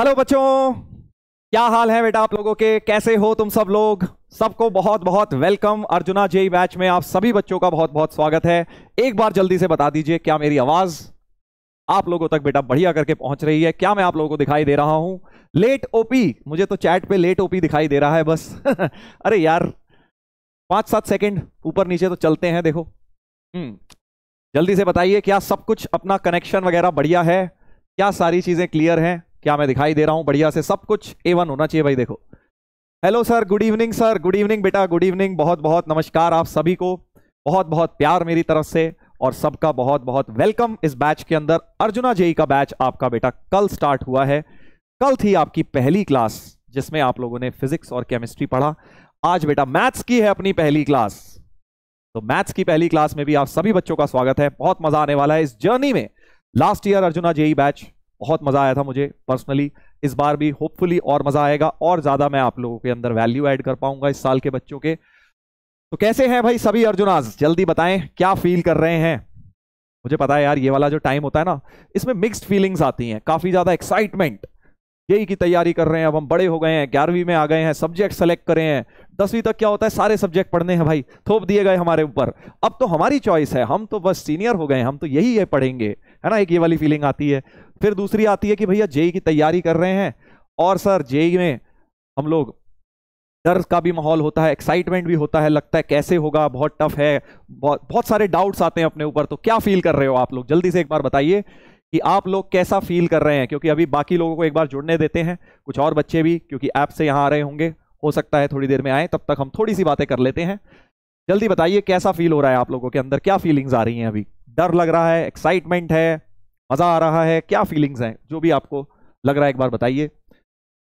Hello बच्चों क्या हाल है बेटा आप लोगों के कैसे हो तुम सब लोग सबको बहुत बहुत वेलकम अर्जुना जेई बैच में आप सभी बच्चों का बहुत बहुत स्वागत है एक बार जल्दी से बता दीजिए क्या मेरी आवाज आप लोगों तक बेटा बढ़िया करके पहुंच रही है क्या मैं आप लोगों को दिखाई दे रहा हूं लेट ओपी मुझे तो चैट पे लेट ओपी दिखाई दे रहा है बस अरे यार पांच सात सेकेंड ऊपर नीचे तो चलते हैं देखो हम्म, जल्दी से बताइए क्या सब कुछ अपना कनेक्शन वगैरह बढ़िया है क्या सारी चीजें क्लियर हैं क्या मैं दिखाई दे रहा हूं बढ़िया से सब कुछ ए वन होना चाहिए भाई देखो hello sir good evening sir good evening बेटा गुड इवनिंग बहुत बहुत नमस्कार आप सभी को बहुत बहुत प्यार मेरी तरफ से और सबका बहुत बहुत वेलकम इस बैच के अंदर अर्जुना जेई का बैच आपका बेटा कल स्टार्ट हुआ है कल थी आपकी पहली क्लास जिसमें आप लोगों ने फिजिक्स और केमिस्ट्री पढ़ा आज बेटा मैथ्स की है अपनी पहली क्लास तो मैथ्स की पहली क्लास में भी आप सभी बच्चों का स्वागत है बहुत मजा आने वाला है इस जर्नी में last year Arjuna JEE batch बहुत मज़ा आया था मुझे पर्सनली इस बार भी होपफुली और मज़ा आएगा और ज़्यादा मैं आप लोगों के अंदर वैल्यू ऐड कर पाऊंगा इस साल के बच्चों के तो कैसे हैं भाई सभी अर्जुनाज जल्दी बताएं क्या फील कर रहे हैं मुझे पता है यार ये वाला जो टाइम होता है ना इसमें मिक्स्ड फीलिंग्स आती हैं काफ़ी ज़्यादा एक्साइटमेंट यही की तैयारी कर रहे हैं अब हम बड़े हो गए हैं ग्यारहवीं में आ गए हैं सब्जेक्ट सेलेक्ट करें हैं दसवीं तक क्या होता है सारे सब्जेक्ट पढ़ने हैं भाई थोप दिए गए हमारे ऊपर अब तो हमारी चॉइस है हम तो बस सीनियर हो गए हम तो यही है पढ़ेंगे है ना एक ये वाली फीलिंग आती है फिर दूसरी आती है कि भैया जेई की तैयारी कर रहे हैं और सर जेई में हम लोग डर का भी माहौल होता है एक्साइटमेंट भी होता है लगता है कैसे होगा बहुत टफ है बहुत बहुत सारे डाउट्स आते हैं अपने ऊपर तो क्या फील कर रहे हो आप लोग जल्दी से एक बार बताइए कि आप लोग कैसा फील कर रहे हैं क्योंकि अभी बाकी लोगों को एक बार जुड़ने देते हैं कुछ और बच्चे भी क्योंकि ऐप से यहाँ आ रहे होंगे हो सकता है थोड़ी देर में आए तब तक हम थोड़ी सी बातें कर लेते हैं जल्दी बताइए कैसा फील हो रहा है आप लोगों के अंदर क्या फीलिंग्स आ रही हैं अभी डर लग रहा है एक्साइटमेंट है मज़ा आ रहा है क्या फीलिंग्स हैं जो भी आपको लग रहा है एक बार बताइए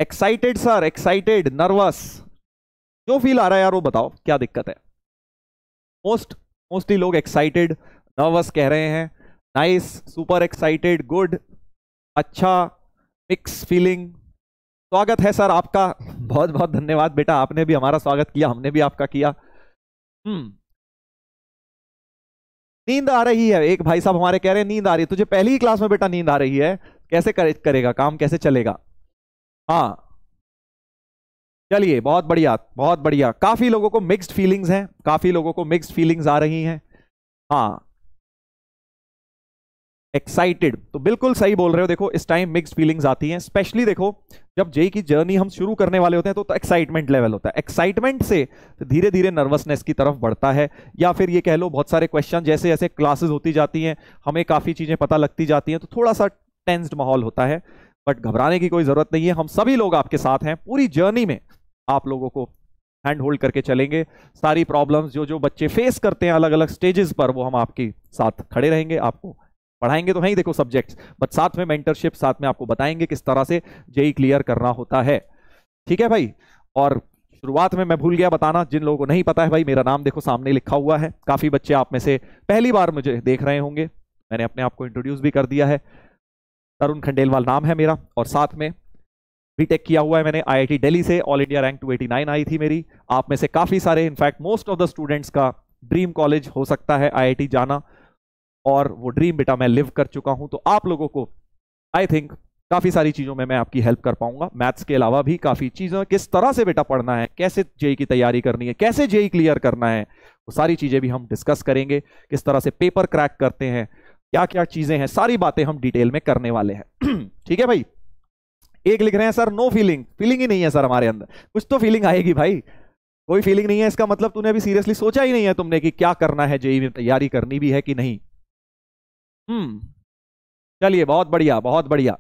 एक्साइटेड सर एक्साइटेड नर्वस जो फील आ रहा है यार वो बताओ क्या दिक्कत है मोस्ट मोस्टली लोग एक्साइटेड नर्वस कह रहे हैं नाइस सुपर एक्साइटेड गुड अच्छा मिक्स फीलिंग स्वागत है सर आपका बहुत बहुत धन्यवाद बेटा आपने भी हमारा स्वागत किया हमने भी आपका किया हम्म नींद आ रही है एक भाई साहब हमारे कह रहे हैं नींद आ रही है तुझे पहली ही क्लास में बेटा नींद आ रही है कैसे करे, करेगा काम कैसे चलेगा हाँ चलिए बहुत बढ़िया बहुत बढ़िया काफी लोगों को मिक्स्ड फीलिंग्स हैं काफी लोगों को मिक्स्ड फीलिंग्स आ रही हैं हाँ एक्साइटेड तो बिल्कुल सही बोल रहे हो देखो इस टाइम मिक्स फीलिंग्स आती हैं स्पेशली देखो जब जे की जर्नी हम शुरू करने वाले होते हैं तो, एक्साइटमेंट तो लेवल होता है एक्साइटमेंट से धीरे धीरे नर्वसनेस की तरफ बढ़ता है या फिर ये कह लो बहुत सारे क्वेश्चन जैसे जैसे क्लासेज होती जाती हैं हमें काफ़ी चीज़ें पता लगती जाती हैं तो थोड़ा सा टेंस्ड माहौल होता है बट घबराने की कोई ज़रूरत नहीं है हम सभी लोग आपके साथ हैं पूरी जर्नी में आप लोगों को हैंड होल्ड करके चलेंगे सारी प्रॉब्लम्स जो जो बच्चे फेस करते हैं अलग अलग स्टेजेस पर वो हम आपके साथ खड़े रहेंगे आपको पढ़ाएंगे तो नहीं ही देखो सब्जेक्ट बट साथ में मेंटरशिप साथ में आपको बताएंगे किस तरह से जेई क्लियर e करना होता है ठीक है भाई और शुरुआत में मैं भूल गया बताना जिन लोगों को नहीं पता है भाई मेरा नाम देखो सामने लिखा हुआ है काफ़ी बच्चे आप में से पहली बार मुझे देख रहे होंगे मैंने अपने आप को इंट्रोड्यूस भी कर दिया है तरुण खंडेलवाल नाम है मेरा और साथ में बीटेक किया हुआ है मैंने आईआईटी दिल्ली से ऑल इंडिया रैंक 289 आई थी मेरी आप में से काफ़ी सारे in fact most of the students का ड्रीम कॉलेज हो सकता है आईआईटी जाना और वो ड्रीम बेटा मैं लिव कर चुका हूं तो आप लोगों को आई थिंक काफ़ी सारी चीज़ों में मैं आपकी हेल्प कर पाऊंगा मैथ्स के अलावा भी काफ़ी चीज़ें किस तरह से बेटा पढ़ना है कैसे जेई e की तैयारी करनी है कैसे जेई क्लियर e करना है वो सारी चीज़ें भी हम डिस्कस करेंगे किस तरह से पेपर क्रैक करते हैं क्या क्या चीज़ें हैं सारी बातें हम डिटेल में करने वाले हैं ठीक है भाई एक लिख रहे हैं सर नो फीलिंग फीलिंग ही नहीं है सर हमारे अंदर कुछ तो फीलिंग आएगी भाई कोई फीलिंग नहीं है इसका मतलब तूने अभी सीरियसली सोचा ही नहीं है तुमने कि क्या करना है जेई e में तैयारी करनी भी है कि नहीं हम्म चलिए बहुत बढ़िया बहुत बढ़िया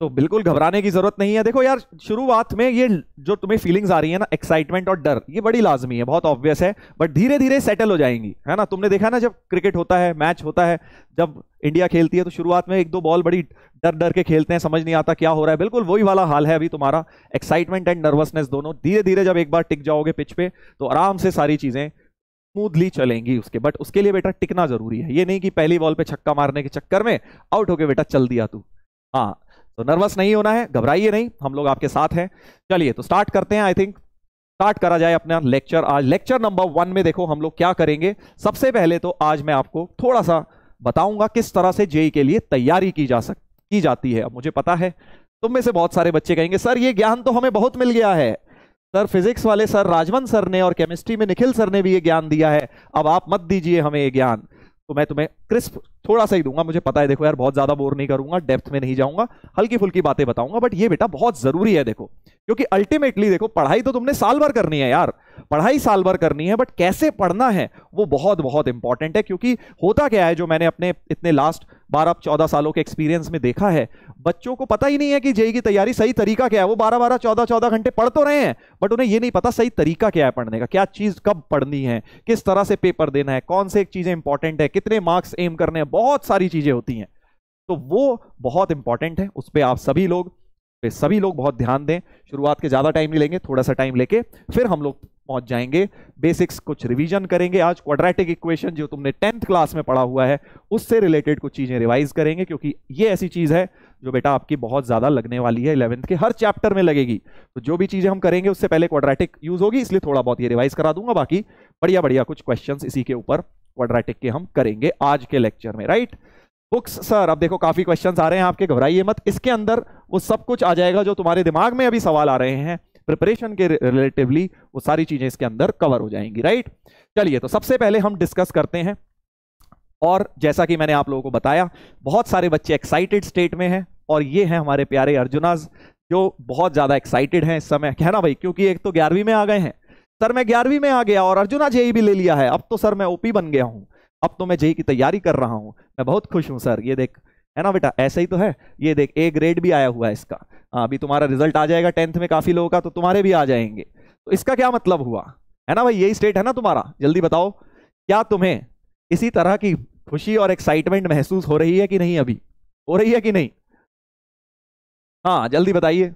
तो बिल्कुल घबराने की जरूरत नहीं है देखो यार शुरुआत में ये जो तुम्हें फीलिंग्स आ रही है ना एक्साइटमेंट और डर ये बड़ी लाजमी है बहुत ऑब्वियस है बट धीरे धीरे सेटल हो जाएंगी है ना तुमने देखा ना जब क्रिकेट होता है मैच होता है जब इंडिया खेलती है तो शुरुआत में एक दो बॉल बड़ी डर डर के खेलते हैं समझ नहीं आता क्या हो रहा है बिल्कुल वही वाला हाल है अभी तुम्हारा एक्साइटमेंट एंड नर्वसनेस दोनों धीरे धीरे जब एक बार टिक जाओगे पिच पे तो आराम से सारी चीजें स्मूथली चलेंगी उसके बट उसके लिए बेटा टिकना जरूरी है ये नहीं कि पहली बॉल पे छक्का मारने के चक्कर में आउट होके बेटा चल दिया तू हाँ तो नर्वस नहीं होना है घबराइए नहीं हम लोग आपके साथ हैं चलिए तो स्टार्ट करते हैं आई थिंक स्टार्ट करा जाए अपना लेक्चर आज लेक्चर नंबर वन में देखो हम लोग क्या करेंगे सबसे पहले तो आज मैं आपको थोड़ा सा बताऊंगा किस तरह से जेई e के लिए तैयारी की जा सक की जाती है अब मुझे पता है तुम में से बहुत सारे बच्चे कहेंगे सर ये ज्ञान तो हमें बहुत मिल गया है सर फिजिक्स वाले सर राजवन सर ने और केमिस्ट्री में निखिल सर ने भी ये ज्ञान दिया है अब आप मत दीजिए हमें ये ज्ञान तो मैं तुम्हें क्रिस्प थोड़ा सा ही दूंगा मुझे पता है देखो यार बहुत ज्यादा बोर नहीं करूंगा डेप्थ में नहीं जाऊंगा हल्की फुल्की बातें बताऊंगा बट ये बेटा बहुत जरूरी है देखो क्योंकि अल्टीमेटली देखो पढ़ाई तो तुमने साल भर करनी है यार पढ़ाई साल भर करनी है बट कैसे पढ़ना है वो बहुत बहुत इंपॉर्टेंट है क्योंकि होता क्या है जो मैंने अपने इतने लास्ट बारह चौदह सालों के एक्सपीरियंस में देखा है बच्चों को पता ही नहीं है कि जेई e e की तैयारी सही तरीका क्या है वो बारह बारह चौदह चौदह घंटे पढ़ तो रहे हैं बट उन्हें ये नहीं पता सही तरीका क्या है पढ़ने का क्या चीज कब पढ़नी है किस तरह से पेपर देना है कौन से एक चीजें इंपॉर्टेंट है कितने मार्क्स एम करने हैं बहुत सारी चीजें होती हैं तो वो बहुत इंपॉर्टेंट है उस पर आप सभी लोग पे सभी लोग बहुत ध्यान दें शुरुआत के ज़्यादा टाइम नहीं लेंगे थोड़ा सा टाइम लेके फिर हम लोग पहुंच जाएंगे बेसिक्स कुछ रिवीजन करेंगे आज क्वाड्रेटिक इक्वेशन जो तुमने टेंथ क्लास में पढ़ा हुआ है उससे रिलेटेड कुछ चीज़ें रिवाइज करेंगे क्योंकि ये ऐसी चीज़ है जो बेटा आपकी बहुत ज़्यादा लगने वाली है इलेवंथ के हर चैप्टर में लगेगी तो जो भी चीज़ें हम करेंगे उससे पहले क्वाड्रेटिक यूज़ होगी इसलिए थोड़ा बहुत ये रिवाइज करा दूंगा बाकी बढ़िया बढ़िया कुछ क्वेश्चन इसी के ऊपर क्वाड्रेटिक के हम करेंगे आज के लेक्चर में राइट बुक्स सर अब देखो काफ़ी क्वेश्चंस आ रहे हैं आपके घबराइए मत इसके अंदर वो सब कुछ आ जाएगा जो तुम्हारे दिमाग में अभी सवाल आ रहे हैं प्रिपरेशन के रिलेटिवली वो सारी चीजें इसके अंदर कवर हो जाएंगी राइट चलिए तो सबसे पहले हम डिस्कस करते हैं और जैसा कि मैंने आप लोगों को बताया बहुत सारे बच्चे एक्साइटेड स्टेट में हैं और ये हैं हमारे प्यारे अर्जुनाज जो बहुत ज़्यादा एक्साइटेड हैं इस समय कहना भाई क्योंकि एक तो ग्यारहवीं में आ गए हैं सर मैं ग्यारहवीं में आ गया और अर्जुना जेई भी ले लिया है अब तो सर मैं ओपी बन गया हूँ अब तो मैं जेई की तैयारी कर रहा हूँ मैं बहुत खुश हूँ सर ये देख है ना बेटा ऐसा ही तो है ये देख ए ग्रेड भी आया हुआ है इसका हाँ, अभी तुम्हारा रिजल्ट आ जाएगा टेंथ में काफी लोगों का तो तुम्हारे भी आ जाएंगे तो इसका क्या मतलब हुआ है ना भाई यही स्टेट है ना तुम्हारा जल्दी बताओ क्या तुम्हें इसी तरह की खुशी और एक्साइटमेंट महसूस हो रही है कि नहीं अभी हो रही है कि नहीं हाँ जल्दी बताइए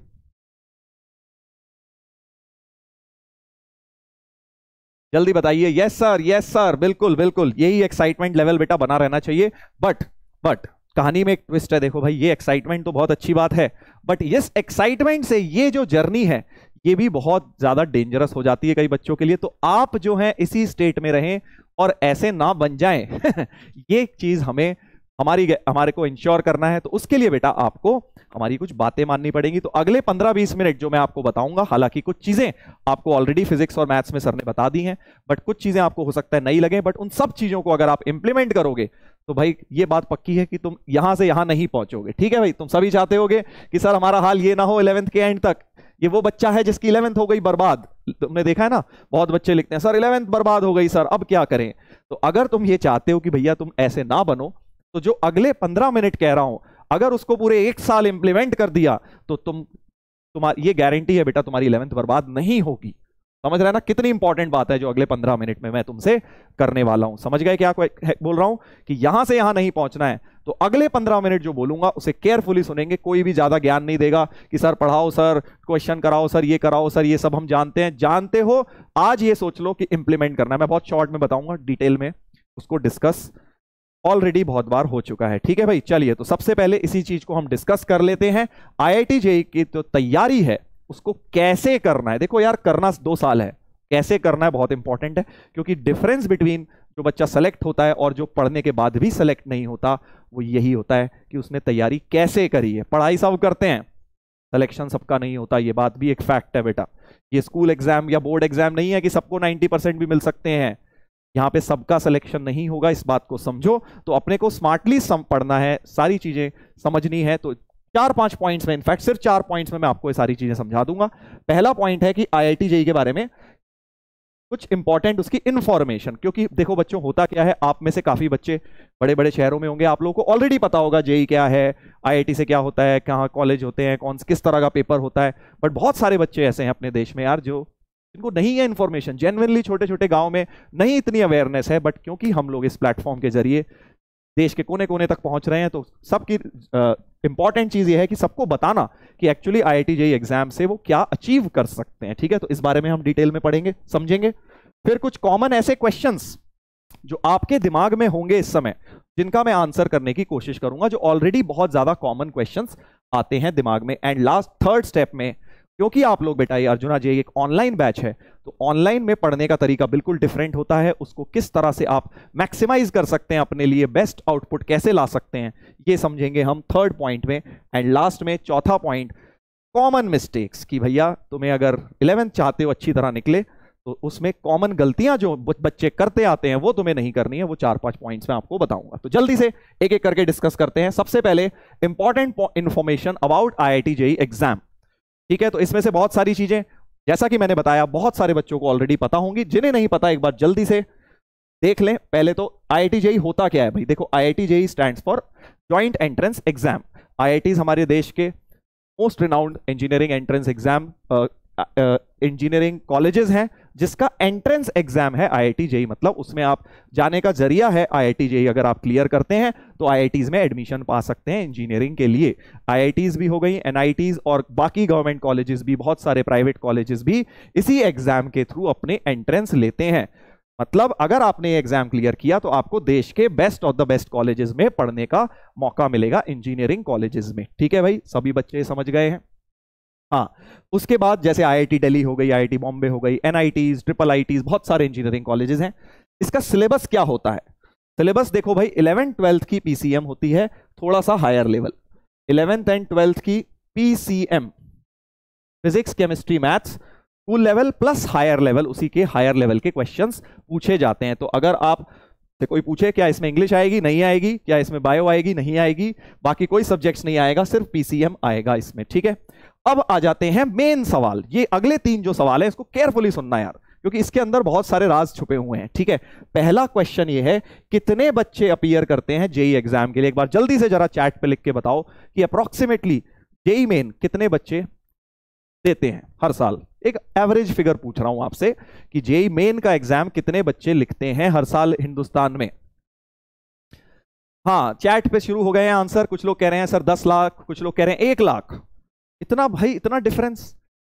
जल्दी बताइए यस सर यस सर बिल्कुल बिल्कुल यही एक्साइटमेंट लेवल बेटा बना रहना चाहिए बट बट कहानी में एक ट्विस्ट है देखो भाई ये एक्साइटमेंट तो बहुत अच्छी बात है बट इस एक्साइटमेंट से ये जो जर्नी है ये भी बहुत ज्यादा डेंजरस हो जाती है कई बच्चों के लिए तो आप जो है इसी स्टेट में रहें और ऐसे ना बन जाएं ये चीज हमें हमारी हमारे को इंश्योर करना है तो उसके लिए बेटा आपको हमारी कुछ बातें माननी पड़ेंगी तो अगले 15-20 मिनट जो मैं आपको बताऊंगा हालांकि कुछ चीजें आपको ऑलरेडी फिजिक्स और मैथ्स में सर ने बता दी हैं बट कुछ चीजें आपको हो सकता है नहीं लगे बट उन सब चीजों को अगर आप इंप्लीमेंट करोगे तो भाई ये बात पक्की है कि तुम यहां से यहां नहीं पहुंचोगे ठीक है भाई तुम सभी चाहते होगे कि सर हमारा हाल ये ना हो इलेवंथ के एंड तक ये वो बच्चा है जिसकी इलेवंथ हो गई बर्बाद तुमने देखा है ना बहुत बच्चे लिखते हैं सर इलेवेंथ बर्बाद हो गई सर अब क्या करें तो अगर तुम ये चाहते हो कि भैया तुम ऐसे ना बनो तो जो अगले पंद्रह मिनट कह रहा हूं अगर उसको पूरे एक साल इंप्लीमेंट कर दिया तो तुम तुम्हारी ये गारंटी है बेटा तुम्हारी इलेवंथ बर्बाद नहीं होगी समझ रहे ना कितनी इंपॉर्टेंट बात है जो अगले पंद्रह मिनट में मैं तुमसे करने वाला हूं समझ गए क्या बोल रहा हूं कि यहां से यहां नहीं पहुंचना है तो अगले पंद्रह मिनट जो बोलूंगा उसे केयरफुली सुनेंगे कोई भी ज्यादा ज्ञान नहीं देगा कि सर पढ़ाओ सर क्वेश्चन कराओ सर ये कराओ सर ये सब हम जानते हैं जानते हो आज ये सोच लो कि इंप्लीमेंट करना है मैं बहुत शॉर्ट में बताऊंगा डिटेल में उसको डिस्कस ऑलरेडी बहुत बार हो चुका है ठीक है भाई चलिए तो सबसे पहले इसी चीज को हम डिस्कस कर लेते हैं आई आई e की तो तैयारी है उसको कैसे करना है देखो यार करना दो साल है कैसे करना है बहुत इंपॉर्टेंट है क्योंकि डिफरेंस बिटवीन जो बच्चा सेलेक्ट होता है और जो पढ़ने के बाद भी सेलेक्ट नहीं होता वो यही होता है कि उसने तैयारी कैसे करी है पढ़ाई सब करते हैं सिलेक्शन सबका नहीं होता ये बात भी एक फैक्ट है बेटा ये स्कूल एग्जाम या बोर्ड एग्जाम नहीं है कि सबको 90 परसेंट भी मिल सकते हैं यहाँ पे सबका सिलेक्शन नहीं होगा इस बात को समझो तो अपने को स्मार्टली सम पढ़ना है सारी चीज़ें समझनी है तो चार पांच पॉइंट्स में इनफैक्ट सिर्फ चार पॉइंट्स में मैं आपको ये सारी चीजें समझा दूंगा पहला पॉइंट है कि आई आई e के बारे में कुछ इंपॉर्टेंट उसकी इन्फॉर्मेशन क्योंकि देखो बच्चों होता क्या है आप में से काफ़ी बच्चे बड़े बड़े शहरों में होंगे आप लोगों को ऑलरेडी पता होगा जेई e क्या है आईआईटी से क्या होता है कहाँ कॉलेज होते हैं कौन किस तरह का पेपर होता है बट बहुत सारे बच्चे ऐसे हैं अपने देश में यार जो जिनको नहीं है इन्फॉर्मेशन जेनवनली छोटे छोटे गाँव में नहीं इतनी अवेयरनेस है बट क्योंकि हम लोग इस प्लेटफॉर्म के जरिए देश के कोने कोने तक पहुंच रहे हैं तो सबकी इंपॉर्टेंट चीज़ यह है कि सबको बताना कि एक्चुअली आई आई एग्जाम से वो क्या अचीव कर सकते हैं ठीक है तो इस बारे में हम डिटेल में पढ़ेंगे समझेंगे फिर कुछ कॉमन ऐसे क्वेश्चन जो आपके दिमाग में होंगे इस समय जिनका मैं आंसर करने की कोशिश करूंगा जो ऑलरेडी बहुत ज़्यादा कॉमन क्वेश्चंस आते हैं दिमाग में एंड लास्ट थर्ड स्टेप में क्योंकि आप लोग बेटा ये अर्जुना जी एक ऑनलाइन बैच है तो ऑनलाइन में पढ़ने का तरीका बिल्कुल डिफरेंट होता है उसको किस तरह से आप मैक्सिमाइज कर सकते हैं अपने लिए बेस्ट आउटपुट कैसे ला सकते हैं ये समझेंगे हम थर्ड पॉइंट में एंड लास्ट में चौथा पॉइंट कॉमन मिस्टेक्स कि भैया तुम्हें अगर इलेवेंथ चाहते हो अच्छी तरह निकले तो उसमें कॉमन गलतियां जो बच्चे करते आते हैं वो तुम्हें नहीं करनी है वो चार पांच पॉइंट्स में आपको बताऊंगा तो जल्दी से एक एक करके डिस्कस करते हैं सबसे पहले important information about I I exam ठीक है तो इसमें से बहुत सारी चीजें जैसा कि मैंने बताया बहुत सारे बच्चों को ऑलरेडी पता होंगी जिन्हें नहीं पता एक बार जल्दी से देख लें पहले तो आई जेई होता क्या है भाई देखो I I JEE stand for joint entrance exam I हमारे देश के most renowned engineering entrance exam engineering colleges हैं जिसका एंट्रेंस एग्जाम है आईआईटी जेई e, मतलब उसमें आप जाने का जरिया है आईआईटी जेई e, अगर आप क्लियर करते हैं तो आईआईटीज में एडमिशन पा सकते हैं इंजीनियरिंग के लिए आईआईटीज भी हो गई एनआईटीज और बाकी गवर्नमेंट कॉलेजेस भी बहुत सारे प्राइवेट कॉलेजेस भी इसी एग्जाम के थ्रू अपने एंट्रेंस लेते हैं मतलब अगर आपने ये एग्जाम क्लियर किया तो आपको देश के best of the best colleges में पढ़ने का मौका मिलेगा इंजीनियरिंग कॉलेजेस में ठीक है भाई सभी बच्चे समझ गए हैं हाँ उसके बाद जैसे आईआईटी दिल्ली हो गई आईआईटी बॉम्बे हो गई एनआईटीज ट्रिपल आईटीज बहुत सारे इंजीनियरिंग कॉलेजेस हैं इसका सिलेबस क्या होता है सिलेबस देखो भाई इलेवेंथ ट्वेल्थ की पीसीएम होती है थोड़ा सा higher level eleventh and twelfth की PCM physics chemistry maths school level plus higher level उसी के हायर लेवल के क्वेश्चंस पूछे जाते हैं तो अगर आप से तो कोई पूछे क्या इसमें इंग्लिश आएगी नहीं आएगी क्या इसमें बायो आएगी नहीं आएगी बाकी कोई सब्जेक्ट्स नहीं आएगा सिर्फ पीसीएम आएगा इसमें ठीक है अब आ जाते हैं मेन सवाल ये अगले तीन जो सवाल है इसको केयरफुली सुनना यार क्योंकि इसके अंदर बहुत सारे राज छुपे हुए हैं ठीक है पहला क्वेश्चन ये है कितने बच्चे अपीयर करते हैं जेई एग्जाम e के लिए एक बार जल्दी से जरा चैट पे लिख के बताओ कि अप्रोक्सीमेटली जेई मेन कितने बच्चे देते हैं हर साल एक एवरेज फिगर पूछ रहा हूं आपसे कि जेई मेन e का एग्जाम कितने बच्चे लिखते हैं हर साल हिंदुस्तान में हाँ चैट पे शुरू हो गए हैं आंसर कुछ लोग कह रहे हैं सर दस लाख कुछ लोग कह रहे हैं एक लाख इतना भाई इतना डिफरेंस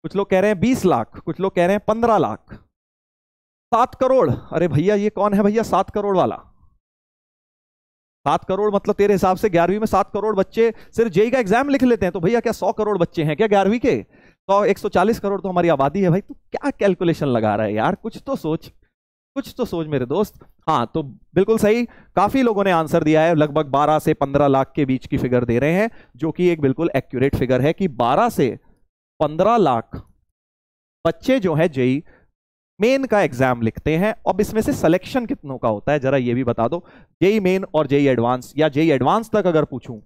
कुछ लोग कह रहे हैं बीस लाख कुछ लोग कह रहे हैं पंद्रह लाख सात करोड़ अरे भैया ये कौन है भैया सात करोड़ वाला सात करोड़ मतलब तेरे हिसाब से ग्यारहवीं में सात करोड़ बच्चे सिर्फ जेई e का एग्जाम लिख लेते हैं तो भैया क्या सौ करोड़ बच्चे हैं क्या ग्यारहवीं के सौ एक सौ चालीस करोड़ तो हमारी आबादी है भाई तू क्या कैलकुलेशन लगा रहा है यार कुछ तो सोच कुछ तो सोच मेरे दोस्त हाँ तो बिल्कुल सही काफी लोगों ने आंसर दिया है लगभग 12 से 15 लाख के बीच की फिगर दे रहे हैं जो कि एक बिल्कुल एक्यूरेट फिगर है कि 12 से 15 लाख बच्चे जो है जेई मेन का एग्जाम लिखते हैं अब इसमें से सिलेक्शन कितनों का होता है जरा ये भी बता दो जेई मेन और जेई एडवांस या जेई एडवांस तक अगर पूछूं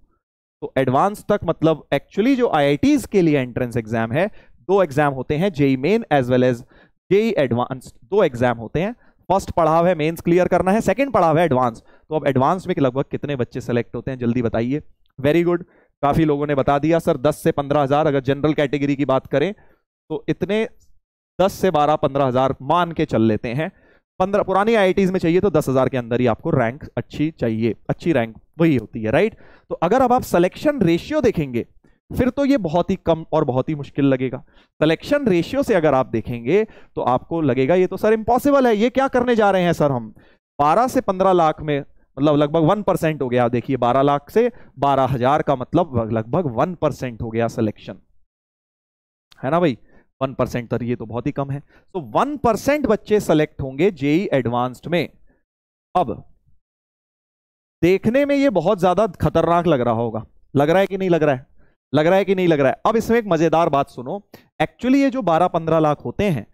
तो एडवांस तक मतलब एक्चुअली जो आई के लिए एंट्रेंस एग्जाम है दो एग्जाम होते हैं JEE main as well as JEE advance दो एग्जाम होते हैं फर्स्ट पढ़ाव है मेंस क्लियर करना है सेकंड पढ़ाव है एडवांस तो अब एडवांस में लगभग कितने बच्चे सेलेक्ट होते हैं जल्दी बताइए वेरी गुड काफी लोगों ने बता दिया सर 10 से 15000 अगर जनरल कैटेगरी की बात करें तो इतने 10 से 12 15000 मान के चल लेते हैं पंद्रह पुरानी आई में चाहिए तो दस हजार के अंदर ही आपको रैंक अच्छी चाहिए अच्छी रैंक वही होती है राइट तो अगर अब आप सिलेक्शन रेशियो देखेंगे फिर तो ये बहुत ही कम और बहुत ही मुश्किल लगेगा सिलेक्शन रेशियो से अगर आप देखेंगे तो आपको लगेगा ये तो सर इम्पॉसिबल है ये क्या करने जा रहे हैं सर हम 12 से 15 लाख में मतलब लगभग 1 परसेंट हो गया देखिए 12 लाख से हजार का मतलब लगभग 1 परसेंट हो गया सिलेक्शन है ना भाई 1 परसेंट तर तो ये तो बहुत ही कम है तो वन बच्चे सेलेक्ट होंगे जेई एडवांस्ड में अब देखने में ये बहुत ज्यादा खतरनाक लग रहा होगा लग रहा है कि नहीं लग रहा है लग रहा है कि नहीं लग रहा है अब इसमें एक मजेदार बात सुनो एक्चुअली ये जो 12-15 लाख होते हैं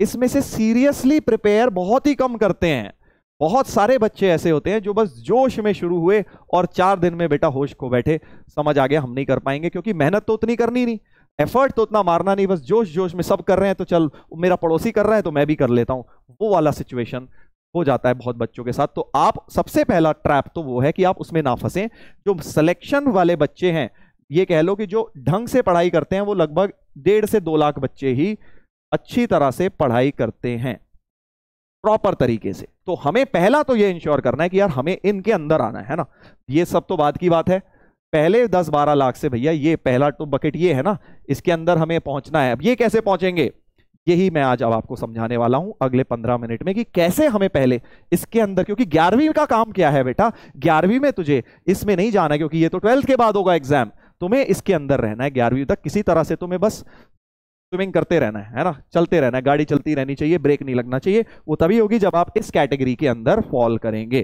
इसमें से सीरियसली प्रिपेयर बहुत ही कम करते हैं बहुत सारे बच्चे ऐसे होते हैं जो बस जोश में शुरू हुए और चार दिन में बेटा होश को बैठे समझ आ गया हम नहीं कर पाएंगे क्योंकि मेहनत तो उतनी करनी नहीं एफर्ट तो उतना मारना नहीं बस जोश जोश में सब कर रहे हैं तो चल मेरा पड़ोसी कर रहा है तो मैं भी कर लेता हूँ वो वाला सिचुएशन हो जाता है बहुत बच्चों के साथ तो आप सबसे पहला ट्रैप तो वो है कि आप उसमें ना फंसे जो सिलेक्शन वाले बच्चे हैं ये कह लो कि जो ढंग से पढ़ाई करते हैं वो लगभग डेढ़ से दो लाख बच्चे ही अच्छी तरह से पढ़ाई करते हैं प्रॉपर तरीके से तो हमें पहला तो ये इंश्योर करना है कि यार हमें इनके अंदर आना है ना ये सब तो बाद की बात है पहले 10-12 लाख से भैया ये पहला तो बकेट ये है ना इसके अंदर हमें पहुंचना है अब ये कैसे पहुंचेंगे यही मैं आज अब आपको समझाने वाला हूं अगले पंद्रह मिनट में कि कैसे हमें पहले इसके अंदर क्योंकि ग्यारहवीं का काम क्या है बेटा ग्यारहवीं में तुझे इसमें नहीं जाना क्योंकि ये तो ट्वेल्थ के बाद होगा एग्जाम तुम्हें इसके अंदर रहना है ग्यारहवीं तक किसी तरह से तुम्हें बस स्विमिंग करते रहना है है ना चलते रहना है गाड़ी चलती रहनी चाहिए ब्रेक नहीं लगना चाहिए वो तभी होगी जब आप इस कैटेगरी के अंदर फॉल करेंगे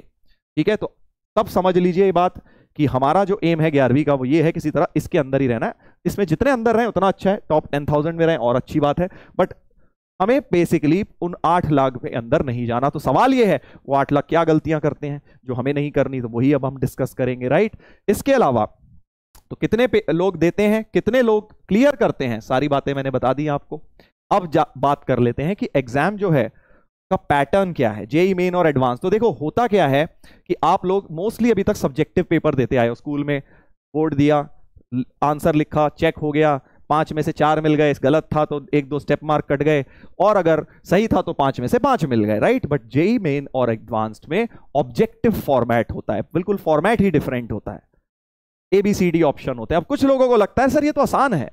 ठीक है तो तब समझ लीजिए ये बात कि हमारा जो एम है ग्यारहवीं का वो ये है किसी तरह इसके अंदर ही रहना है इसमें जितने अंदर रहें उतना अच्छा है टॉप टेन थाउजेंड में रहें और अच्छी बात है बट हमें बेसिकली उन आठ लाख के अंदर नहीं जाना तो सवाल ये है वो आठ लाख क्या गलतियां करते हैं जो हमें नहीं करनी तो वही अब हम डिस्कस करेंगे राइट इसके अलावा तो कितने लोग देते हैं कितने लोग क्लियर करते हैं सारी बातें मैंने बता दी आपको अब बात कर लेते हैं कि एग्जाम जो है का पैटर्न क्या है जेई मेन e और एडवांस तो देखो होता क्या है कि आप लोग मोस्टली अभी तक सब्जेक्टिव पेपर देते आए हो स्कूल में बोर्ड दिया आंसर लिखा चेक हो गया पांच में से चार मिल गए गलत था तो एक दो स्टेप मार्क कट गए और अगर सही था तो पांच में से पांच मिल गए राइट बट जेई मेन और एडवांस्ड में ऑब्जेक्टिव फॉर्मेट होता है बिल्कुल फॉर्मेट ही डिफरेंट होता है एबीसीडी ऑप्शन होते हैं अब कुछ लोगों को लगता है सर ये तो आसान है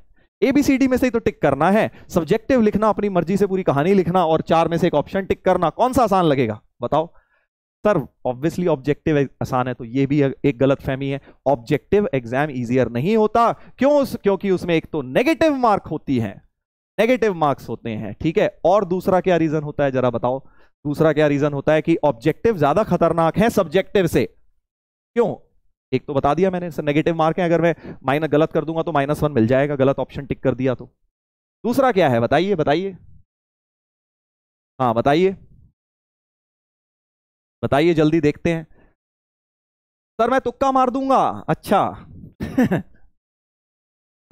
एबीसीडी में से ही तो टिक करना है सब्जेक्टिव लिखना अपनी मर्जी से पूरी कहानी लिखना और चार में से एक ऑप्शन टिक करना कौन सा आसान लगेगा बताओ सर ऑब्वियसली ऑब्जेक्टिव आसान है तो ये भी एक गलत फहमी है ऑब्जेक्टिव एग्जाम इजियर नहीं होता क्यों उस, क्योंकि उसमें एक तो नेगेटिव मार्क होती है नेगेटिव मार्क्स होते हैं ठीक है और दूसरा क्या रीजन होता है जरा बताओ दूसरा क्या रीजन होता है कि ऑब्जेक्टिव ज्यादा खतरनाक है सब्जेक्टिव से क्यों एक तो बता दिया मैंने सर नेगेटिव मार्क है अगर मैं माइनस गलत कर दूंगा तो माइनस वन मिल जाएगा गलत ऑप्शन टिक कर दिया तो दूसरा क्या है बताइए बताइए हाँ बताइए बताइए जल्दी देखते हैं सर मैं तुक्का मार दूंगा अच्छा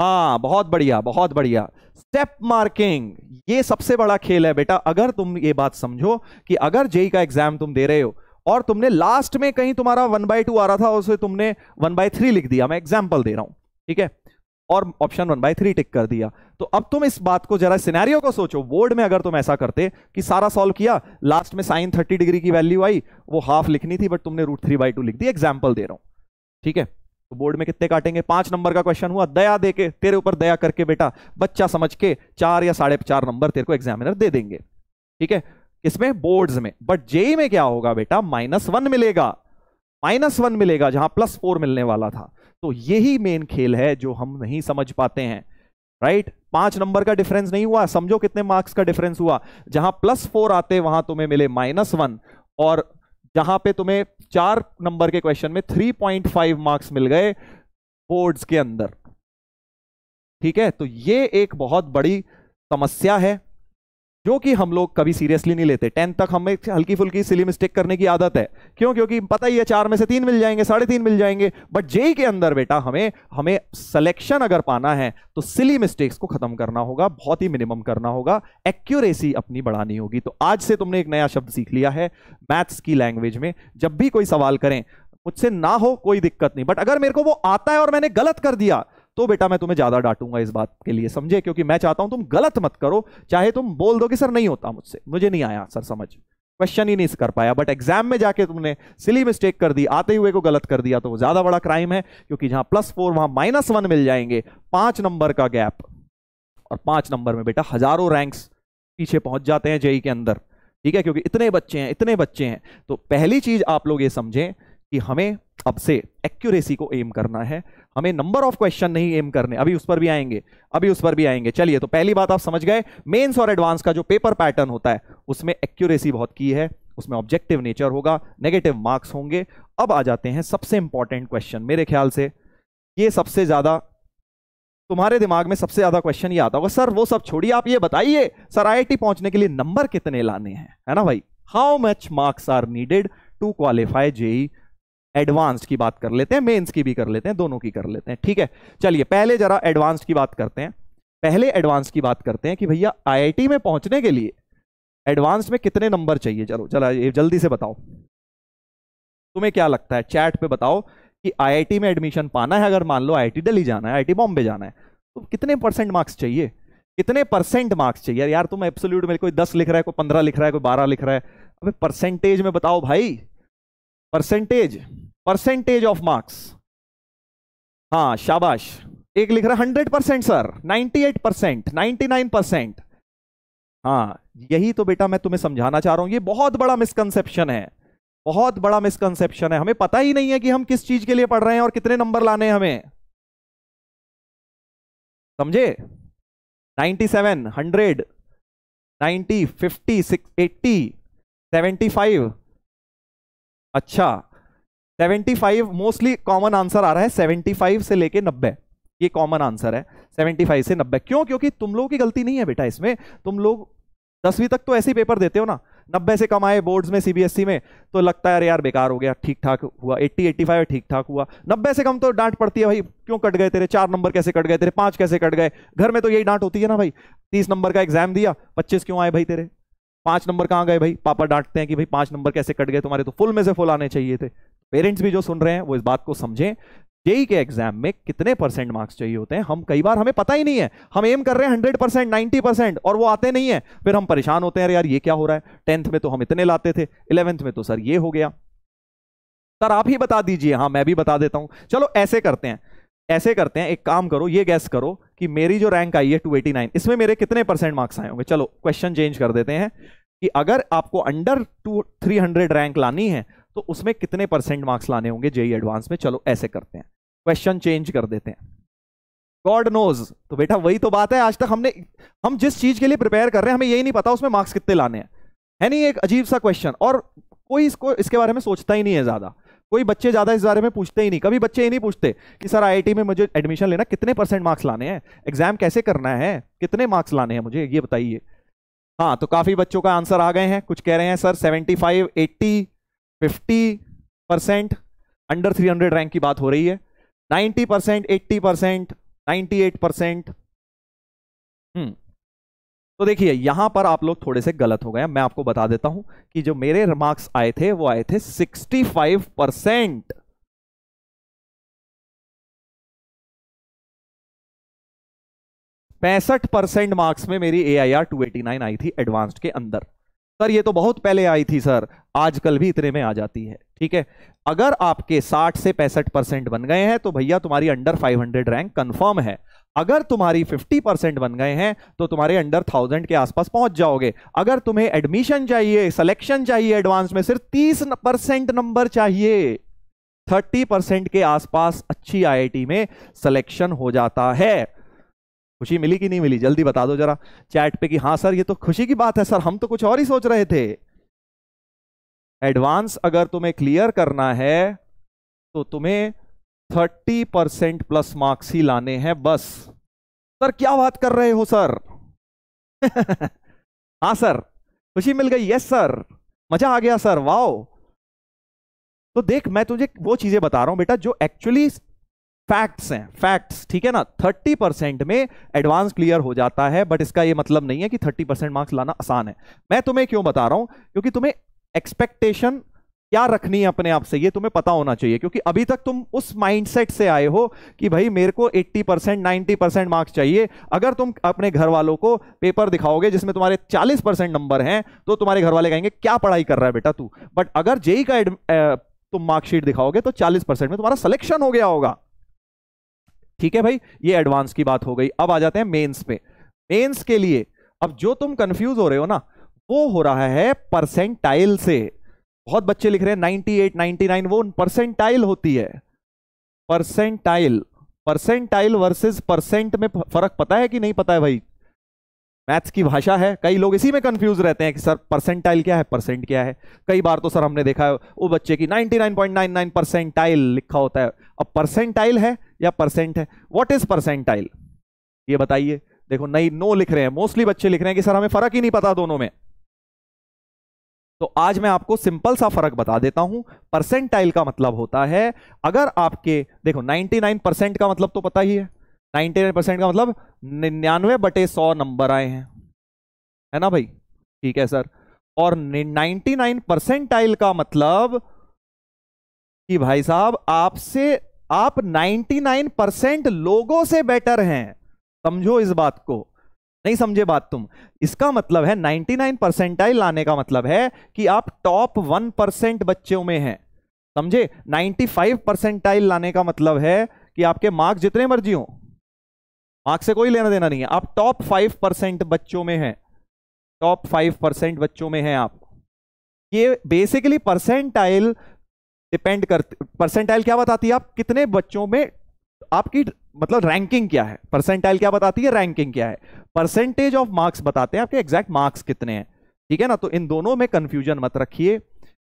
हाँ बहुत बढ़िया बहुत बढ़िया स्टेप मार्किंग ये सबसे बड़ा खेल है बेटा अगर तुम ये बात समझो कि अगर जेई का एग्जाम तुम दे रहे हो और तुमने लास्ट में कहीं तुम्हारा वन बाय टू आ रहा था उसे तुमने वन बाय थ्री लिख दिया मैं एग्जाम्पल दे रहा हूं ठीक है और option one by three tick कर दिया तो अब तुम इस बात को जरा सिनेरियो को सोचो बोर्ड में अगर तुम ऐसा करते कि सारा सॉल्व किया लास्ट में साइन थर्टी डिग्री की वैल्यू आई वो हाफ लिखनी थी बट तुमने रूट थ्री बाई टू लिख दी एग्जाम्पल दे रहा हूं ठीक है तो बोर्ड में कितने काटेंगे पांच नंबर का क्वेश्चन हुआ दया दे के तेरे ऊपर दया करके बेटा बच्चा समझ के चार या साढ़े चार नंबर तेरे को एग्जामिनर दे देंगे ठीक है इसमें बोर्ड्स में बट जेई में क्या होगा बेटा माइनस वन मिलेगा माइनस वन मिलेगा जहां प्लस फोर मिलने वाला था तो यही मेन खेल है जो हम नहीं समझ पाते हैं राइट right? पांच नंबर का डिफरेंस नहीं हुआ समझो कितने मार्क्स का डिफरेंस हुआ जहां प्लस फोर आते वहां तुम्हें मिले माइनस वन और जहां पे तुम्हें चार नंबर के क्वेश्चन में 3.5 मार्क्स मिल गए बोर्ड्स के अंदर ठीक है तो ये एक बहुत बड़ी समस्या है जो कि हम लोग कभी सीरियसली नहीं लेते टेंथ तक हमें हल्की फुल्की सिली मिस्टेक करने की आदत है क्यों क्योंकि पता ही है चार में से तीन मिल जाएंगे साढ़े तीन मिल जाएंगे बट जेई के अंदर बेटा हमें हमें सिलेक्शन अगर पाना है तो सिली मिस्टेक्स को खत्म करना होगा बहुत ही मिनिमम करना होगा एक्यूरेसी अपनी बढ़ानी होगी तो आज से तुमने एक नया शब्द सीख लिया है मैथ्स की लैंग्वेज में जब भी कोई सवाल करें मुझसे ना हो कोई दिक्कत नहीं बट अगर मेरे को वो आता है और मैंने गलत कर दिया तो बेटा मैं तुम्हें ज्यादा डांटूंगा इस बात के लिए समझे क्योंकि मैं चाहता हूं तुम गलत मत करो चाहे तुम बोल दो कि सर नहीं होता मुझसे मुझे नहीं आया सर समझ क्वेश्चन ही नहीं कर पाया बट एग्जाम में जाके तुमने सिली मिस्टेक कर दी आते हुए को गलत कर दिया तो वो ज्यादा बड़ा क्राइम है क्योंकि जहां प्लस फोर वहां माइनस वन मिल जाएंगे पांच नंबर का गैप और पांच नंबर में बेटा हजारों रैंक्स पीछे पहुंच जाते हैं जेई के अंदर ठीक है क्योंकि इतने बच्चे हैं इतने बच्चे हैं तो पहली चीज आप लोग ये समझें कि हमें अब से एक्यूरेसी को एम करना है हमें नंबर ऑफ क्वेश्चन नहीं एम करने अभी उस पर भी आएंगे अभी उस पर भी आएंगे चलिए तो पहली बात आप समझ गए मेंस और एडवांस का जो पेपर पैटर्न होता है उसमें एक्यूरेसी बहुत की है उसमें ऑब्जेक्टिव नेचर होगा नेगेटिव मार्क्स होंगे अब आ जाते हैं सबसे इंपॉर्टेंट क्वेश्चन मेरे ख्याल से ये सबसे ज्यादा तुम्हारे दिमाग में सबसे ज्यादा क्वेश्चन ये आता होगा सर वो सब छोड़िए आप ये बताइए सर आई पहुंचने के लिए नंबर कितने लाने हैं है ना भाई how much marks are needed to qualify JEE advanced की बात कर लेते हैं मेंस की भी कर लेते हैं दोनों की कर लेते हैं ठीक है चलिए पहले जरा एडवांस्ड की बात करते हैं पहले एडवांस की बात करते हैं कि भैया आईआईटी में पहुंचने के लिए एडवांस में कितने नंबर चाहिए चलो चला जल्दी से बताओ तुम्हें क्या लगता है चैट पे बताओ कि आईआईटी में एडमिशन पाना है अगर मान लो आई दिल्ली जाना है आई बॉम्बे जाना है तो कितने परसेंट मार्क्स चाहिए कितने परसेंट मार्क्स चाहिए यार तुम एब्सोल्यूट में कोई दस लिख रहा है कोई पंद्रह लिख रहा है कोई बारह लिख रहा है अबे परसेंटेज में बताओ भाई परसेंटेज परसेंटेज ऑफ मार्क्स हाँ शाबाश एक लिख रहा hundred percent sir ninety eight percent ninety nine percent हाँ यही तो बेटा मैं तुम्हें समझाना चाह रहा हूं ये बहुत बड़ा मिसकंसेप्शन है बहुत बड़ा मिसकंसेप्शन है हमें पता ही नहीं है कि हम किस चीज के लिए पढ़ रहे हैं और कितने नंबर लाने हैं हमें समझे 97, 100, 90, 50, एट्टी 80, 75 अच्छा seventy five mostly common answer आ रहा है सेवेंटी फाइव से लेके नब्बे ये कॉमन आंसर है सेवेंटी फाइव से नब्बे क्यों क्योंकि तुम लोगों की गलती नहीं है बेटा इसमें तुम लोग दसवीं तक तो ऐसे ही पेपर देते हो ना नब्बे से कम आए बोर्ड्स में सीबीएसई e में तो लगता है अरे यार बेकार हो गया ठीक ठाक हुआ एट्टी एट्टी फाइव ठीक ठाक हुआ नब्बे से कम तो डांट पड़ती है भाई क्यों कट गए तेरे चार नंबर कैसे कट गए तेरे पांच कैसे कट गए घर में तो यही डांट होती है ना भाई तीस नंबर का एग्जाम दिया पच्चीस क्यों आए भाई तेरे पांच नंबर कहाँ गए भाई पापा डांटते हैं कि भाई पांच नंबर कैसे कट गए तुम्हारे तो फुल में से फुल आने चाहिए थे पेरेंट्स भी जो सुन रहे हैं वो इस बात को समझें जेई के एग्जाम में कितने परसेंट मार्क्स चाहिए होते हैं हम कई बार हमें पता ही नहीं है हम एम कर रहे हैं हंड्रेड परसेंट नाइन्टी परसेंट और वो आते नहीं है फिर हम परेशान होते हैं अरे यार ये क्या हो रहा है टेंथ में तो हम इतने लाते थे इलेवेंथ में तो सर ये हो गया सर आप ही बता दीजिए हाँ मैं भी बता देता हूँ चलो ऐसे करते हैं ऐसे करते हैं एक काम करो ये गैस करो कि मेरी जो रैंक आई है नाइन इसमें मेरे कितने परसेंट मार्क्स आए होंगे चलो क्वेश्चन चेंज कर देते हैं कि अगर आपको under two three hundred rank लानी है तो उसमें कितने परसेंट मार्क्स लाने होंगे जेई एडवांस में चलो ऐसे करते हैं क्वेश्चन चेंज कर देते हैं गॉड नोज तो बेटा वही तो बात है आज तक हमने हम जिस चीज के लिए प्रिपेयर कर रहे हैं हमें यही नहीं पता उसमें मार्क्स कितने लाने हैं है नहीं एक अजीब सा क्वेश्चन और कोई इसको इसके बारे में सोचता ही नहीं है ज्यादा कोई बच्चे ज्यादा इस बारे में पूछते ही नहीं कभी बच्चे ही नहीं पूछते कि सर आई में मुझे एडमिशन लेना कितने परसेंट मार्क्स लाने हैं एग्जाम कैसे करना है कितने मार्क्स लाने हैं मुझे ये बताइए हाँ तो काफी बच्चों का आंसर आ गए हैं कुछ कह रहे हैं sir 75 80 fifty percent under three hundred rank की बात हो रही है ninety percent eighty percent ninety eight percent hmm. तो देखिए यहां पर आप लोग थोड़े से गलत हो गए मैं आपको बता देता हूं कि जो मेरे मार्क्स आए थे वो आए थे सिक्सटी फाइव परसेंट पैंसठ परसेंट मार्क्स में मेरी A I R two eighty nine आई थी एडवांस्ड के अंदर सर ये तो बहुत पहले आई थी सर आजकल भी इतने में आ जाती है ठीक है अगर आपके 60 से पैंसठ परसेंट बन गए हैं तो भैया तुम्हारी अंडर 500 रैंक कंफर्म है अगर तुम्हारी 50 परसेंट बन गए हैं तो तुम्हारे अंडर थाउजेंड के आसपास पहुंच जाओगे अगर तुम्हें एडमिशन चाहिए सिलेक्शन चाहिए एडवांस में सिर्फ तीस परसेंट नंबर चाहिए थर्टी परसेंट के आसपास अच्छी आई में सलेक्शन हो जाता है खुशी मिली कि नहीं मिली जल्दी बता दो जरा चैट पे कि हाँ सर ये तो खुशी की बात है सर हम तो कुछ और ही सोच रहे थे एडवांस अगर तुम्हें क्लियर करना है तो तुम्हें थर्टी परसेंट प्लस मार्क्स ही लाने हैं बस सर क्या बात कर रहे हो सर हाँ सर खुशी मिल गई यस सर मजा आ गया सर वाओ तो देख मैं तुझे वो चीजें बता रहा हूं बेटा जो एक्चुअली फैक्ट्स हैं फैक्ट्स ठीक है ना 30 परसेंट में एडवांस क्लियर हो जाता है बट इसका ये मतलब नहीं है कि 30 परसेंट मार्क्स लाना आसान है मैं तुम्हें क्यों बता रहा हूं क्योंकि तुम्हें एक्सपेक्टेशन क्या रखनी है अपने आप से ये तुम्हें पता होना चाहिए क्योंकि अभी तक तुम उस माइंडसेट से आए हो कि भाई मेरे को 80 परसेंट नाइन्टी परसेंट मार्क्स चाहिए अगर तुम अपने घर वालों को पेपर दिखाओगे जिसमें तुम्हारे 40 परसेंट नंबर हैं तो तुम्हारे घर वाले कहेंगे क्या पढ़ाई कर रहा है बेटा तू बट अगर जेई का तुम मार्कशीट दिखाओगे तो चालीस में तुम्हारा सलेक्शन हो गया होगा ठीक है भाई ये एडवांस की बात हो गई अब आ जाते हैं मेंस पे मेंस के लिए अब जो तुम कंफ्यूज हो रहे हो ना वो हो रहा है परसेंटाइल से बहुत बच्चे लिख रहे हैं 98, 99 वो परसेंटाइल होती है परसेंटाइल परसेंटाइल वर्सेस परसेंट में फर्क पता है कि नहीं पता है भाई मैथ्स की भाषा है कई लोग इसी में कंफ्यूज रहते हैं कि सर परसेंटाइल क्या है परसेंट क्या है कई बार तो सर हमने देखा है वो बच्चे की 99.99 परसेंटाइल लिखा होता है अब परसेंटाइल है या परसेंट है वॉट इज परसेंटाइल ये बताइए देखो नहीं नो लिख रहे हैं मोस्टली बच्चे लिख रहे हैं कि सर हमें फर्क ही नहीं पता दोनों में तो आज मैं आपको सिंपल सा फर्क बता देता हूं परसेंटाइल का मतलब होता है अगर आपके देखो 99 परसेंट का मतलब तो पता ही है 99 परसेंट का मतलब निन्यानवे बटे सौ नंबर आए हैं है ना भाई ठीक है सर और 99 परसेंटाइल का मतलब कि भाई साहब आपसे आप 99 परसेंट लोगों से बेटर हैं समझो इस बात को नहीं समझे बात तुम इसका मतलब है 99 परसेंटाइल लाने का मतलब है कि आप टॉप 1 परसेंट बच्चों में हैं समझे 95 परसेंटाइल लाने का मतलब है कि आपके मार्क्स जितने मर्जी हो मार्क्स से कोई लेना देना नहीं है आप टॉप 5 परसेंट बच्चों में हैं टॉप 5 परसेंट बच्चों में हैं आप ये बेसिकली परसेंटाइल डिपेंड करती परसेंटाइल क्या बताती है आप कितने बच्चों में आपकी मतलब रैंकिंग क्या है परसेंटाइल क्या बताती है रैंकिंग क्या है परसेंटेज ऑफ मार्क्स बताते हैं आपके एग्जैक्ट मार्क्स कितने हैं ठीक है ना तो इन दोनों में कंफ्यूजन मत रखिए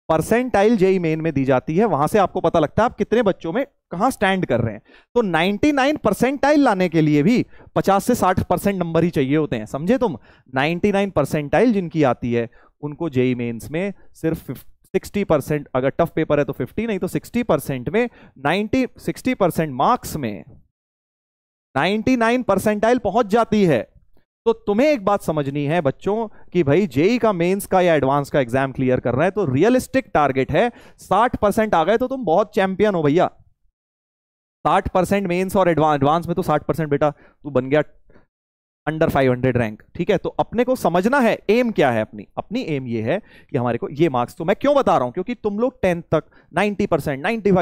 परसेंटाइल जेई मेन में दी जाती है वहां से आपको पता लगता है आप कितने बच्चों में कहां स्टैंड कर रहे हैं तो 99 परसेंटाइल लाने के लिए भी 50 से 60 परसेंट नंबर ही चाहिए होते हैं समझे तुम 99 परसेंटाइल जिनकी आती है उनको जेई मेन्स e में सिर्फ सिक्सटी परसेंट अगर टफ पेपर है तो फिफ्टी नहीं तो सिक्सटी परसेंट में 90 सिक्सटी परसेंट मार्क्स में नाइन परसेंटाइल पहुंच जाती है तो तुम्हें एक बात समझनी है बच्चों कि भाई जेई का मेंस का या एडवांस का एग्जाम क्लियर कर रहे है तो रियलिस्टिक टारगेट है साठ परसेंट आ गए तो तुम बहुत चैंपियन हो भैया साठ परसेंट मेन्स और एडवांस में तो साठ परसेंट बेटा तू बन गया अंडर 500 रैंक ठीक है तो अपने को समझना है एम क्या है अपनी अपनी एम ये है कि हमारे को ये मार्क्स तो मैं क्यों बता रहा हूं क्योंकि तुम लोग टेंथ तक 90 परसेंट नाइन्टी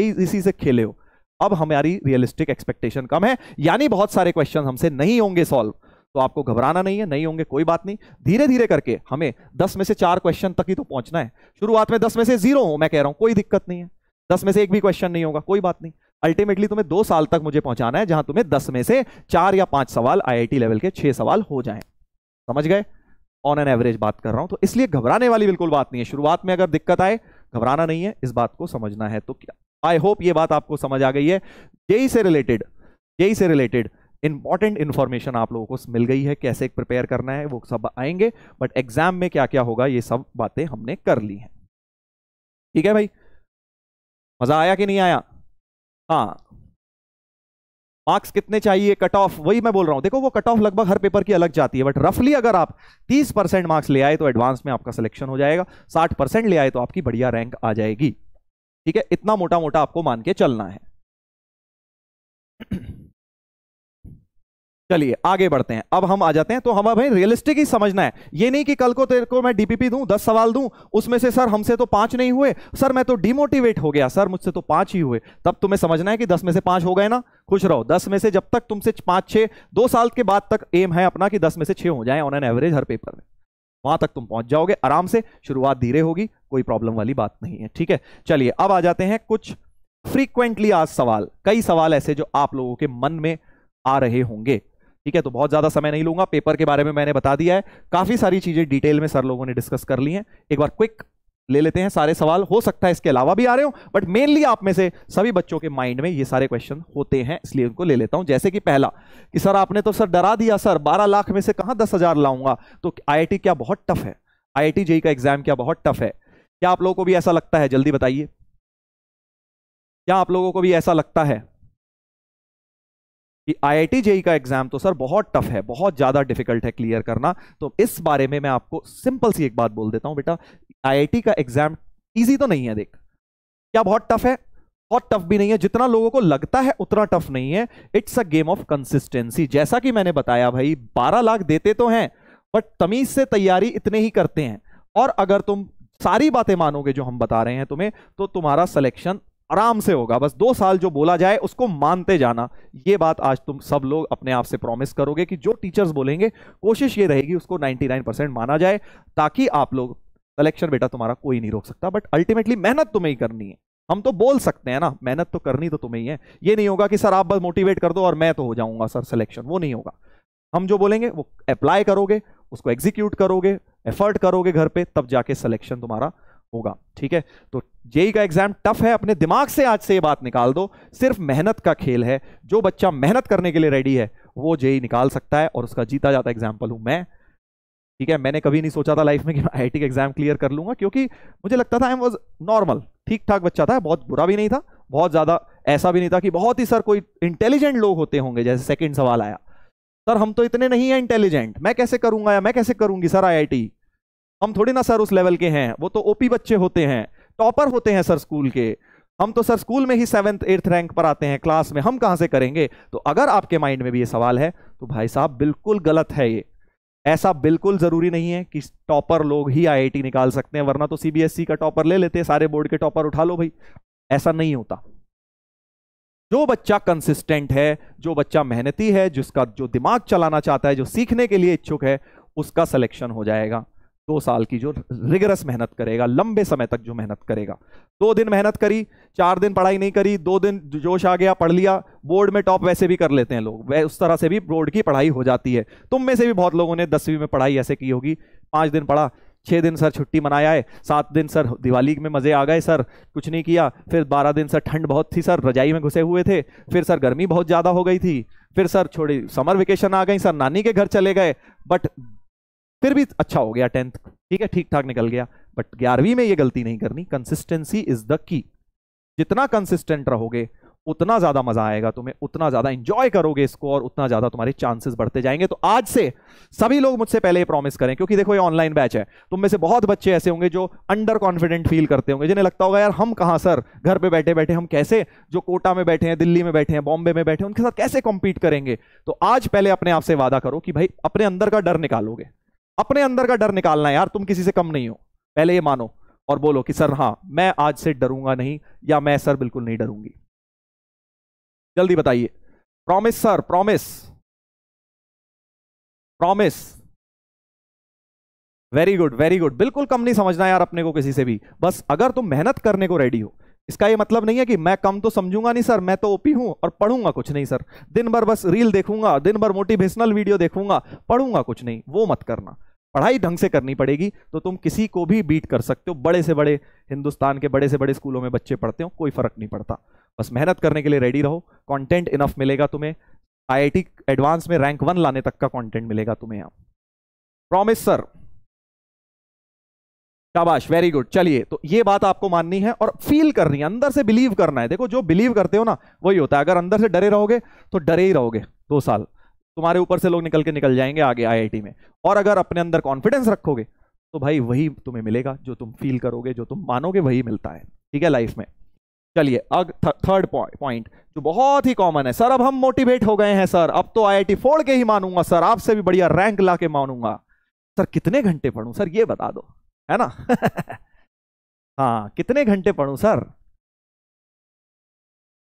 ये इसी से खेले हो अब हमारी रियलिस्टिक एक्सपेक्टेशन कम है यानी बहुत सारे क्वेश्चन हमसे नहीं होंगे सॉल्व तो आपको घबराना नहीं है नहीं होंगे कोई बात नहीं धीरे धीरे करके हमें दस में से चार क्वेश्चन तक ही तो पहुंचना है शुरुआत में दस में से जीरो हो मैं कह रहा हूं कोई दिक्कत नहीं है दस में से एक भी क्वेश्चन नहीं होगा कोई बात नहीं अल्टीमेटली तुम्हें दो साल तक मुझे पहुंचाना है जहां तुम्हें दस में से चार या पांच सवाल आई लेवल के छह सवाल हो जाए समझ गए ऑन एन एवरेज बात कर रहा हूं तो इसलिए घबराने वाली बिल्कुल बात नहीं है शुरुआत में अगर दिक्कत आए घबराना नहीं है इस बात को समझना है तो क्या आई होप ये बात आपको समझ आ गई है जेई e से रिलेटेड जेई e से रिलेटेड इंपॉर्टेंट इन्फॉर्मेशन आप लोगों को मिल गई है कैसे प्रिपेयर करना है वो सब आएंगे बट एग्जाम में क्या क्या होगा ये सब बातें हमने कर ली हैं ठीक है भाई मजा आया कि नहीं आया हाँ मार्क्स कितने चाहिए कट ऑफ वही मैं बोल रहा हूं देखो वो कट ऑफ लगभग हर पेपर की अलग जाती है बट रफली अगर आप 30 परसेंट मार्क्स ले आए तो एडवांस में आपका सिलेक्शन हो जाएगा 60 परसेंट ले आए तो आपकी बढ़िया रैंक आ जाएगी ठीक है इतना मोटा मोटा आपको मान के चलना है चलिए आगे बढ़ते हैं अब हम आ जाते हैं तो हमें भाई रियलिस्टिक ही समझना है ये नहीं कि कल को तेरे को मैं डीपीपी दूं दस सवाल दूं उसमें से सर हमसे तो पांच नहीं हुए सर मैं तो डिमोटिवेट हो गया सर मुझसे तो पांच ही हुए तब तुम्हें समझना है कि दस में से पांच हो गए ना खुश रहो दस में से जब तक तुमसे पांच छह दो साल के बाद तक एम है अपना कि दस में से छह हो जाए ऑन एन एवरेज हर पेपर में वहां तक तुम पहुंच जाओगे आराम से शुरुआत धीरे होगी कोई प्रॉब्लम वाली बात नहीं है ठीक है चलिए अब आ जाते हैं कुछ फ्रीक्वेंटली आज सवाल कई सवाल ऐसे जो आप लोगों के मन में आ रहे होंगे ठीक है तो बहुत ज्यादा समय नहीं लूंगा पेपर के बारे में मैंने बता दिया है काफी सारी चीजें डिटेल में सर लोगों ने डिस्कस कर ली है एक बार क्विक ले लेते हैं सारे सवाल हो सकता है इसके अलावा भी आ रहे हो बट मेनली आप में से सभी बच्चों के माइंड में ये सारे क्वेश्चन होते हैं इसलिए उनको ले लेता हूं जैसे कि पहला कि सर आपने तो सर डरा दिया सर 12 लाख में से कहां दस हजार लाऊंगा तो आईआईटी क्या बहुत टफ है आईआईटी जेई e e का एग्जाम क्या बहुत टफ है क्या आप लोगों को भी ऐसा लगता है जल्दी बताइए क्या आप लोगों को भी ऐसा लगता है आईआईटी आई e का एग्जाम तो सर बहुत टफ है बहुत ज्यादा डिफिकल्ट है क्लियर करना तो इस बारे में मैं आपको सिंपल सी एक बात बोल देता हूं बेटा आई का एग्जाम ईजी तो नहीं है देख क्या बहुत टफ है बहुत टफ भी नहीं है जितना लोगों को लगता है उतना टफ नहीं है it's a game of consistency जैसा कि मैंने बताया भाई बारह लाख देते तो हैं बट तमीज से तैयारी इतने ही करते हैं और अगर तुम सारी बातें मानोगे जो हम बता रहे हैं तुम्हें तो तुम्हारा सिलेक्शन आराम से होगा बस दो साल जो बोला जाए उसको मानते जाना ये बात आज तुम सब लोग अपने आप से प्रॉमिस करोगे कि जो टीचर्स बोलेंगे कोशिश ये रहेगी उसको 99 परसेंट माना जाए ताकि आप लोग सलेक्शन बेटा तुम्हारा कोई नहीं रोक सकता बट अल्टीमेटली मेहनत तुम्हें ही करनी है हम तो बोल सकते हैं ना मेहनत तो करनी तो तुम्हें ही है ये नहीं होगा कि सर आप बस मोटिवेट कर दो और मैं तो हो जाऊंगा सर सिलेक्शन वो नहीं होगा हम जो बोलेंगे वो अप्लाई करोगे उसको एग्जीक्यूट करोगे एफर्ट करोगे घर पे तब जाके सिलेक्शन तुम्हारा होगा ठीक है तो जेई का एग्जाम टफ है अपने दिमाग से आज से ये बात निकाल दो सिर्फ मेहनत का खेल है जो बच्चा मेहनत करने के लिए रेडी है वो जेई निकाल सकता है और उसका जीता जाता एग्जाम्पल हूं मैं ठीक है मैंने कभी नहीं सोचा था लाइफ में कि मैं आई का एग्जाम क्लियर कर लूंगा क्योंकि मुझे लगता था आई वॉज नॉर्मल ठीक ठाक बच्चा था बहुत बुरा भी नहीं था बहुत ज़्यादा ऐसा भी नहीं था कि बहुत ही सर कोई इंटेलिजेंट लोग होते होंगे जैसे सेकंड सवाल आया सर हम तो इतने नहीं है इंटेलिजेंट मैं कैसे करूंगा या मैं कैसे करूंगी सर आईआईटी हम थोड़ी ना सर उस लेवल के हैं वो तो ओपी बच्चे होते हैं टॉपर होते हैं सर स्कूल के हम तो सर स्कूल में ही सेवन्थ एट्थ रैंक पर आते हैं क्लास में हम कहाँ से करेंगे तो अगर आपके माइंड में भी ये सवाल है तो भाई साहब बिल्कुल गलत है ये ऐसा बिल्कुल ज़रूरी नहीं है कि टॉपर लोग ही आईआईटी निकाल सकते हैं वरना तो सीबीएसई e का टॉपर ले लेते हैं सारे बोर्ड के टॉपर उठा लो भाई ऐसा नहीं होता जो बच्चा कंसिस्टेंट है जो बच्चा मेहनती है जिसका जो दिमाग चलाना चाहता है जो सीखने के लिए इच्छुक है उसका सिलेक्शन हो जाएगा दो साल की जो रिगरस मेहनत करेगा लंबे समय तक जो मेहनत करेगा दो दिन मेहनत करी चार दिन पढ़ाई नहीं करी दो दिन जोश आ गया पढ़ लिया बोर्ड में टॉप वैसे भी कर लेते हैं लोग वह उस तरह से भी बोर्ड की पढ़ाई हो जाती है तुम में से भी बहुत लोगों ने दसवीं में पढ़ाई ऐसे की होगी पाँच दिन पढ़ा छः दिन सर छुट्टी मनाया है सात दिन सर दिवाली में मज़े आ गए सर कुछ नहीं किया फिर बारह दिन सर ठंड बहुत थी सर रजाई में घुसे हुए थे फिर सर गर्मी बहुत ज़्यादा हो गई थी फिर सर छोड़ी समर वेकेशन आ गई सर नानी के घर चले गए बट फिर भी अच्छा हो गया टेंथ ठीक है ठीक ठाक निकल गया बट ग्यारहवीं में ये गलती नहीं करनी कंसिस्टेंसी इज द की जितना कंसिस्टेंट रहोगे उतना ज्यादा मजा आएगा तुम्हें उतना ज्यादा इंजॉय करोगे इसको और उतना ज्यादा तुम्हारे चांसेस बढ़ते जाएंगे तो आज से सभी लोग मुझसे पहले प्रॉमिस करें क्योंकि देखो ये ऑनलाइन बैच है तुम में से बहुत बच्चे ऐसे होंगे जो अंडर कॉन्फिडेंट फील करते होंगे जिन्हें लगता होगा यार हम कहां सर घर पे बैठे बैठे हम कैसे जो कोटा में बैठे हैं दिल्ली में बैठे हैं बॉम्बे में बैठे हैं उनके साथ कैसे कॉम्पीट करेंगे तो आज पहले अपने आप से वादा करो कि भाई अपने अंदर का डर निकालोगे अपने अंदर का डर निकालना है यार तुम किसी से कम नहीं हो पहले ये मानो और बोलो कि सर हाँ मैं आज से डरूंगा नहीं या मैं सर बिल्कुल नहीं डरूंगी जल्दी बताइए promise sir promise promise very good very good बिल्कुल कम नहीं समझना यार अपने को किसी से भी बस अगर तुम मेहनत करने को रेडी हो इसका ये मतलब नहीं है कि मैं कम तो समझूंगा नहीं सर मैं तो ओपी हूं और पढ़ूंगा कुछ नहीं सर दिन भर बस रील देखूंगा दिन भर मोटिवेशनल वीडियो देखूंगा पढ़ूंगा कुछ नहीं वो मत करना पढ़ाई ढंग से करनी पड़ेगी तो तुम किसी को भी बीट कर सकते हो बड़े से बड़े हिंदुस्तान के बड़े से बड़े स्कूलों में बच्चे पढ़ते हो कोई फर्क नहीं पड़ता बस मेहनत करने के लिए रेडी रहो कंटेंट इनफ मिलेगा तुम्हें आईआईटी एडवांस में रैंक वन लाने तक का कंटेंट मिलेगा तुम्हें यहां प्रॉमिस सर शाबाश वेरी गुड चलिए तो ये बात आपको माननी है और फील करनी है अंदर से बिलीव करना है देखो जो बिलीव करते हो ना वही होता है अगर अंदर से डरे रहोगे तो डरे ही रहोगे दो साल तुम्हारे ऊपर से लोग निकल के निकल जाएंगे आगे आईआईटी में और अगर अपने अंदर कॉन्फिडेंस रखोगे तो भाई वही तुम्हें मिलेगा जो तुम फील करोगे जो तुम मानोगे वही मिलता है ठीक है लाइफ में चलिए अब थर्ड पॉइंट जो बहुत ही कॉमन है सर अब हम मोटिवेट हो गए हैं सर अब तो आई फोड़ के ही मानूंगा सर आपसे भी बढ़िया रैंक ला के मानूंगा सर कितने घंटे पढ़ूँ सर ये बता दो है ना हाँ कितने घंटे पढ़ूँ सर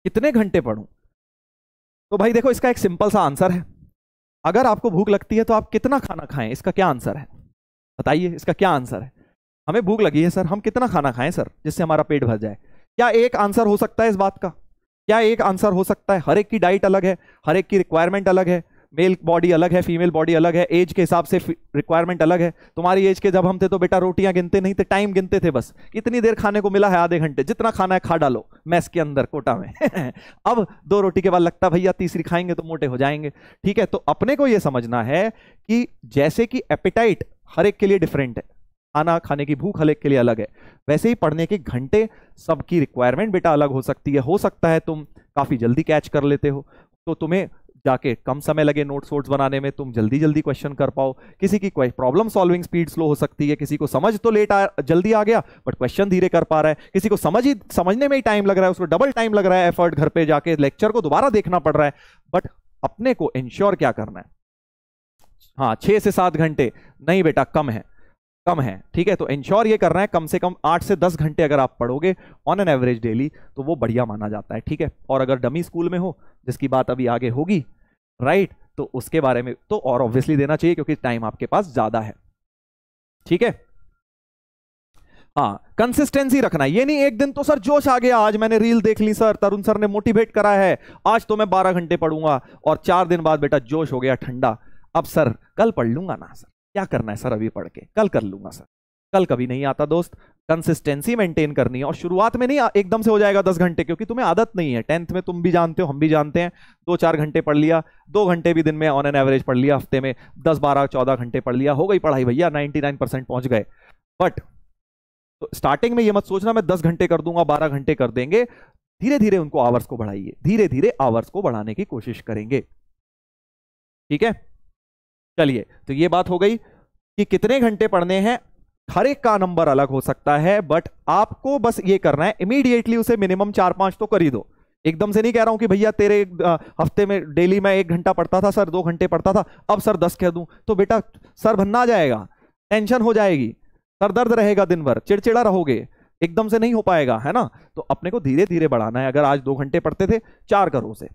कितने घंटे पढ़ूं तो भाई देखो इसका एक सिंपल सा आंसर है अगर आपको भूख लगती है तो आप कितना खाना खाएं इसका क्या आंसर है बताइए इसका क्या आंसर है हमें भूख लगी है सर हम कितना खाना खाएं सर जिससे हमारा पेट भर जाए क्या एक आंसर हो सकता है इस बात का क्या एक आंसर हो सकता है हर एक की डाइट अलग है हर एक की रिक्वायरमेंट अलग है मेल बॉडी अलग है फीमेल बॉडी अलग है एज के हिसाब से रिक्वायरमेंट अलग है तुम्हारी एज के जब हम थे तो बेटा रोटियां गिनते नहीं थे टाइम गिनते थे बस इतनी देर खाने को मिला है आधे घंटे जितना खाना है खा डालो मैस के अंदर कोटा में अब दो रोटी के बाद लगता भैया तीसरी खाएंगे तो मोटे हो जाएंगे ठीक है तो अपने को यह समझना है कि जैसे कि एपिटाइट हर एक के लिए डिफरेंट है खाना खाने की भूख हलेक के लिए अलग है वैसे ही पढ़ने के घंटे सबकी रिक्वायरमेंट बेटा अलग हो सकती है हो सकता है तुम काफ़ी जल्दी कैच कर लेते हो तो तुम्हें जाके कम समय लगे नोट्स वोट्स बनाने में तुम जल्दी जल्दी क्वेश्चन कर पाओ किसी की प्रॉब्लम सॉल्विंग स्पीड स्लो हो सकती है किसी को समझ तो लेट आ जल्दी आ गया बट क्वेश्चन धीरे कर पा रहा है किसी को समझ ही समझने में ही टाइम लग रहा है उसको डबल टाइम लग रहा है एफर्ट घर पे जाके लेक्चर को दोबारा देखना पड़ रहा है बट अपने को इंश्योर क्या करना है हाँ छह से सात घंटे नहीं बेटा कम है कम है ठीक है तो इंश्योर ये रहे हैं कम से कम आठ से दस घंटे अगर आप पढ़ोगे ऑन एन एवरेज डेली तो वो बढ़िया माना जाता है ठीक है और अगर डमी स्कूल में हो जिसकी बात अभी आगे होगी राइट तो उसके बारे में तो और ऑब्वियसली देना चाहिए क्योंकि टाइम आपके पास ज़्यादा है ठीक है हाँ कंसिस्टेंसी रखना ये नहीं एक दिन तो सर जोश आ गया आज मैंने रील देख ली सर तरुण सर ने मोटिवेट करा है आज तो मैं बारह घंटे पढ़ूंगा और चार दिन बाद बेटा जोश हो गया ठंडा अब सर कल पढ़ लूंगा ना सर क्या करना है सर अभी पढ़ के कल कर लूंगा सर कल कभी नहीं आता दोस्त कंसिस्टेंसी मेंटेन करनी है और शुरुआत में नहीं एकदम से हो जाएगा दस घंटे क्योंकि तुम्हें आदत नहीं है टेंथ में तुम भी जानते हो हम भी जानते हैं दो चार घंटे पढ़ लिया दो घंटे भी दिन में ऑन एन एवरेज पढ़ लिया हफ्ते में दस बारह चौदह घंटे पढ़ लिया हो गई पढ़ाई भैया नाइन्टी नाइन परसेंट पहुंच गए बट तो स्टार्टिंग में ये मत सोचना मैं दस घंटे कर दूंगा बारह घंटे कर देंगे धीरे धीरे उनको आवर्स को बढ़ाइए धीरे धीरे आवर्स को बढ़ाने की कोशिश करेंगे ठीक है चलिए तो ये बात हो गई कि कितने घंटे पढ़ने हैं हर एक का नंबर अलग हो सकता है बट आपको बस ये करना है इमीडिएटली उसे मिनिमम चार पांच तो करी दो एकदम से नहीं कह रहा हूं कि भैया तेरे हफ्ते में डेली मैं एक घंटा पढ़ता था सर दो घंटे पढ़ता था अब सर दस कह दूं तो बेटा सर भन्ना जाएगा टेंशन हो जाएगी सर दर्द रहेगा दिन भर चिड़चिड़ा रहोगे एकदम से नहीं हो पाएगा है ना तो अपने को धीरे धीरे बढ़ाना है अगर आज दो घंटे पढ़ते थे चार करो उसे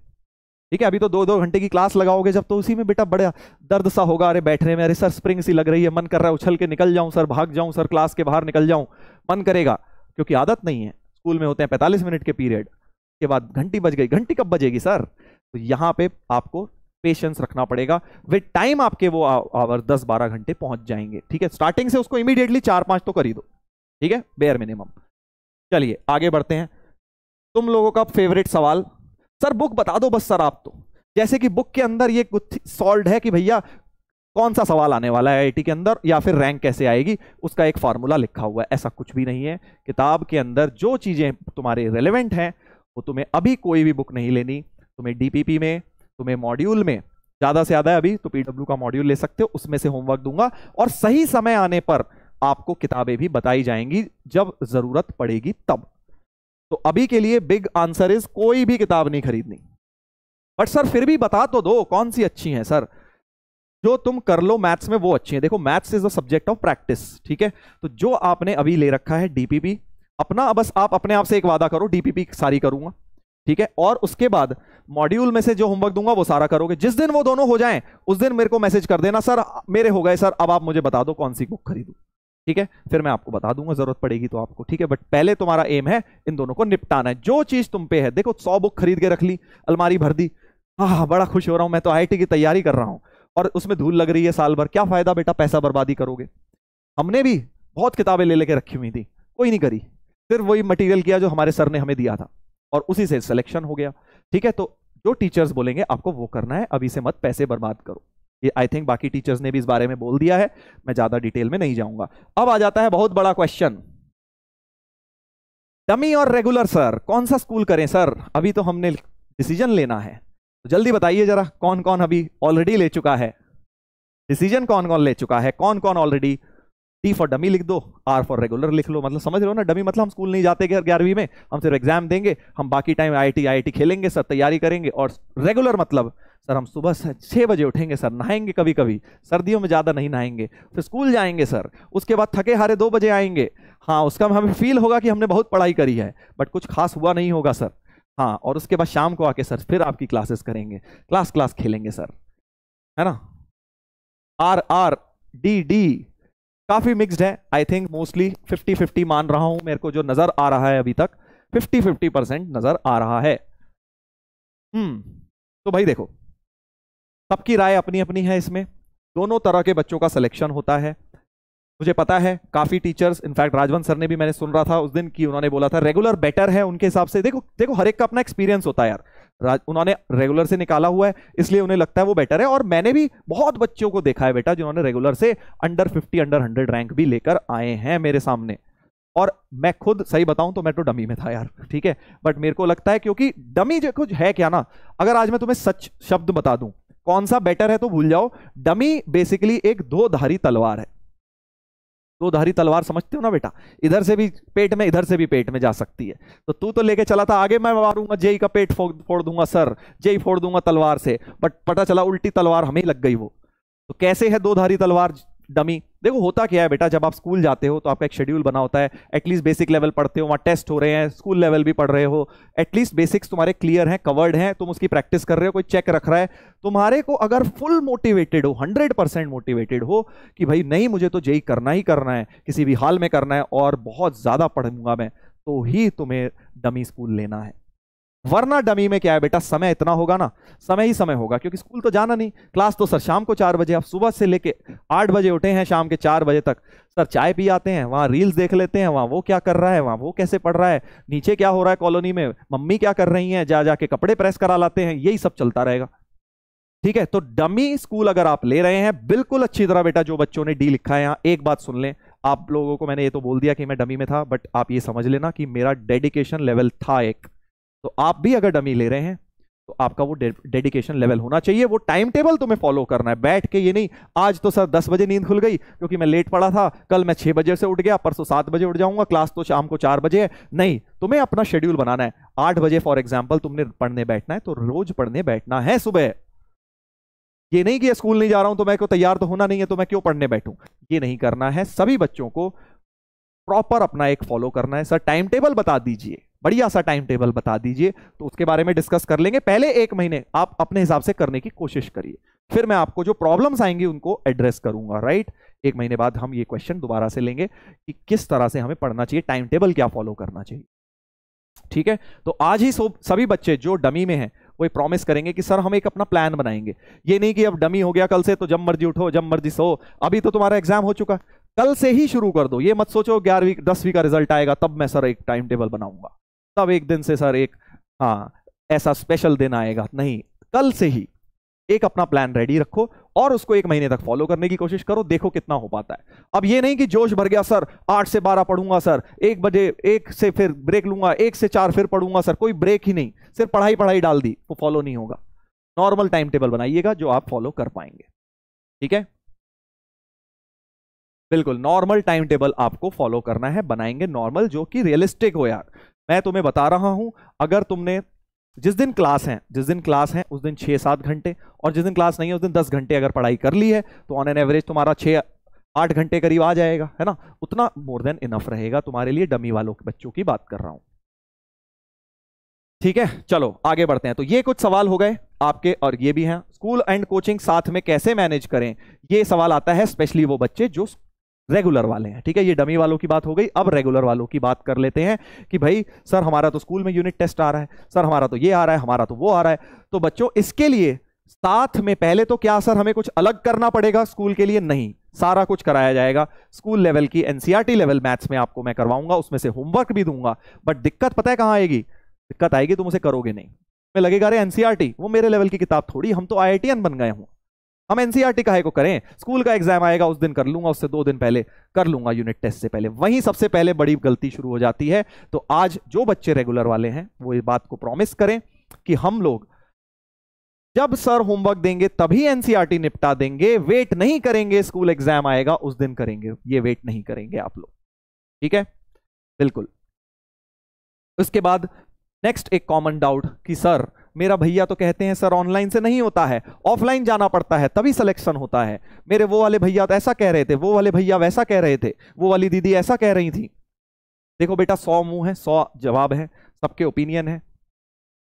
ठीक है अभी तो दो दो घंटे की क्लास लगाओगे जब तो उसी में बेटा बड़ा दर्द सा होगा अरे बैठने में अरे सर स्प्रिंग सी लग रही है मन कर रहा है उछल के निकल जाऊं सर भाग जाऊं सर क्लास के बाहर निकल जाऊं मन करेगा क्योंकि आदत नहीं है स्कूल में होते हैं पैंतालीस मिनट के पीरियड के बाद घंटी बज गई घंटी कब बजेगी सर तो यहाँ पे आपको पेशेंस रखना पड़ेगा विद टाइम आपके वो आवर दस बारह घंटे पहुंच जाएंगे ठीक है स्टार्टिंग से उसको इमीडिएटली चार पांच तो करी दो ठीक है बेयर मिनिमम चलिए आगे बढ़ते हैं तुम लोगों का फेवरेट सवाल सर बुक बता दो बस सर आप तो जैसे कि बुक के अंदर ये सॉल्व है कि भैया कौन सा सवाल आने वाला है आई के अंदर या फिर रैंक कैसे आएगी उसका एक फार्मूला लिखा हुआ है ऐसा कुछ भी नहीं है किताब के अंदर जो चीज़ें तुम्हारे रेलिवेंट हैं वो तुम्हें अभी कोई भी बुक नहीं लेनी तुम्हें डी में तुम्हें मॉड्यूल में ज़्यादा से ज़्यादा अभी तो पी का मॉड्यूल ले सकते हो उसमें से होमवर्क दूंगा और सही समय आने पर आपको किताबें भी बताई जाएंगी जब ज़रूरत पड़ेगी तब तो अभी के लिए बिग आंसर इज कोई भी किताब नहीं खरीदनी बट सर फिर भी बता तो दो कौन सी अच्छी है सर जो तुम कर लो मैथ्स में वो अच्छी है देखो maths is the subject of practice ठीक है तो जो आपने अभी ले रखा है डीपीपी अपना बस आप अपने आप से एक वादा करो डीपीपी सारी करूंगा ठीक है और उसके बाद मॉड्यूल में से जो होमवर्क दूंगा वो सारा करोगे जिस दिन वो दोनों हो जाएं उस दिन मेरे को मैसेज कर देना सर मेरे हो गए सर अब आप मुझे बता दो कौन सी बुक खरीदू ठीक है फिर मैं आपको बता दूंगा जरूरत पड़ेगी तो आपको ठीक है बट पहले तुम्हारा एम है इन दोनों को निपटाना है जो चीज तुम पे है देखो सौ बुक खरीद के रख ली अलमारी भर दी हाँ बड़ा खुश हो रहा हूं मैं तो आई की तैयारी कर रहा हूं और उसमें धूल लग रही है साल भर क्या फायदा बेटा पैसा बर्बादी करोगे हमने भी बहुत किताबें ले लेके रखी हुई थी कोई नहीं करी सिर्फ वही मटेरियल किया जो हमारे सर ने हमें दिया था और उसी से सिलेक्शन हो गया ठीक है तो जो टीचर्स बोलेंगे आपको वो करना है अभी से मत पैसे बर्बाद करो आई थिंक बाकी टीचर्स ने भी इस बारे में बोल दिया है मैं ज्यादा डिटेल में नहीं जाऊंगा अब आ जाता है बहुत बड़ा क्वेश्चन डमी और रेगुलर सर कौन सा स्कूल करें सर अभी तो हमने डिसीजन लेना है तो जल्दी बताइए जरा कौन कौन अभी ऑलरेडी ले चुका है डिसीजन कौन कौन ले चुका है कौन कौन ऑलरेडी टी फॉर डमी लिख दो आर फॉर रेगुलर लिख लो मतलब समझ रहे हो ना डमी मतलब हम स्कूल नहीं जाते ग्यारहवीं में हम सिर्फ एग्जाम देंगे हम बाकी टाइम आई आई खेलेंगे सर तैयारी करेंगे और रेगुलर मतलब सर हम सुबह छः बजे उठेंगे सर नहाएंगे कभी कभी सर्दियों में ज़्यादा नहीं नहाएंगे फिर स्कूल जाएंगे सर उसके बाद थके हारे दो बजे आएंगे हाँ उसका हमें फील होगा कि हमने बहुत पढ़ाई करी है बट कुछ खास हुआ नहीं होगा सर हाँ और उसके बाद शाम को आके सर फिर आपकी क्लासेस करेंगे क्लास क्लास खेलेंगे सर है ना आर आर डी डी काफी मिक्सड है आई थिंक मोस्टली 50-50 मान रहा हूं मेरे को जो नजर आ रहा है अभी तक 50-50 परसेंट नजर आ रहा है हम्म तो भाई देखो सबकी राय अपनी अपनी है इसमें दोनों तरह के बच्चों का सिलेक्शन होता है मुझे पता है काफी टीचर्स इनफैक्ट राजवंत सर ने भी मैंने सुन रहा था उस दिन की उन्होंने बोला था रेगुलर बेटर है उनके हिसाब से देखो देखो हर एक का अपना एक्सपीरियंस होता है यार उन्होंने रेगुलर से निकाला हुआ है इसलिए उन्हें लगता है वो बेटर है और मैंने भी बहुत बच्चों को देखा है बेटा जिन्होंने रेगुलर से under fifty under hundred rank भी लेकर आए हैं मेरे सामने और मैं खुद सही बताऊं तो मैं तो डमी में था यार ठीक है बट मेरे को लगता है क्योंकि डमी जो कुछ है क्या ना अगर आज मैं तुम्हें सच शब्द बता दूं कौन सा बेटर है तो भूल जाओ डमी बेसिकली एक दो धारी तलवार है दो धारी तलवार समझते हो ना बेटा इधर से भी पेट में इधर से भी पेट में जा सकती है तो तू तो लेके चला था आगे मैं मारूंगा जेई का पेट फोड़ दूंगा सर जेई फोड़ दूंगा तलवार से बट पता चला उल्टी तलवार हमें लग गई वो तो कैसे है दो धारी तलवार डमी देखो होता क्या है बेटा जब आप स्कूल जाते हो तो आपका एक शेड्यूल बना होता है एटलीस्ट बेसिक लेवल पढ़ते हो वहाँ टेस्ट हो रहे हैं स्कूल लेवल भी पढ़ रहे हो एटलीस्ट बेसिक्स तुम्हारे क्लियर हैं कवर्ड हैं तुम उसकी प्रैक्टिस कर रहे हो कोई चेक रख रहा है तुम्हारे को अगर फुल मोटिवेटेड हो हंड्रेड परसेंट मोटिवेटेड हो कि भाई नहीं मुझे तो जेई e e करना ही करना है किसी भी हाल में करना है और बहुत ज़्यादा पढ़ूंगा मैं तो ही तुम्हें डमी स्कूल लेना है वरना डमी में क्या है बेटा समय इतना होगा ना समय ही समय होगा क्योंकि स्कूल तो जाना नहीं क्लास तो सर शाम को चार बजे आप सुबह से लेके आठ बजे उठे हैं शाम के चार बजे तक सर चाय पी आते हैं वहाँ रील्स देख लेते हैं वहाँ वो क्या कर रहा है वहाँ वो कैसे पढ़ रहा है नीचे क्या हो रहा है कॉलोनी में मम्मी क्या कर रही हैं जा जाके कपड़े प्रेस करा लाते हैं यही सब चलता रहेगा ठीक है तो डमी स्कूल अगर आप ले रहे हैं बिल्कुल अच्छी तरह बेटा जो बच्चों ने डी लिखा है यहाँ एक बात सुन लें आप लोगों को मैंने ये तो बोल दिया कि मैं डमी में था बट आप ये समझ लेना कि मेरा डेडिकेशन लेवल था एक तो आप भी अगर डमी ले रहे हैं तो आपका वो डेडिकेशन लेवल होना चाहिए वो टाइम टेबल तुम्हें फॉलो करना है बैठ के ये नहीं आज तो सर दस बजे नींद खुल गई क्योंकि मैं लेट पड़ा था कल मैं छह बजे से उठ गया परसों सात बजे उठ जाऊंगा क्लास तो शाम को चार बजे है नहीं तुम्हें अपना शेड्यूल बनाना है आठ बजे फॉर एग्जाम्पल तुमने पढ़ने बैठना है तो रोज पढ़ने बैठना है सुबह ये नहीं कि स्कूल नहीं जा रहा हूं तो मैं को तैयार तो होना नहीं है तो मैं क्यों पढ़ने बैठू ये नहीं करना है सभी बच्चों को प्रॉपर अपना एक फॉलो करना है सर टाइम टेबल बता दीजिए बढ़िया सा टाइम टेबल बता दीजिए तो उसके बारे में डिस्कस कर लेंगे पहले एक महीने आप अपने हिसाब से करने की कोशिश करिए फिर मैं आपको जो प्रॉब्लम्स आएंगी उनको एड्रेस करूंगा राइट एक महीने बाद हम ये क्वेश्चन दोबारा से लेंगे कि किस तरह से हमें पढ़ना चाहिए टाइम टेबल क्या फॉलो करना चाहिए ठीक है तो आज ही सभी बच्चे जो डमी में हैं वो प्रॉमिस करेंगे कि सर हम एक अपना प्लान बनाएंगे ये नहीं कि अब डमी हो गया कल से तो जब मर्जी उठो जब मर्जी सो अभी तो तुम्हारा एग्जाम हो चुका कल से ही शुरू कर दो ये मत सोचो ग्यारहवीं दसवीं का रिजल्ट आएगा तब मैं सर एक टाइम टेबल बनाऊंगा तब एक दिन से सर एक हाँ ऐसा स्पेशल दिन आएगा नहीं कल से ही एक अपना प्लान रेडी रखो और उसको एक महीने तक फॉलो करने की कोशिश करो देखो कितना हो पाता है अब ये नहीं कि जोश भर गया सर आठ से बारह पढ़ूंगा सर एक बजे एक से फिर ब्रेक लूंगा एक से चार फिर पढ़ूंगा सर कोई ब्रेक ही नहीं सिर्फ पढ़ाई पढ़ाई डाल दी वो फॉलो नहीं होगा नॉर्मल टाइम टेबल बनाइएगा जो आप फॉलो कर पाएंगे ठीक है बिल्कुल नॉर्मल टाइम टेबल आपको फॉलो करना है बनाएंगे नॉर्मल जो कि रियलिस्टिक हो यार मैं तुम्हें बता रहा हूं अगर तुमने जिस दिन क्लास है जिस दिन क्लास है उस दिन छह सात घंटे और जिस दिन क्लास नहीं है उस दिन दस घंटे अगर पढ़ाई कर ली है तो ऑन एन एवरेज तुम्हारा छह आठ घंटे करीब आ जाएगा है ना उतना मोर देन इनफ रहेगा तुम्हारे लिए डमी वालों के बच्चों की बात कर रहा हूं ठीक है चलो आगे बढ़ते हैं तो ये कुछ सवाल हो गए आपके और ये भी हैं स्कूल एंड कोचिंग साथ में कैसे मैनेज करें ये सवाल आता है स्पेशली वो बच्चे जो रेगुलर वाले हैं ठीक है ये डमी वालों की बात हो गई अब रेगुलर वालों की बात कर लेते हैं कि भाई सर हमारा तो स्कूल में यूनिट टेस्ट आ रहा है सर हमारा तो ये आ रहा है हमारा तो वो आ रहा है तो बच्चों इसके लिए साथ में पहले तो क्या सर हमें कुछ अलग करना पड़ेगा स्कूल के लिए नहीं सारा कुछ कराया जाएगा स्कूल लेवल की एनसीआरटी लेवल मैथ्स में आपको मैं करवाऊंगा उसमें से होमवर्क भी दूंगा बट दिक्कत पता है कहाँ आएगी दिक्कत आएगी तुम उसे करोगे नहीं मैं लगेगा अरे एनसीआरटी e वो मेरे लेवल की किताब थोड़ी हम तो आई बन गए हूँ हम एनसीआरटी e का है को करें स्कूल का एग्जाम आएगा उस दिन कर लूंगा उससे दो दिन पहले कर लूंगा यूनिट टेस्ट से पहले वहीं सबसे पहले बड़ी गलती शुरू हो जाती है तो आज जो बच्चे रेगुलर वाले हैं वो इस बात को प्रॉमिस करें कि हम लोग जब सर होमवर्क देंगे तभी एनसीआरटी e निपटा देंगे वेट नहीं करेंगे स्कूल एग्जाम आएगा उस दिन करेंगे ये वेट नहीं करेंगे आप लोग ठीक है बिल्कुल उसके बाद नेक्स्ट एक कॉमन डाउट कि सर मेरा भैया तो कहते हैं सर ऑनलाइन से नहीं होता है ऑफलाइन जाना पड़ता है तभी सिलेक्शन होता है मेरे वो वाले भैया तो ऐसा कह रहे थे वो वाले भैया वैसा कह रहे थे वो वाली दीदी ऐसा कह रही थी देखो बेटा सौ मुंह है सौ जवाब है सबके ओपिनियन है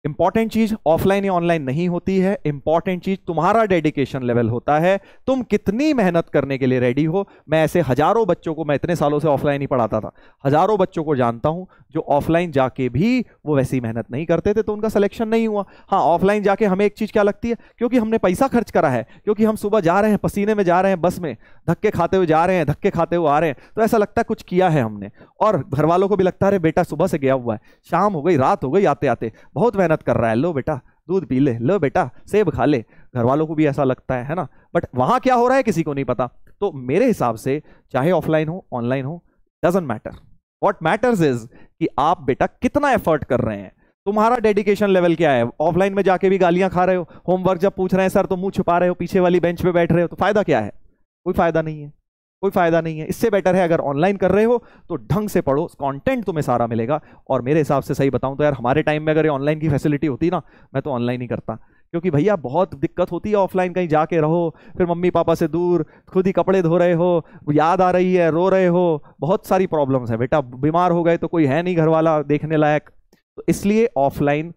इंपॉर्टेंट चीज ऑफलाइन या ऑनलाइन नहीं होती है इंपॉर्टेंट चीज तुम्हारा डेडिकेशन लेवल होता है तुम कितनी मेहनत करने के लिए रेडी हो मैं ऐसे हजारों बच्चों को मैं इतने सालों से ऑफलाइन ही पढ़ाता था हजारों बच्चों को जानता हूं जो ऑफलाइन जाके भी वो वैसी मेहनत नहीं करते थे तो उनका सिलेक्शन नहीं हुआ हाँ ऑफलाइन जाके हमें एक चीज क्या लगती है क्योंकि हमने पैसा खर्च करा है क्योंकि हम सुबह जा रहे हैं पसीने में जा रहे हैं बस में धक्के खाते हुए जा रहे हैं धक्के खाते हुए आ रहे हैं तो ऐसा लगता है कुछ किया है हमने और घर वालों को भी लगता है बेटा सुबह से गया हुआ है शाम हो गई रात हो गई आते आते बहुत मेहनत कर रहा है लो बेटा दूध पी ले लो बेटा सेब खा ले घर वालों को भी ऐसा लगता है है ना बट वहाँ क्या हो रहा है किसी को नहीं पता तो मेरे हिसाब से चाहे ऑफलाइन हो ऑनलाइन हो doesn't matter what matters is कि आप बेटा कितना एफर्ट कर रहे हैं तुम्हारा डेडिकेशन लेवल क्या है ऑफलाइन में जाके भी गालियां खा रहे हो होमवर्क जब पूछ रहे हैं सर तो मुंह छुपा रहे हो पीछे वाली बेंच पे बैठ रहे हो तो फायदा क्या है कोई फायदा नहीं है कोई फायदा नहीं है इससे बेटर है अगर ऑनलाइन कर रहे हो तो ढंग से पढ़ो कंटेंट तुम्हें सारा मिलेगा और मेरे हिसाब से सही बताऊं तो यार हमारे टाइम में अगर ये ऑनलाइन की फैसिलिटी होती ना मैं तो ऑनलाइन ही करता क्योंकि भैया बहुत दिक्कत होती है ऑफलाइन कहीं जाके रहो फिर मम्मी पापा से दूर खुद ही कपड़े धो रहे हो याद आ रही है रो रहे हो बहुत सारी प्रॉब्लम्स हैं बेटा बीमार हो गए तो कोई है नहीं घर वाला देखने लायक तो इसलिए ऑफलाइन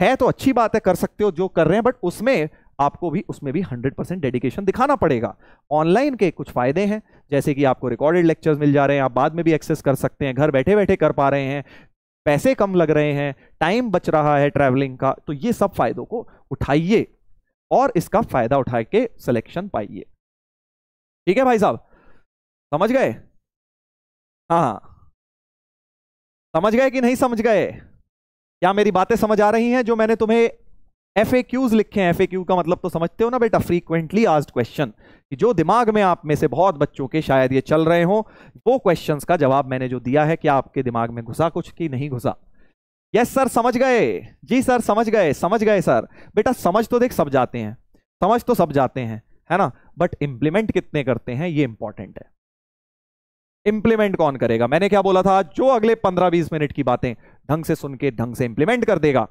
है तो अच्छी बात है कर सकते हो जो कर रहे हैं बट उसमें आपको भी उसमें भी 100 परसेंट डेडिकेशन दिखाना पड़ेगा ऑनलाइन के कुछ फायदे हैं जैसे कि आपको रिकॉर्डेड लेक्चर्स मिल जा रहे हैं आप बाद में भी एक्सेस कर सकते हैं घर बैठे बैठे कर पा रहे हैं पैसे कम लग रहे हैं टाइम बच रहा है ट्रैवलिंग का तो ये सब फायदों को उठाइए और इसका फायदा उठा के सिलेक्शन पाइए ठीक है भाई साहब समझ गए हाँ, हाँ समझ गए कि नहीं समझ गए क्या मेरी बातें समझ आ रही हैं जो मैंने तुम्हें एफ ए क्यूज लिखे हैं एफ ए क्यू का मतलब तो समझते हो ना बेटा फ्रीक्वेंटली आस्ड क्वेश्चन कि जो दिमाग में आप में से बहुत बच्चों के शायद ये चल रहे हो वो क्वेश्चंस का जवाब मैंने जो दिया है कि आपके दिमाग में घुसा कुछ कि नहीं घुसा यस सर समझ गए जी सर समझ गए समझ गए सर बेटा समझ तो देख सब जाते हैं समझ तो सब जाते हैं है ना बट इंप्लीमेंट कितने करते हैं ये इंपॉर्टेंट है इंप्लीमेंट कौन करेगा मैंने क्या बोला था जो अगले पंद्रह बीस मिनट की बातें ढंग से सुन के ढंग से इंप्लीमेंट कर देगा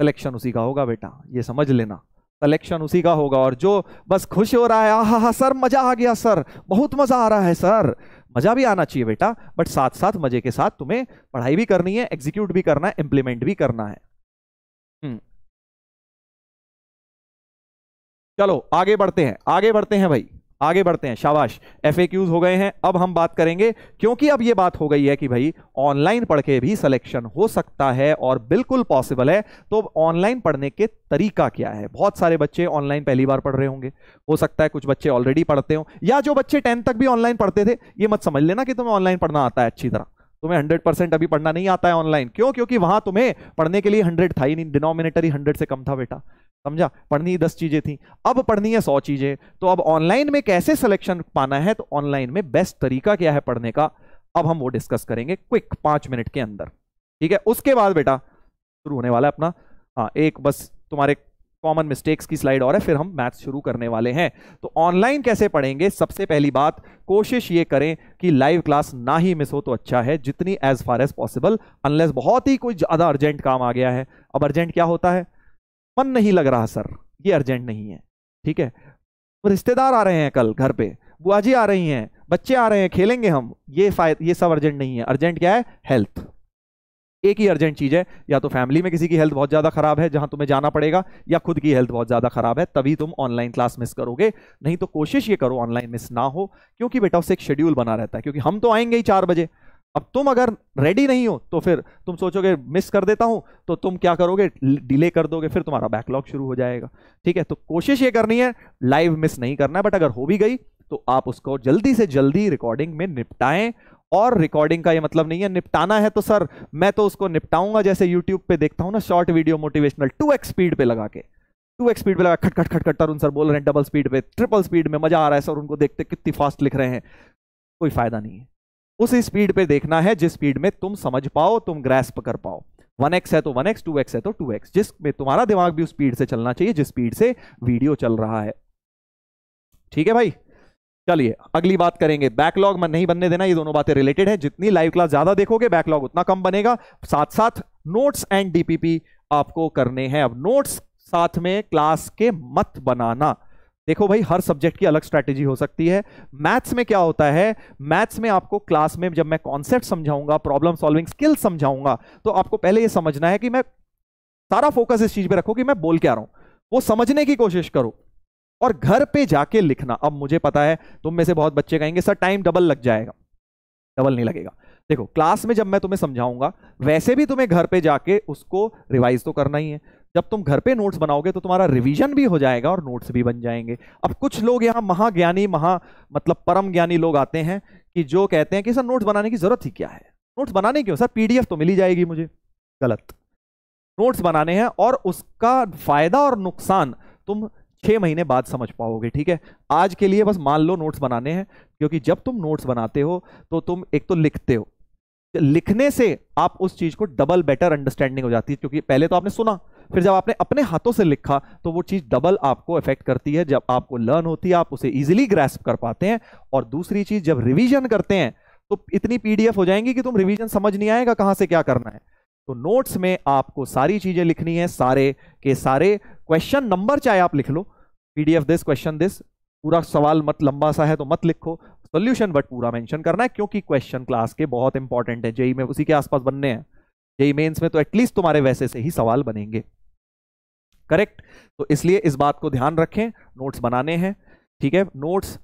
कलेक्शन उसी का होगा बेटा ये समझ लेना कलेक्शन उसी का होगा और जो बस खुश हो रहा है हा हा सर मजा आ गया सर बहुत मजा आ रहा है सर मजा भी आना चाहिए बेटा बट साथ साथ मजे के साथ तुम्हें पढ़ाई भी करनी है एग्जीक्यूट भी करना है इंप्लीमेंट भी करना है हम्म। चलो आगे बढ़ते हैं आगे बढ़ते हैं भाई आगे बढ़ते हैं शाबाश एफ हो गए हैं अब हम बात करेंगे क्योंकि अब ये बात हो गई है कि भाई ऑनलाइन पढ़ के भी सिलेक्शन हो सकता है और बिल्कुल पॉसिबल है तो ऑनलाइन पढ़ने के तरीका क्या है बहुत सारे बच्चे ऑनलाइन पहली बार पढ़ रहे होंगे हो सकता है कुछ बच्चे ऑलरेडी पढ़ते हो या जो बच्चे टेंथ तक भी ऑनलाइन पढ़ते थे ये मत समझ लेना कि तुम्हें ऑनलाइन पढ़ना आता है अच्छी तरह तुम्हें हंड्रेड परसेंट अभी पढ़ना नहीं आता है ऑनलाइन क्यों क्योंकि वहां तुम्हें पढ़ने के लिए हंड्रेड था ही नहीं डिनोमिनेटरी हंड्रेड से कम था बेटा समझा पढ़नी दस चीजें थी अब पढ़नी है सौ चीजें तो अब ऑनलाइन में कैसे सिलेक्शन पाना है तो ऑनलाइन में बेस्ट तरीका क्या है पढ़ने का अब हम वो डिस्कस करेंगे क्विक पांच मिनट के अंदर ठीक है उसके बाद बेटा शुरू होने वाला है अपना हाँ एक बस तुम्हारे कॉमन मिस्टेक्स की स्लाइड और है फिर हम मैथ्स शुरू करने वाले हैं तो ऑनलाइन कैसे पढ़ेंगे सबसे पहली बात कोशिश ये करें कि लाइव क्लास ना ही मिस हो तो अच्छा है जितनी as far as possible unless बहुत ही कोई ज़्यादा अर्जेंट काम आ गया है अब अर्जेंट क्या होता है मन नहीं लग रहा सर ये अर्जेंट नहीं है ठीक है रिश्तेदार आ रहे हैं कल घर पे बुआ जी आ रही हैं बच्चे आ रहे हैं खेलेंगे हम ये फायद ये सब अर्जेंट नहीं है अर्जेंट क्या है हेल्थ एक ही अर्जेंट चीज़ है या तो फैमिली में किसी की हेल्थ बहुत ज़्यादा खराब है जहां तुम्हें जाना पड़ेगा या खुद की हेल्थ बहुत ज़्यादा खराब है तभी तुम ऑनलाइन क्लास मिस करोगे नहीं तो कोशिश ये करो ऑनलाइन मिस ना हो क्योंकि बेटा उससे एक शेड्यूल बना रहता है क्योंकि हम तो आएंगे ही चार बजे अब तुम अगर रेडी नहीं हो तो फिर तुम सोचोगे मिस कर देता हूं तो तुम क्या करोगे डिले कर दोगे फिर तुम्हारा बैकलॉग शुरू हो जाएगा ठीक है तो कोशिश ये करनी है लाइव मिस नहीं करना है बट अगर हो भी गई तो आप उसको जल्दी से जल्दी रिकॉर्डिंग में निपटाएं और रिकॉर्डिंग का ये मतलब नहीं है निपटाना है तो सर मैं तो उसको निपटाऊंगा जैसे यूट्यूब पे देखता हूँ ना short video motivational two X speed पे लगा के टू स्पीड पे लगा खटखट खटखट तरुण सर बोल रहे हैं डबल स्पीड पे ट्रिपल स्पीड में मजा आ रहा है सर उनको देखते कितनी फास्ट लिख रहे हैं कोई फायदा नहीं है उस स्पीड पे देखना है जिस स्पीड में तुम समझ पाओ तुम ग्रेस्प कर पाओ वन एक्स है तो वन एक्स टू एक्स है तो टू एक्स जिसमें तुम्हारा दिमाग भी उस स्पीड से चलना चाहिए जिस स्पीड से वीडियो चल रहा है ठीक है भाई चलिए अगली बात करेंगे बैकलॉग मैं नहीं बनने देना ये दोनों बातें रिलेटेड है जितनी लाइव क्लास ज्यादा देखोगे बैकलॉग उतना कम बनेगा साथ साथ नोट्स एंड डीपीपी आपको करने हैं अब नोट्स साथ में क्लास के मत बनाना देखो भाई हर सब्जेक्ट की अलग स्ट्रैटेजी हो सकती है मैथ्स में क्या होता है मैथ्स में आपको क्लास में जब मैं कॉन्सेप्ट समझाऊंगा प्रॉब्लम सॉल्विंग स्किल समझाऊंगा तो आपको पहले यह समझना है कि मैं सारा फोकस इस चीज पर रखू कि मैं बोल क्या रहा हूं वो समझने की कोशिश करो और घर पे जाके लिखना अब मुझे पता है तुम में से बहुत बच्चे कहेंगे सर टाइम डबल लग जाएगा डबल नहीं लगेगा देखो क्लास में जब मैं तुम्हें समझाऊंगा वैसे भी तुम्हें घर पे जाके उसको रिवाइज तो करना ही है जब तुम घर पे नोट्स बनाओगे तो तुम्हारा रिवीजन भी हो जाएगा और नोट्स भी बन जाएंगे अब कुछ लोग यहाँ महाज्ञानी महा मतलब परम ज्ञानी लोग आते हैं कि जो कहते हैं कि सर नोट्स बनाने की जरूरत ही क्या है नोट्स बनाने क्यों सर पीडीएफ तो मिली जाएगी मुझे गलत नोट्स बनाने हैं और उसका फायदा और नुकसान तुम छः महीने बाद समझ पाओगे ठीक है आज के लिए बस मान लो नोट्स बनाने हैं क्योंकि जब तुम नोट्स बनाते हो तो तुम एक तो लिखते हो लिखने से आप उस चीज को डबल बेटर अंडरस्टैंडिंग हो जाती है क्योंकि पहले तो आपने सुना फिर जब आपने अपने हाथों से लिखा तो वो चीज़ डबल आपको इफेक्ट करती है जब आपको लर्न होती है आप उसे ईजिली ग्रेस्प कर पाते हैं और दूसरी चीज़ जब रिविजन करते हैं तो इतनी पीडीएफ हो जाएंगी कि तुम रिविजन समझ नहीं आएगा कहाँ से क्या करना है तो नोट्स में आपको सारी चीज़ें लिखनी है सारे के सारे क्वेश्चन नंबर चाहे आप लिख लो पीडीएफ दिस क्वेश्चन दिस पूरा सवाल मत लंबा सा है तो मत लिखो सोल्यूशन बट पूरा मेंशन करना है क्योंकि क्वेश्चन क्लास के बहुत इंपॉर्टेंट है जेई में उसी के आसपास बनने हैं जेई मेन्स में तो एटलीस्ट तुम्हारे वैसे से ही सवाल बनेंगे करेक्ट तो इसलिए इस बात को ध्यान रखें नोट्स बनाने हैं ठीक है नोट्स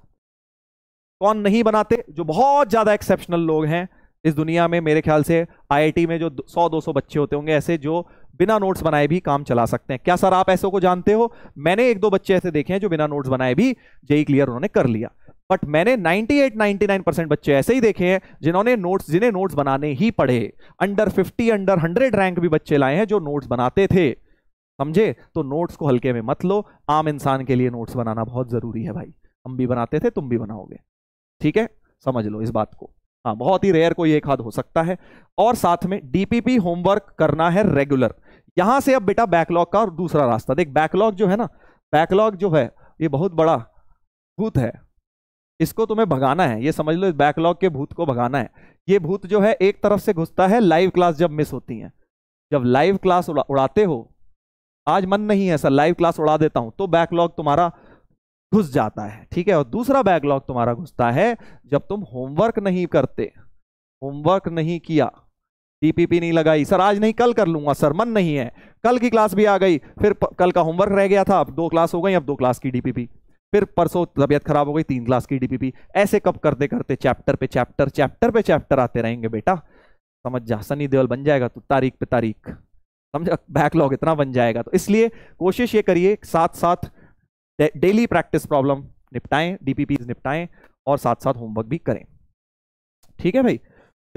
कौन नहीं बनाते जो बहुत ज्यादा एक्सेप्शनल लोग हैं इस दुनिया में मेरे ख्याल से आईआईटी में जो 100-200 बच्चे होते होंगे ऐसे जो बिना नोट्स बनाए भी काम चला सकते हैं क्या सर आप ऐसे को जानते हो मैंने एक दो बच्चे ऐसे देखे हैं जो बिना नोट्स बनाए भी जेई क्लियर e उन्होंने कर लिया बट मैंने 98 99 परसेंट बच्चे ऐसे ही देखे हैं जिन्होंने नोट्स जिन्हें नोट्स बनाने ही पढ़े अंडर 50 अंडर 100 रैंक भी बच्चे लाए हैं जो नोट्स बनाते थे समझे तो नोट्स को हल्के में मत लो आम इंसान के लिए नोट्स बनाना बहुत ज़रूरी है भाई हम भी बनाते थे तुम भी बनाओगे ठीक है समझ लो इस बात को हाँ बहुत ही रेयर कोई एक हाथ हो सकता है और साथ में डीपीपी होमवर्क करना है रेगुलर यहां से अब बेटा बैकलॉग का और दूसरा रास्ता देख बैकलॉग जो है ना बैकलॉग जो है ये बहुत बड़ा भूत है इसको तुम्हें भगाना है ये समझ लो इस बैकलॉग के भूत को भगाना है ये भूत जो है एक तरफ से घुसता है लाइव क्लास जब मिस होती है जब लाइव क्लास उड़ाते हो आज मन नहीं है सर लाइव क्लास उड़ा देता हूं तो बैकलॉग तुम्हारा घुस जाता है ठीक है और दूसरा बैकलॉग तुम्हारा घुसता है जब तुम होमवर्क नहीं करते होमवर्क नहीं किया डीपीपी नहीं लगाई सर आज नहीं कल कर लूंगा सर मन नहीं है कल की क्लास भी आ गई फिर कल का होमवर्क रह गया था अब दो क्लास हो गई अब दो क्लास की डीपीपी फिर परसों तबियत खराब हो गई तीन क्लास की डीपीपी ऐसे कब करते करते चैप्टर पे चैप्टर चैप्टर पे चैप्टर आते रहेंगे बेटा समझ जा सनी देवल बन जाएगा तू तो तारीख पे तारीख समझा बैकलॉग इतना बन जाएगा तो इसलिए कोशिश ये करिए साथ साथ डेली प्रैक्टिस प्रॉब्लम निपटाएं डीपीपी निपटाएं और साथ साथ होमवर्क भी करें ठीक है भाई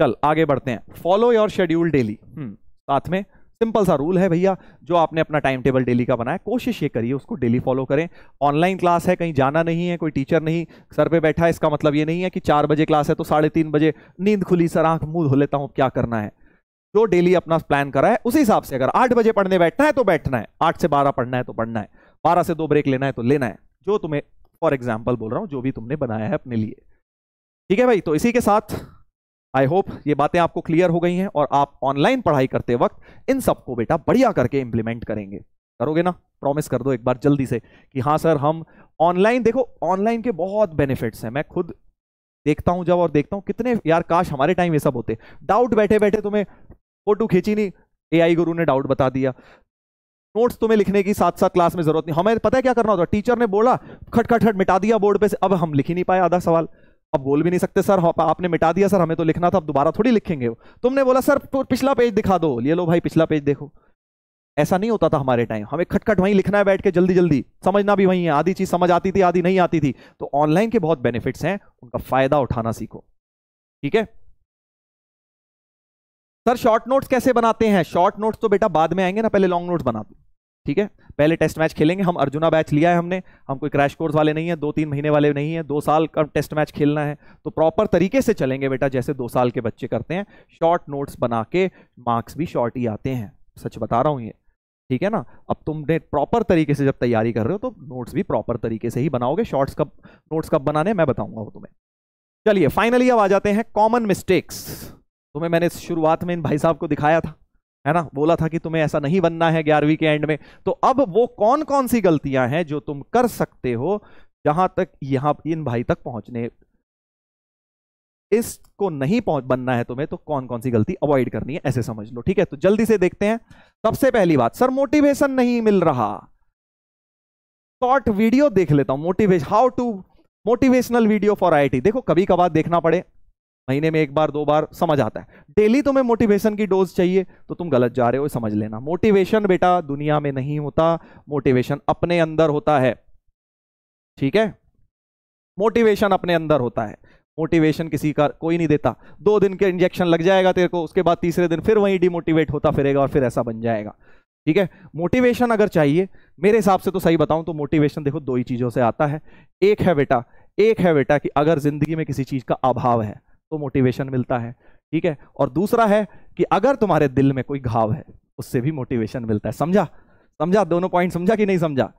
चल आगे बढ़ते हैं फॉलो योर शेड्यूल डेली साथ में सिंपल सा रूल है भैया जो आपने अपना टाइम टेबल डेली का बनाया कोशिश ये करिए उसको डेली फॉलो करें ऑनलाइन क्लास है कहीं जाना नहीं है कोई टीचर नहीं सर पे बैठा है इसका मतलब ये नहीं है कि चार बजे क्लास है तो साढ़े तीन बजे नींद खुली सर आंख मुंह धो लेता हूँ क्या करना है जो डेली अपना प्लान करा है उसी हिसाब से अगर आठ बजे पढ़ने बैठना है तो बैठना है आठ से बारह पढ़ना है तो पढ़ना है बारह से दो ब्रेक लेना है तो लेना है जो तुम्हें फॉर एग्जाम्पल बोल रहा हूँ जो भी तुमने बनाया है अपने लिए ठीक है भाई तो इसी के साथ आई होप ये बातें आपको क्लियर हो गई हैं और आप ऑनलाइन पढ़ाई करते वक्त इन सबको बेटा बढ़िया करके इंप्लीमेंट करेंगे करोगे ना प्रॉमिस कर दो एक बार जल्दी से कि हाँ सर हम ऑनलाइन देखो ऑनलाइन के बहुत बेनिफिट्स हैं मैं खुद देखता हूं जब और देखता हूं कितने यार काश हमारे टाइम ये सब होते डाउट बैठे बैठे तुम्हें फोटो खींची नहीं एआई गुरु ने डाउट बता दिया नोट्स तुम्हें लिखने की साथ साथ क्लास में जरूरत नहीं हमें पता है क्या करना होता टीचर ने बोला खट खट खट मिटा दिया बोर्ड पे से अब हम लिख ही नहीं पाए आधा सवाल अब बोल भी नहीं सकते सर हाँ, आपने मिटा दिया सर हमें तो लिखना था अब दोबारा थोड़ी लिखेंगे वो तुमने बोला सर तो पिछला पेज दिखा दो ये लो भाई पिछला पेज देखो ऐसा नहीं होता था हमारे टाइम हमें खटखट वहीं लिखना है बैठ के जल्दी जल्दी समझना भी वहीं है आधी चीज समझ आती थी आधी नहीं आती थी तो ऑनलाइन के बहुत बेनिफिट्स हैं उनका फायदा उठाना सीखो ठीक है सर शॉर्ट नोट्स कैसे बनाते हैं शॉर्ट नोट्स तो बेटा बाद में आएंगे ना पहले लॉन्ग नोट्स बनाते ठीक है पहले टेस्ट मैच खेलेंगे हम अर्जुना बैच लिया है हमने हम कोई क्रैश कोर्स वाले नहीं है दो तीन महीने वाले नहीं है दो साल का टेस्ट मैच खेलना है तो प्रॉपर तरीके से चलेंगे बेटा जैसे दो साल के बच्चे करते हैं शॉर्ट नोट्स बना के मार्क्स भी शॉर्ट ही आते हैं सच बता रहा हूँ ये ठीक है ना अब तुमने प्रॉपर तरीके से जब तैयारी कर रहे हो तो नोट्स भी प्रॉपर तरीके से ही बनाओगे शॉर्ट्स कब नोट्स कब बनाने मैं बताऊंगा वो तुम्हें चलिए फाइनली अब आ जाते हैं कॉमन मिस्टेक्स तुम्हें मैंने शुरुआत में इन भाई साहब को दिखाया था है ना बोला था कि तुम्हें ऐसा नहीं बनना है ग्यारहवीं के एंड में तो अब वो कौन कौन सी गलतियां हैं जो तुम कर सकते हो जहां तक यहां इन भाई तक पहुंचने इसको नहीं पहुंच बनना है तुम्हें तो कौन कौन सी गलती अवॉइड करनी है ऐसे समझ लो ठीक है तो जल्दी से देखते हैं सबसे पहली बात सर मोटिवेशन नहीं मिल रहा शॉर्ट वीडियो देख लेता हूं मोटिवेश how to motivational video for I देखो कभी कभार देखना पड़े महीने में एक बार दो बार समझ आता है डेली तुम्हें मोटिवेशन की डोज चाहिए तो तुम गलत जा रहे हो समझ लेना मोटिवेशन बेटा दुनिया में नहीं होता मोटिवेशन अपने अंदर होता है ठीक है मोटिवेशन अपने अंदर होता है मोटिवेशन किसी का कोई नहीं देता दो दिन के इंजेक्शन लग जाएगा तेरे को उसके बाद तीसरे दिन फिर वहीं डिमोटिवेट होता फिरेगा और फिर ऐसा बन जाएगा ठीक है मोटिवेशन अगर चाहिए मेरे हिसाब से तो सही बताऊं तो मोटिवेशन देखो दो ही चीज़ों से आता है एक है बेटा एक है बेटा कि अगर ज़िंदगी में किसी चीज़ का अभाव है को तो मोटिवेशन मिलता है ठीक है और दूसरा है कि अगर तुम्हारे दिल में कोई घाव है उससे भी मोटिवेशन मिलता है समझा समझा दोनों पॉइंट समझा कि नहीं समझा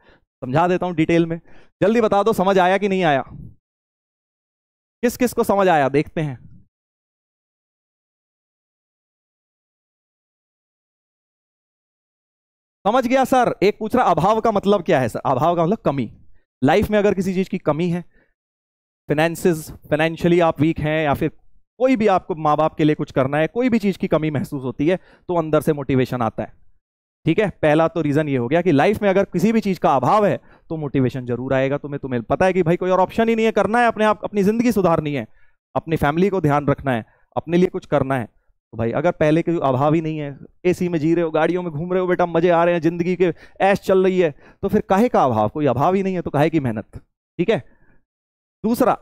समझा देता हूं डिटेल में जल्दी बता दो समझ आया कि नहीं आया किस किस को समझ आया देखते हैं समझ गया सर एक पूछ रहा अभाव का मतलब क्या है सर अभाव का मतलब कमी लाइफ में अगर किसी चीज की कमी है फाइनेंसिस फाइनेंशियली आप वीक हैं या फिर कोई भी आपको माँ बाप के लिए कुछ करना है कोई भी चीज़ की कमी महसूस होती है तो अंदर से मोटिवेशन आता है ठीक है पहला तो रीज़न ये हो गया कि लाइफ में अगर किसी भी चीज़ का अभाव है तो मोटिवेशन जरूर आएगा तुम्हें तुम्हें पता है कि भाई कोई और ऑप्शन ही नहीं है करना है अपने आप अपनी ज़िंदगी सुधारनी है अपनी फैमिली को ध्यान रखना है अपने लिए कुछ करना है तो भाई अगर पहले के अभाव ही नहीं है एसी में जी रहे हो गाड़ियों में घूम रहे हो बेटा मजे आ रहे हैं ज़िंदगी के ऐश चल रही है तो फिर काहे का अभाव कोई अभाव ही नहीं है तो काहे की मेहनत ठीक है दूसरा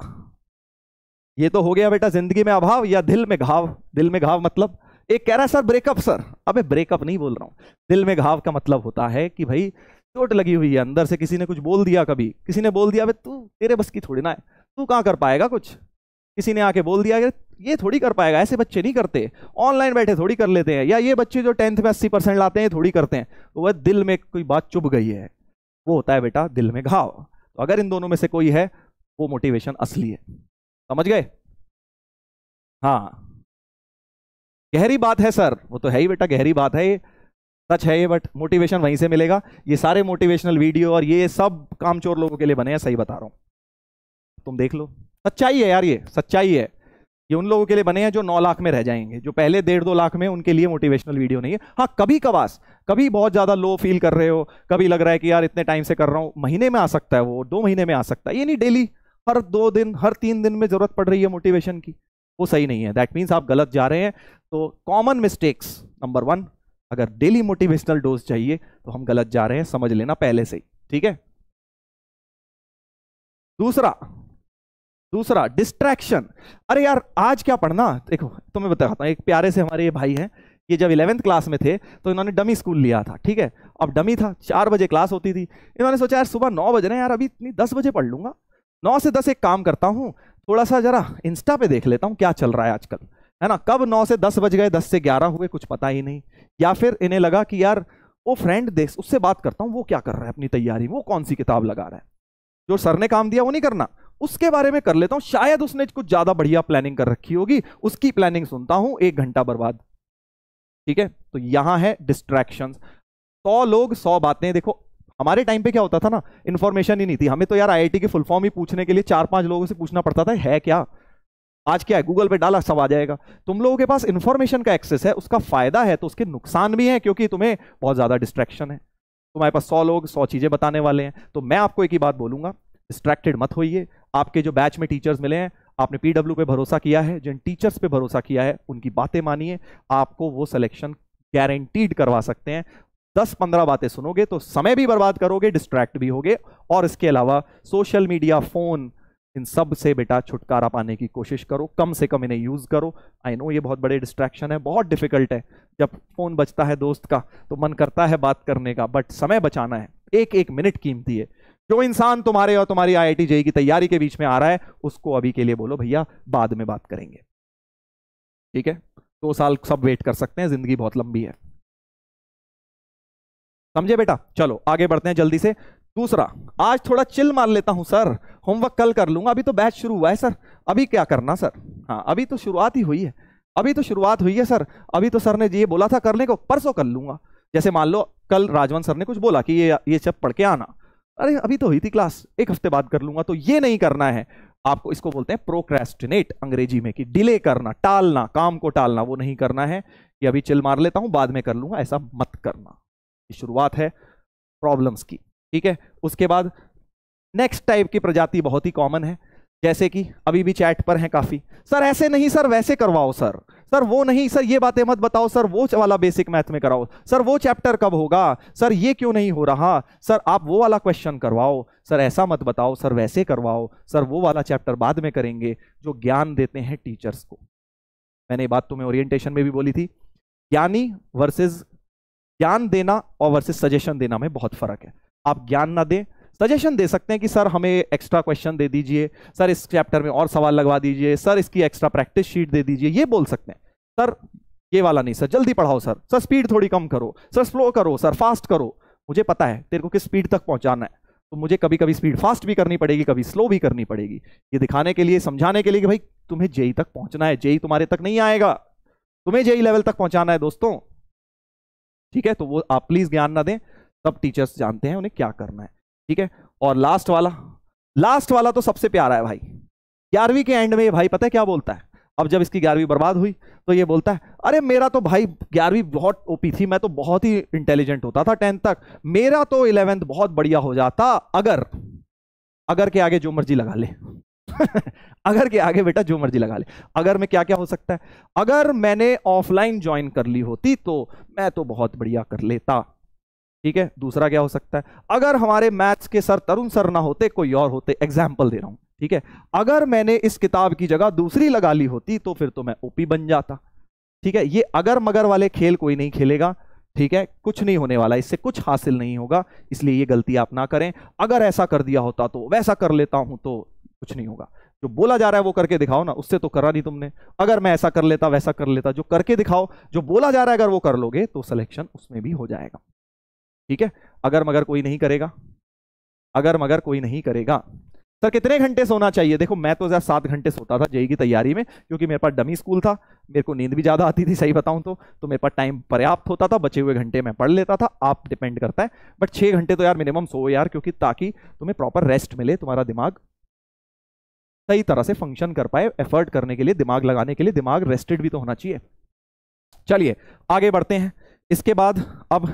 ये तो हो गया बेटा जिंदगी में अभाव या दिल में घाव दिल में घाव मतलब एक कह रहा है सर ब्रेकअप सर अबे ब्रेकअप नहीं बोल रहा हूँ दिल में घाव का मतलब होता है कि भाई चोट लगी हुई है अंदर से किसी ने कुछ बोल दिया कभी किसी ने बोल दिया अबे तू तेरे बस की थोड़ी ना है तू कहाँ कर पाएगा कुछ किसी ने आके बोल दिया ये थोड़ी कर पाएगा ऐसे बच्चे नहीं करते ऑनलाइन बैठे थोड़ी कर लेते हैं या ये बच्चे जो टेंथ में अस्सी परसेंट लाते हैं थोड़ी करते हैं तो वह दिल में कोई बात चुभ गई है वो होता है बेटा दिल में घाव तो अगर इन दोनों में से कोई है वो मोटिवेशन असली है समझ गए हाँ गहरी बात है सर वो तो है ही बेटा गहरी बात है ये सच है ये बट मोटिवेशन वहीं से मिलेगा ये सारे मोटिवेशनल वीडियो और ये सब कामचोर लोगों के लिए बने हैं सही बता रहा हूँ तुम देख लो सच्चाई है यार ये सच्चाई है ये उन लोगों के लिए बने हैं जो नौ लाख में रह जाएंगे जो पहले डेढ़ दो लाख में उनके लिए मोटिवेशनल वीडियो नहीं है हाँ कभी कवास कभी बहुत ज़्यादा लो फील कर रहे हो कभी लग रहा है कि यार इतने टाइम से कर रहा हूँ महीने में आ सकता है वो दो महीने में आ सकता है ये नहीं डेली हर दो दिन हर तीन दिन में ज़रूरत पड़ रही है मोटिवेशन की वो सही नहीं है दैट मीन्स आप गलत जा रहे हैं तो कॉमन मिस्टेक्स नंबर वन अगर डेली मोटिवेशनल डोज चाहिए तो हम गलत जा रहे हैं समझ लेना पहले से ही ठीक है दूसरा दूसरा डिस्ट्रैक्शन अरे यार आज क्या पढ़ना देखो तो मैं बताता हूँ एक प्यारे से हमारे ये भाई हैं ये जब इलेवेंथ क्लास में थे तो इन्होंने डमी स्कूल लिया था ठीक है अब डमी था चार बजे क्लास होती थी इन्होंने सोचा यार सुबह नौ बज रहे हैं यार अभी इतनी दस बजे पढ़ लूंगा नौ से दस एक काम करता हूँ थोड़ा सा जरा इंस्टा पे देख लेता हूँ क्या चल रहा है आजकल है ना कब नौ से दस बज गए दस से ग्यारह हुए कुछ पता ही नहीं या फिर इन्हें लगा कि यार वो फ्रेंड देख उससे बात करता हूँ वो क्या कर रहा है अपनी तैयारी वो कौन सी किताब लगा रहा है जो सर ने काम दिया वो नहीं करना उसके बारे में कर लेता हूँ शायद उसने कुछ ज़्यादा बढ़िया प्लानिंग कर रखी होगी उसकी प्लानिंग सुनता हूँ एक घंटा बर्बाद ठीक है तो यहाँ है डिस्ट्रैक्शंस सौ लोग सौ बातें देखो हमारे टाइम पे क्या होता था ना इन्फॉर्मेशन ही नहीं थी हमें तो यार आईआईटी के फुल फॉर्म ही पूछने के लिए चार पांच लोगों से पूछना पड़ता था है क्या आज क्या है गूगल पे डाला सब आ जाएगा तुम लोगों के पास इन्फॉर्मेशन का एक्सेस है उसका फायदा है तो उसके नुकसान भी है क्योंकि तुम्हें बहुत ज्यादा डिस्ट्रैक्शन है तुम्हारे पास सौ लोग सौ चीजें बताने वाले हैं तो मैं आपको एक ही बात बोलूंगा डिस्ट्रैक्टेड मत होइए आपके जो बैच में टीचर्स मिले हैं आपने पीडब्ल्यू पे भरोसा किया है जिन टीचर्स पे भरोसा किया है उनकी बातें मानिए आपको वो सिलेक्शन गारंटीड करवा सकते हैं दस पंद्रह बातें सुनोगे तो समय भी बर्बाद करोगे डिस्ट्रैक्ट भी होगे और इसके अलावा सोशल मीडिया फोन इन सब से बेटा छुटकारा पाने की कोशिश करो कम से कम इन्हें यूज़ करो आई नो ये बहुत बड़े डिस्ट्रैक्शन है बहुत डिफिकल्ट है जब फ़ोन बचता है दोस्त का तो मन करता है बात करने का बट समय बचाना है एक एक मिनट कीमती है जो इंसान तुम्हारे और तुम्हारी आई आई e की तैयारी के बीच में आ रहा है उसको अभी के लिए बोलो भैया बाद में बात करेंगे ठीक है दो साल सब वेट कर सकते हैं ज़िंदगी बहुत लंबी है समझे बेटा चलो आगे बढ़ते हैं जल्दी से दूसरा आज थोड़ा चिल मार लेता हूं सर होमवर्क कल कर लूंगा अभी तो बैच शुरू हुआ है सर अभी क्या करना सर हाँ अभी तो शुरुआत ही हुई है अभी तो शुरुआत हुई है सर अभी तो सर ने ये बोला था करने को परसों कर लूंगा जैसे मान लो कल राजवंत सर ने कुछ बोला कि ये ये सब पढ़ के आना अरे अभी तो हुई थी क्लास एक हफ्ते बाद कर लूंगा तो ये नहीं करना है आपको इसको बोलते हैं प्रोक्रेस्टिनेट अंग्रेजी में कि डिले करना टालना काम को टालना वो नहीं करना है कि अभी चिल मार लेता हूं बाद में कर लूंगा ऐसा मत करना शुरुआत है प्रॉब्लम्स की ठीक है उसके बाद नेक्स्ट टाइप की प्रजाति बहुत ही कॉमन है जैसे कि अभी भी चैट पर हैं काफ़ी सर ऐसे नहीं सर वैसे करवाओ सर सर वो नहीं सर ये बातें मत बताओ सर वो वाला बेसिक मैथ में कराओ सर वो चैप्टर कब होगा सर ये क्यों नहीं हो रहा सर आप वो वाला क्वेश्चन करवाओ सर ऐसा मत बताओ सर वैसे करवाओ सर वो वाला चैप्टर बाद में करेंगे जो ज्ञान देते हैं टीचर्स को मैंने बात तुम्हें ओरिएंटेशन में भी बोली थी ज्ञानी वर्सेज ज्ञान देना और वर्सेस सजेशन देना में बहुत फर्क है आप ज्ञान ना दें सजेशन दे सकते हैं कि सर हमें एक्स्ट्रा क्वेश्चन दे दीजिए सर इस चैप्टर में और सवाल लगवा दीजिए सर इसकी एक्स्ट्रा प्रैक्टिस शीट दे दीजिए ये बोल सकते हैं सर ये वाला नहीं सर जल्दी पढ़ाओ सर सर स्पीड थोड़ी कम करो सर स्लो करो सर फास्ट करो मुझे पता है तेरे को किस स्पीड तक पहुंचाना है तो मुझे कभी कभी स्पीड फास्ट भी करनी पड़ेगी कभी स्लो भी करनी पड़ेगी ये दिखाने के लिए समझाने के लिए कि भाई तुम्हें जेई तक पहुंचना है जेई तुम्हारे तक नहीं आएगा तुम्हें जेई लेवल तक पहुंचाना है दोस्तों ठीक है तो वो आप प्लीज ज्ञान ना दें सब टीचर्स जानते हैं उन्हें क्या करना है ठीक है और लास्ट वाला लास्ट वाला तो सबसे प्यारा है भाई ग्यारहवीं के एंड में ये भाई पता है क्या बोलता है अब जब इसकी ग्यारहवीं बर्बाद हुई तो ये बोलता है अरे मेरा तो भाई ग्यारहवीं बहुत ओपी थी मैं तो बहुत ही इंटेलिजेंट होता था टेंथ तक मेरा तो इलेवेंथ बहुत बढ़िया हो जाता अगर अगर के आगे जो मर्जी लगा ले अगर के आगे बेटा जो मर्जी लगा ले अगर मैं क्या क्या हो सकता है अगर मैंने ऑफलाइन ज्वाइन कर ली होती तो मैं तो बहुत बढ़िया कर लेता ठीक है दूसरा क्या हो सकता है अगर हमारे मैथ्स के सर तरुण सर ना होते कोई और होते एग्जाम्पल दे रहा हूं ठीक है अगर मैंने इस किताब की जगह दूसरी लगा ली होती तो फिर तो मैं ओपी बन जाता ठीक है ये अगर मगर वाले खेल कोई नहीं खेलेगा ठीक है कुछ नहीं होने वाला इससे कुछ हासिल नहीं होगा इसलिए ये गलती आप ना करें अगर ऐसा कर दिया होता तो वैसा कर लेता हूं तो कुछ नहीं होगा जो बोला जा रहा है वो करके दिखाओ ना उससे तो करा नहीं तुमने अगर मैं ऐसा कर लेता वैसा कर लेता जो करके दिखाओ जो बोला जा रहा है अगर वो कर लोगे तो सिलेक्शन उसमें भी हो जाएगा ठीक है अगर मगर कोई नहीं करेगा अगर मगर कोई नहीं करेगा सर कितने घंटे सोना चाहिए देखो मैं तो जरा सात घंटे सोता था जेई की तैयारी में क्योंकि मेरे पास डमी स्कूल था मेरे को नींद भी ज़्यादा आती थी सही बताऊं तो तो मेरे पास टाइम पर्याप्त होता था बचे हुए घंटे मैं पढ़ लेता था आप डिपेंड करता है बट छः घंटे तो यार मिनिमम सो यार क्योंकि ताकि तुम्हें प्रॉपर रेस्ट मिले तुम्हारा दिमाग सही तरह से फंक्शन कर पाए एफर्ट करने के लिए दिमाग लगाने के लिए दिमाग रेस्टेड भी तो होना चाहिए चलिए आगे बढ़ते हैं इसके बाद अब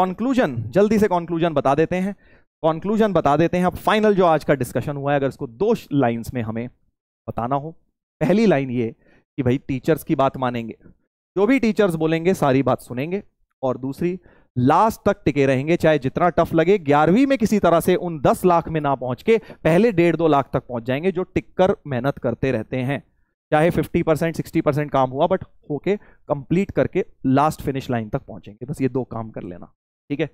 कॉन्क्लूजन जल्दी से कॉन्क्लूजन बता देते हैं कॉन्क्लूजन बता देते हैं अब फाइनल जो आज का डिस्कशन हुआ है अगर इसको दो लाइन्स में हमें बताना हो पहली लाइन ये कि भाई टीचर्स की बात मानेंगे जो भी टीचर्स बोलेंगे सारी बात सुनेंगे और दूसरी लास्ट तक टिके रहेंगे चाहे जितना टफ लगे ग्यारहवीं में किसी तरह से उन दस लाख में ना पहुंच के पहले डेढ़ दो लाख तक पहुंच जाएंगे जो टिक कर मेहनत करते रहते हैं चाहे 50 परसेंट सिक्सटी परसेंट काम हुआ बट होके कंप्लीट करके लास्ट फिनिश लाइन तक पहुंचेंगे बस ये दो काम कर लेना ठीक है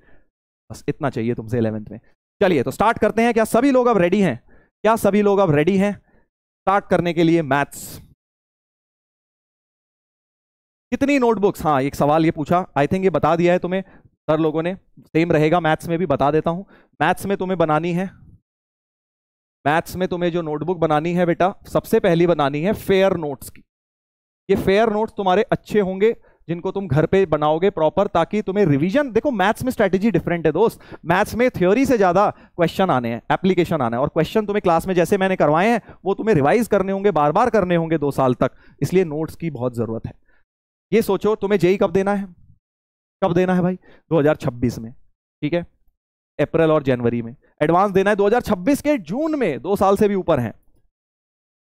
बस इतना चाहिए तुमसे इलेवेंथ में चलिए तो स्टार्ट करते हैं क्या सभी लोग अब रेडी हैं क्या सभी लोग अब रेडी हैं स्टार्ट करने के लिए मैथ्स कितनी नोटबुक्स हाँ एक सवाल ये पूछा आई थिंक ये बता दिया है तुम्हें सर लोगों ने सेम रहेगा मैथ्स में भी बता देता हूँ मैथ्स में तुम्हें बनानी है मैथ्स में तुम्हें जो नोटबुक बनानी है बेटा सबसे पहली बनानी है फेयर नोट्स की ये फेयर नोट्स तुम्हारे अच्छे होंगे जिनको तुम घर पे बनाओगे प्रॉपर ताकि तुम्हें रिवीजन देखो मैथ्स में स्ट्रेटेजी डिफरेंट है दोस्त मैथ्स में थ्योरी से ज़्यादा क्वेश्चन आने हैं एप्लीकेशन आना है और क्वेश्चन तुम्हें क्लास में जैसे मैंने करवाए हैं वो तुम्हें रिवाइज करने होंगे बार बार करने होंगे दो साल तक इसलिए नोट्स की बहुत ज़रूरत है ये सोचो तुम्हें जेई कब देना है कब देना है भाई 2026 में ठीक है अप्रैल और जनवरी में एडवांस देना है 2026 के जून में दो साल से भी ऊपर है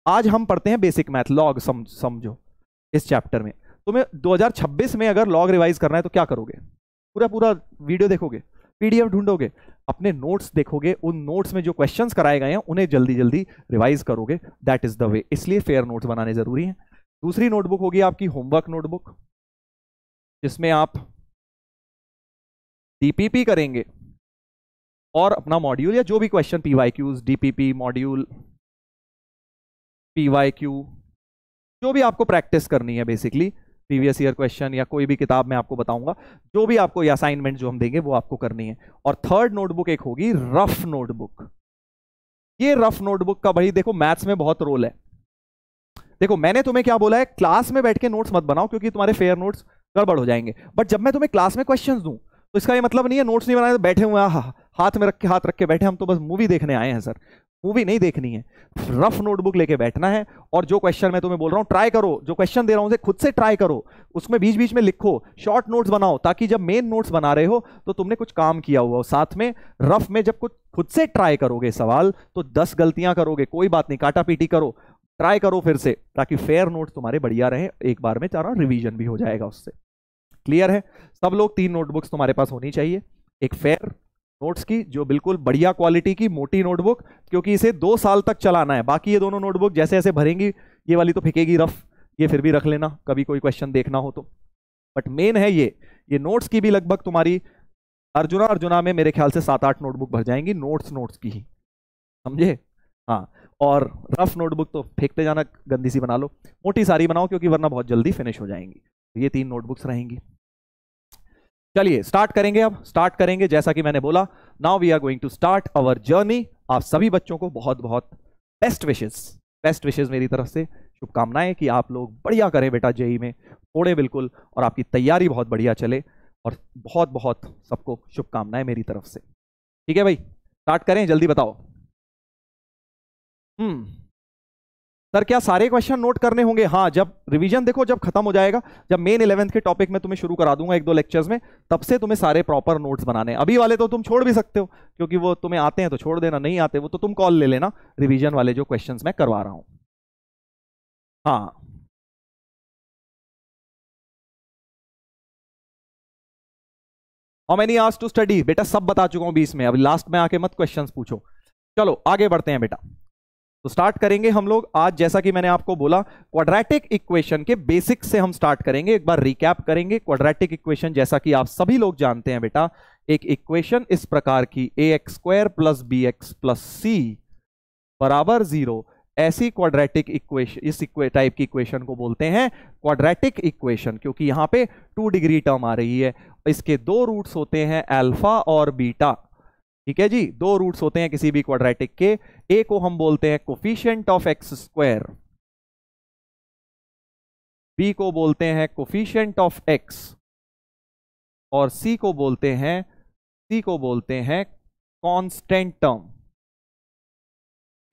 आज हम पढ़ते हैं बेसिक मैथ लॉग समझो इस चैप्टर में तुम्हें 2026 में अगर लॉग रिवाइज करना है तो क्या करोगे पूरा पूरा वीडियो देखोगे पीडीएफ ढूंढोगे अपने नोट्स देखोगे उन नोट्स में जो क्वेश्चन कराए गए हैं उन्हें जल्दी जल्दी रिवाइज करोगे दैट इज द वे इसलिए फेयर नोट्स बनाने जरूरी हैं दूसरी नोटबुक होगी आपकी होमवर्क नोटबुक जिसमें आप डीपीपी करेंगे और अपना मॉड्यूल या जो भी question PYQs DPP module PYQ जो भी आपको प्रैक्टिस करनी है बेसिकली प्रीवियस ईयर क्वेश्चन या कोई भी किताब मैं आपको बताऊंगा जो भी आपको असाइनमेंट जो हम देंगे वो आपको करनी है और थर्ड नोटबुक एक होगी रफ नोटबुक ये रफ नोटबुक का भाई देखो मैथ्स में बहुत रोल है देखो मैंने तुम्हें क्या बोला है क्लास में बैठ के नोट्स मत बनाओ क्योंकि तुम्हारे फेयर नोट्स गड़बड़ हो जाएंगे बट जब मैं तुम्हें क्लास में क्वेश्चन दूं तो इसका ये मतलब नहीं है नोट्स नहीं बनाए तो बैठे हुए हैं हाथ में रख के हाथ रख के बैठे हम तो बस मूवी देखने आए हैं सर मूवी नहीं देखनी है रफ नोटबुक लेके बैठना है और जो क्वेश्चन मैं तुम्हें बोल रहा हूँ ट्राई करो जो क्वेश्चन दे रहा हूँ खुद से ट्राई करो उसमें बीच बीच में लिखो शॉर्ट नोट्स बनाओ ताकि जब मेन नोट्स बना रहे हो तो तुमने कुछ काम किया हुआ हो साथ में रफ में जब कुछ खुद से ट्राई करोगे सवाल तो दस गलतियां करोगे कोई बात नहीं काटा पीटी करो ट्राई करो फिर से ताकि फेयर नोट्स तुम्हारे बढ़िया रहे एक बार में चारों रिवीजन भी हो जाएगा उससे क्लियर है सब लोग तीन नोटबुक्स तुम्हारे पास होनी चाहिए एक फेयर नोट्स की जो बिल्कुल बढ़िया क्वालिटी की मोटी नोटबुक क्योंकि इसे दो साल तक चलाना है बाकी ये दोनों नोटबुक जैसे जैसे भरेंगी ये वाली तो फेंकेगी रफ ये फिर भी रख लेना कभी कोई क्वेश्चन देखना हो तो बट मेन है ये ये नोट्स की भी लगभग तुम्हारी अर्जुना अर्जुना में मेरे ख्याल से सात आठ नोटबुक भर जाएंगी नोट्स नोट्स की ही समझे हाँ और रफ नोटबुक तो फेंकते जाना गंदी सी बना लो मोटी सारी बनाओ क्योंकि वरना बहुत जल्दी फिनिश हो जाएंगी तो ये तीन नोटबुक्स रहेंगी चलिए स्टार्ट करेंगे अब स्टार्ट करेंगे जैसा कि मैंने बोला now we are going to start our journey आप सभी बच्चों को बहुत बहुत बेस्ट विशेष बेस्ट विशेष मेरी तरफ से शुभकामनाएं कि आप लोग बढ़िया करें बेटा जेई में थोड़े बिल्कुल और आपकी तैयारी बहुत बढ़िया चले और बहुत बहुत सबको शुभकामनाएं मेरी तरफ से ठीक है भाई स्टार्ट करें जल्दी बताओ हम्म सर क्या सारे क्वेश्चन नोट करने होंगे हाँ जब रिवीजन देखो जब खत्म हो जाएगा जब मेन इलेवेंथ के टॉपिक में तुम्हें शुरू करा दूंगा एक दो लेक्चर्स में तब से तुम्हें सारे प्रॉपर नोट्स बनाने अभी वाले तो तुम छोड़ भी सकते हो क्योंकि वो तुम्हें आते हैं तो छोड़ देना नहीं आते वो तो तुम कॉल ले लेना रिविजन वाले जो क्वेश्चन मैं करवा रहा हूं हाँ how many hours to study बेटा सब बता चुका हूं बीस में अब लास्ट में आके मत क्वेश्चन पूछो चलो आगे बढ़ते हैं बेटा तो स्टार्ट करेंगे हम लोग आज जैसा कि मैंने आपको बोला क्वाड्रेटिक इक्वेशन के बेसिक से हम स्टार्ट करेंगे एक बार रिकैप करेंगे क्वाड्रेटिक इक्वेशन जैसा कि आप सभी लोग जानते हैं बेटा एक इक्वेशन इस प्रकार की A X square plus B X plus C बराबर जीरो ऐसी क्वाड्रेटिक इक्वेशन इस टाइप की इक्वेशन को बोलते हैं क्वाड्रेटिक इक्वेशन क्योंकि यहां पे टू डिग्री टर्म आ रही है इसके दो रूट्स होते हैं अल्फा और बीटा ठीक है जी दो रूट्स होते हैं किसी भी क्वाड्रेटिक के ए को हम बोलते हैं coefficient of x square b को बोलते हैं कोफिशियंट ऑफ एक्स और सी को बोलते हैं सी को बोलते हैं कॉन्स्टेंट टर्म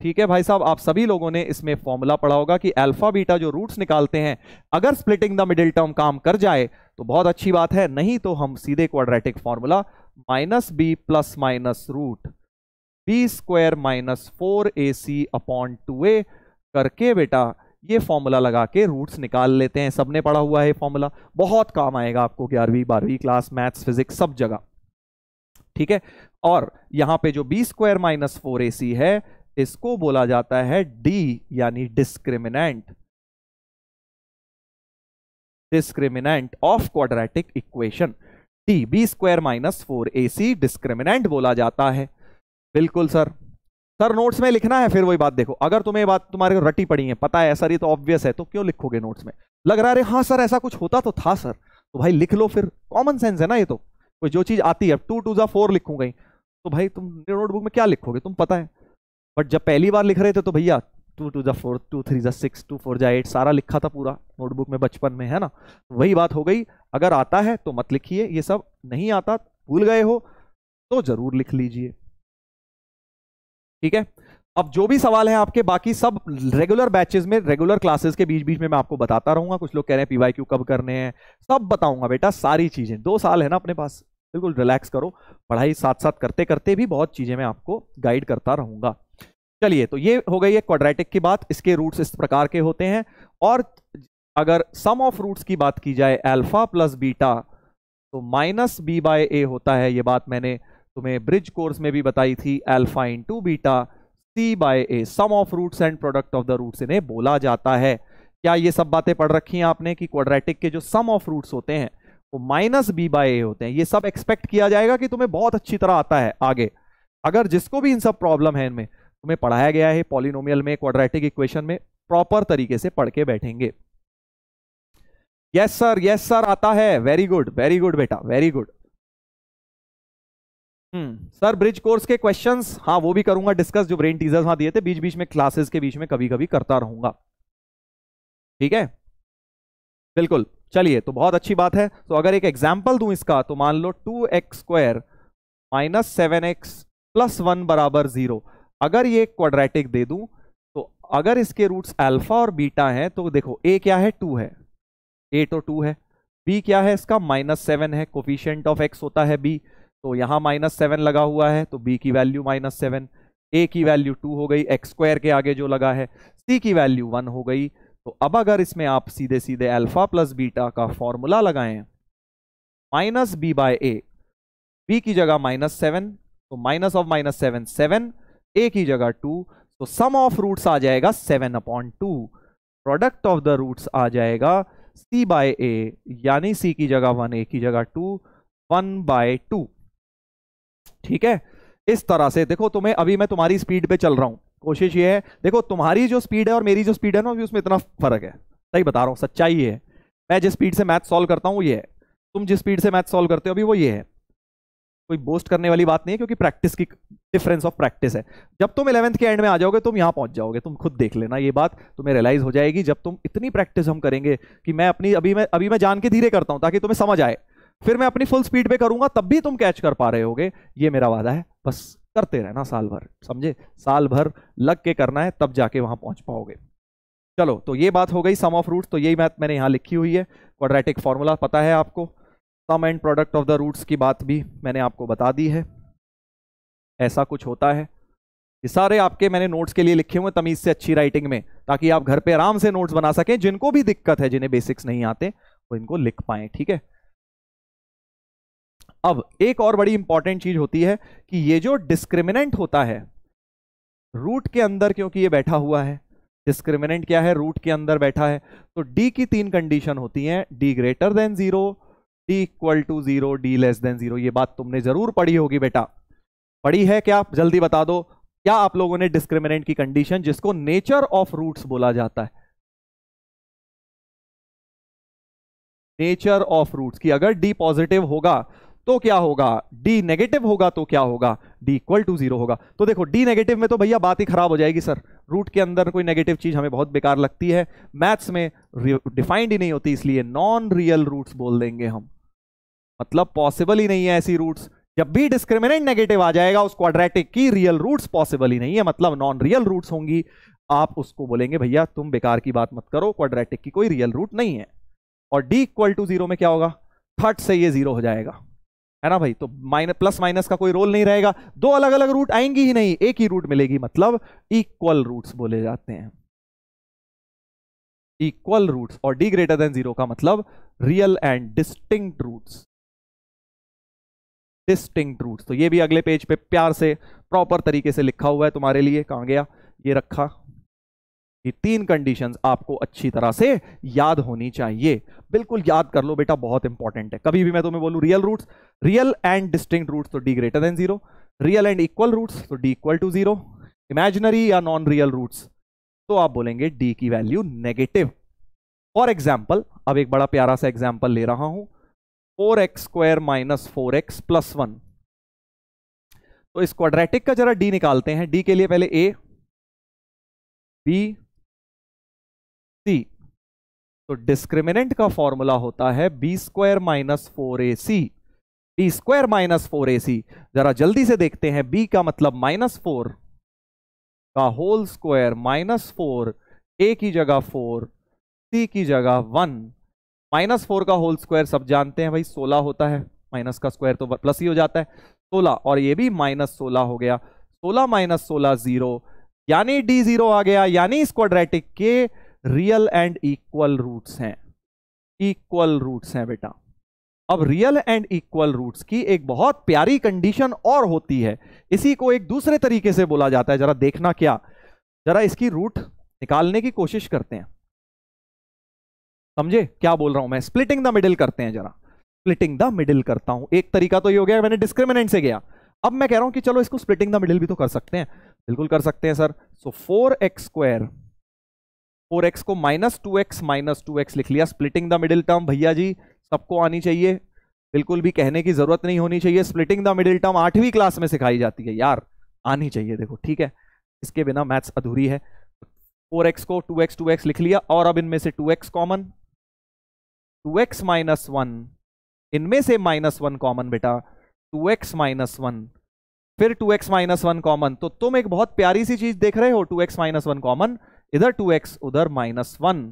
ठीक है भाई साहब आप सभी लोगों ने इसमें फॉर्मूला पढ़ा होगा कि अल्फा बीटा जो रूट्स निकालते हैं अगर स्प्लिटिंग द मिडिल टर्म काम कर जाए तो बहुत अच्छी बात है नहीं तो हम सीधे quadratic formula minus b plus minus root b square minus four A c upon two a करके बेटा ये फॉर्मूला लगा के रूट्स निकाल लेते हैं सबने पढ़ा हुआ है फॉर्मूला बहुत काम आएगा आपको ग्यारहवीं बारहवीं क्लास मैथ्स फिजिक्स सब जगह ठीक है और यहां पे जो बी स्क्वायर माइनस फोर ए सी है इसको बोला जाता है डी यानी discriminant discriminant of quadratic equation टी बी स्क्वायर माइनस फोर ए सी डिस्क्रिमिनेंट बोला जाता है बिल्कुल सर सर नोट्स में लिखना है फिर वही बात देखो अगर तुम्हें बात तुम्हारे को रटी पड़ी है पता है सर ये तो ऑब्वियस है तो क्यों लिखोगे नोट्स में लग रहा है हाँ सर ऐसा कुछ होता तो था सर तो भाई लिख लो फिर कॉमन सेंस है ना ये तो कोई जो चीज़ आती है टू टू ज़ा फोर लिखूंगा तो भाई तुम नोटबुक में क्या लिखोगे तुम पता है बट जब पहली बार लिख रहे थे तो भैया टू टू ज़ा फोर टू थ्री ज़ा सिक्स टू फोर ज़ा एट सारा लिखा था पूरा नोटबुक में बचपन में है ना वही बात हो गई अगर आता है तो मत लिखिए ये सब नहीं आता भूल गए हो तो ज़रूर लिख लीजिए ठीक है अब जो भी सवाल है आपके बाकी सब रेगुलर बैचेस में रेगुलर क्लासेस के बीच बीच में मैं आपको बताता रहूंगा कुछ लोग कह रहे हैं पीवाई क्यू कब करने हैं सब बताऊंगा बेटा सारी चीज़ें दो साल है ना अपने पास बिल्कुल रिलैक्स करो पढ़ाई साथ साथ करते करते भी बहुत चीज़ें मैं आपको गाइड करता रहूंगा चलिए तो ये हो गई है क्वाड्रेटिक की बात इसके रूट्स इस प्रकार के होते हैं और अगर सम ऑफ रूट्स की बात की जाए अल्फा प्लस बीटा तो माइनस बी बाय ए होता है ये बात मैंने तुम्हें ब्रिज कोर्स में भी बताई थी alpha into beta c by a sum of roots and product of the roots इन्हें बोला जाता है क्या ये सब बातें पढ़ रखी हैं आपने कि क्वाड्रेटिक के जो सम ऑफ रूट्स होते हैं वो माइनस बी बाय ए होते हैं ये सब एक्सपेक्ट किया जाएगा कि तुम्हें बहुत अच्छी तरह आता है आगे अगर जिसको भी इन सब प्रॉब्लम है इनमें तुम्हें पढ़ाया गया है पॉलिनोमियल में क्वाड्रेटिक इक्वेशन में प्रॉपर तरीके से पढ़ के बैठेंगे यस सर यस सर आता है वेरी गुड वेरी गुड बेटा very good hmm sir bridge course के क्वेश्चंस हाँ वो भी करूंगा डिस्कस जो ब्रेन टीजर्स वहां दिए थे बीच बीच में क्लासेस के बीच में कभी कभी करता रहूंगा ठीक है बिल्कुल चलिए तो बहुत अच्छी बात है तो अगर एक एग्जाम्पल दू इसका तो मान लो two x square minus seven x plus one बराबर जीरो अगर ये क्वाड्रेटिक दे दूं तो अगर इसके रूट्स अल्फा और बीटा हैं तो देखो ए क्या है टू है ए तो टू है बी क्या है इसका माइनस सेवन है कोफिशियंट ऑफ एक्स होता है बी तो यहाँ माइनस सेवन लगा हुआ है तो बी की वैल्यू माइनस सेवन ए की वैल्यू टू हो गई एक्स स्क्वायर के आगे जो लगा है सी की वैल्यू वन हो गई तो अब अगर इसमें आप सीधे सीधे अल्फा प्लस बीटा का फॉर्मूला लगाएं minus B by a b की जगह माइनस सेवन तो minus of minus seven seven a की जगह टू तो सम ऑफ रूट्स आ जाएगा seven upon two product of the roots आ जाएगा सी बाय ए यानी सी की जगह वन ए की जगह टू वन बाय टू ठीक है इस तरह से देखो तुम्हें अभी मैं तुम्हारी स्पीड पे चल रहा हूं कोशिश ये है देखो तुम्हारी जो स्पीड है और मेरी जो स्पीड है ना उसमें इतना फर्क है सही बता रहा हूं सच्चाई है मैं जिस स्पीड से मैथ सॉल्व करता वो ये है तुम जिस स्पीड से मैथ सॉल्व करते हो अभी वो ये है कोई बोस्ट करने वाली बात नहीं है क्योंकि प्रैक्टिस की डिफरेंस ऑफ प्रैक्टिस है जब तुम इलेवंथ के एंड में आ जाओगे तुम यहाँ पहुंच जाओगे तुम खुद देख लेना ये बात तुम्हें रियलाइज हो जाएगी जब तुम इतनी प्रैक्टिस हम करेंगे कि मैं अपनी अभी मैं अभी मैं जान के धीरे करता हूँ ताकि तुम्हें समझ आए फिर मैं अपनी फुल स्पीड पे करूंगा तब भी तुम कैच कर पा रहे होगे ये मेरा वादा है बस करते रहना साल भर समझे साल भर लग के करना है तब जाके वहां पहुंच पाओगे चलो तो ये बात हो गई सम ऑफ रूट्स तो यही मैथ मैंने यहां लिखी हुई है क्वाड्रेटिक फॉर्मूला पता है आपको sum and product of the roots की बात भी मैंने आपको बता दी है ऐसा कुछ होता है ये सारे आपके मैंने नोट्स के लिए लिखे हुए तमीज़ से अच्छी राइटिंग में ताकि आप घर पे आराम से नोट्स बना सकें जिनको भी दिक्कत है जिन्हें बेसिक्स नहीं आते वो इनको लिख पाए ठीक है अब एक और बड़ी इंपॉर्टेंट चीज होती है कि ये जो डिस्क्रिमिनेंट होता है रूट के अंदर क्योंकि ये बैठा हुआ है डिस्क्रिमिनेंट क्या है रूट के अंदर बैठा है तो डी की तीन कंडीशन होती है D greater than zero D equal to zero D less than zero ये बात तुमने जरूर पढ़ी होगी बेटा पढ़ी है क्या जल्दी बता दो क्या आप लोगों ने डिस्क्रिमिनेंट की कंडीशन जिसको नेचर ऑफ रूट्स बोला जाता है नेचर ऑफ रूट्स की अगर डी पॉजिटिव होगा तो क्या होगा डी नेगेटिव होगा तो क्या होगा डी इक्वल टू जीरो होगा तो देखो डी नेगेटिव में तो भैया बात ही खराब हो जाएगी सर रूट के अंदर कोई नेगेटिव चीज हमें बहुत बेकार लगती है मैथ्स में डिफाइंड ही नहीं होती इसलिए नॉन रियल रूट्स बोल देंगे हम मतलब पॉसिबल ही नहीं है ऐसी रूट्स जब भी डिस्क्रिमिनेंट नेगेटिव आ जाएगा उस क्वाड्रेटिक की रियल रूट्स पॉसिबल ही नहीं है मतलब नॉन रियल रूट्स होंगी आप उसको बोलेंगे भैया तुम बेकार की बात मत करो क्वाड्रेटिक की कोई रियल रूट नहीं है और डी इक्वल टू जीरो में क्या होगा फट से ये जीरो हो जाएगा है ना भाई तो माइनस प्लस माइनस का कोई रोल नहीं रहेगा दो अलग अलग रूट आएंगी ही नहीं एक ही रूट मिलेगी मतलब इक्वल रूट्स बोले जाते हैं इक्वल रूट्स और डी ग्रेटर देन जीरो का मतलब real and distinct roots distinct roots तो ये भी अगले पेज पे प्यार से प्रॉपर तरीके से लिखा हुआ है तुम्हारे लिए कहाँ गया ये रखा ये तीन कंडीशंस आपको अच्छी तरह से याद होनी चाहिए बिल्कुल याद कर लो बेटा बहुत इंपॉर्टेंट है कभी भी मैं तुम्हें बोलूँ real roots real and distinct roots तो D greater than zero real and equal roots तो D equal to zero imaginary या नॉन रियल रूट्स तो आप बोलेंगे डी की वैल्यू नेगेटिव फॉर एग्जाम्पल अब एक बड़ा प्यारा सा एग्जाम्पल ले रहा हूं four x square minus four x plus one तो इस क्वाड्रेटिक का जरा डी निकालते हैं डी के लिए पहले ए बी सी तो डिस्क्रिमिनेंट का फॉर्मूला होता है बी स्क्वायर माइनस फोर ए c b square minus four ए सी जरा जल्दी से देखते हैं बी का मतलब माइनस फोर का whole square minus four a की जगह फोर सी की जगह वन माइनस फोर का होल स्क्वायर सब जानते हैं भाई सोलह होता है माइनस का स्क्वायर तो प्लस ही हो जाता है सोलह और ये भी माइनस सोलह हो गया सोलह माइनस सोलह जीरो यानी डी जीरो आ गया यानी इस क्वाड्रेटिक के रियल एंड इक्वल रूट्स हैं इक्वल रूट्स हैं बेटा अब रियल एंड इक्वल रूट्स की एक बहुत प्यारी कंडीशन और होती है इसी को एक दूसरे तरीके से बोला जाता है जरा देखना क्या जरा इसकी रूट निकालने की कोशिश करते हैं समझे क्या बोल रहा हूं मैं स्प्लिटिंग द मिडिल करते हैं जरा स्प्लिटिंग द मिडिल करता हूं एक तरीका तो ये हो गया मैंने डिस्क्रिमिनेंट से गया अब मैं कह रहा हूं कि चलो इसको स्प्लिटिंग द मिडिल भी तो कर सकते हैं बिल्कुल कर सकते हैं sir so four x square four x को minus two x minus two x लिख लिया स्प्लिटिंग द मिडिल टर्म भैया जी सबको आनी चाहिए बिल्कुल भी कहने की जरूरत नहीं होनी चाहिए स्प्लिटिंग द मिडिल टर्म आठवीं क्लास में सिखाई जाती है यार आनी चाहिए देखो ठीक है इसके बिना मैथ्स अधूरी है फोर एक्स को टू एक्स टू एक्स लिख लिया और अब इनमें से two x common two x minus one इनमें से माइनस वन कॉमन बेटा टू एक्स माइनस वन फिर two x minus one common तो तुम एक बहुत प्यारी सी चीज देख रहे हो two x minus one common इधर टू एक्स उधर माइनस वन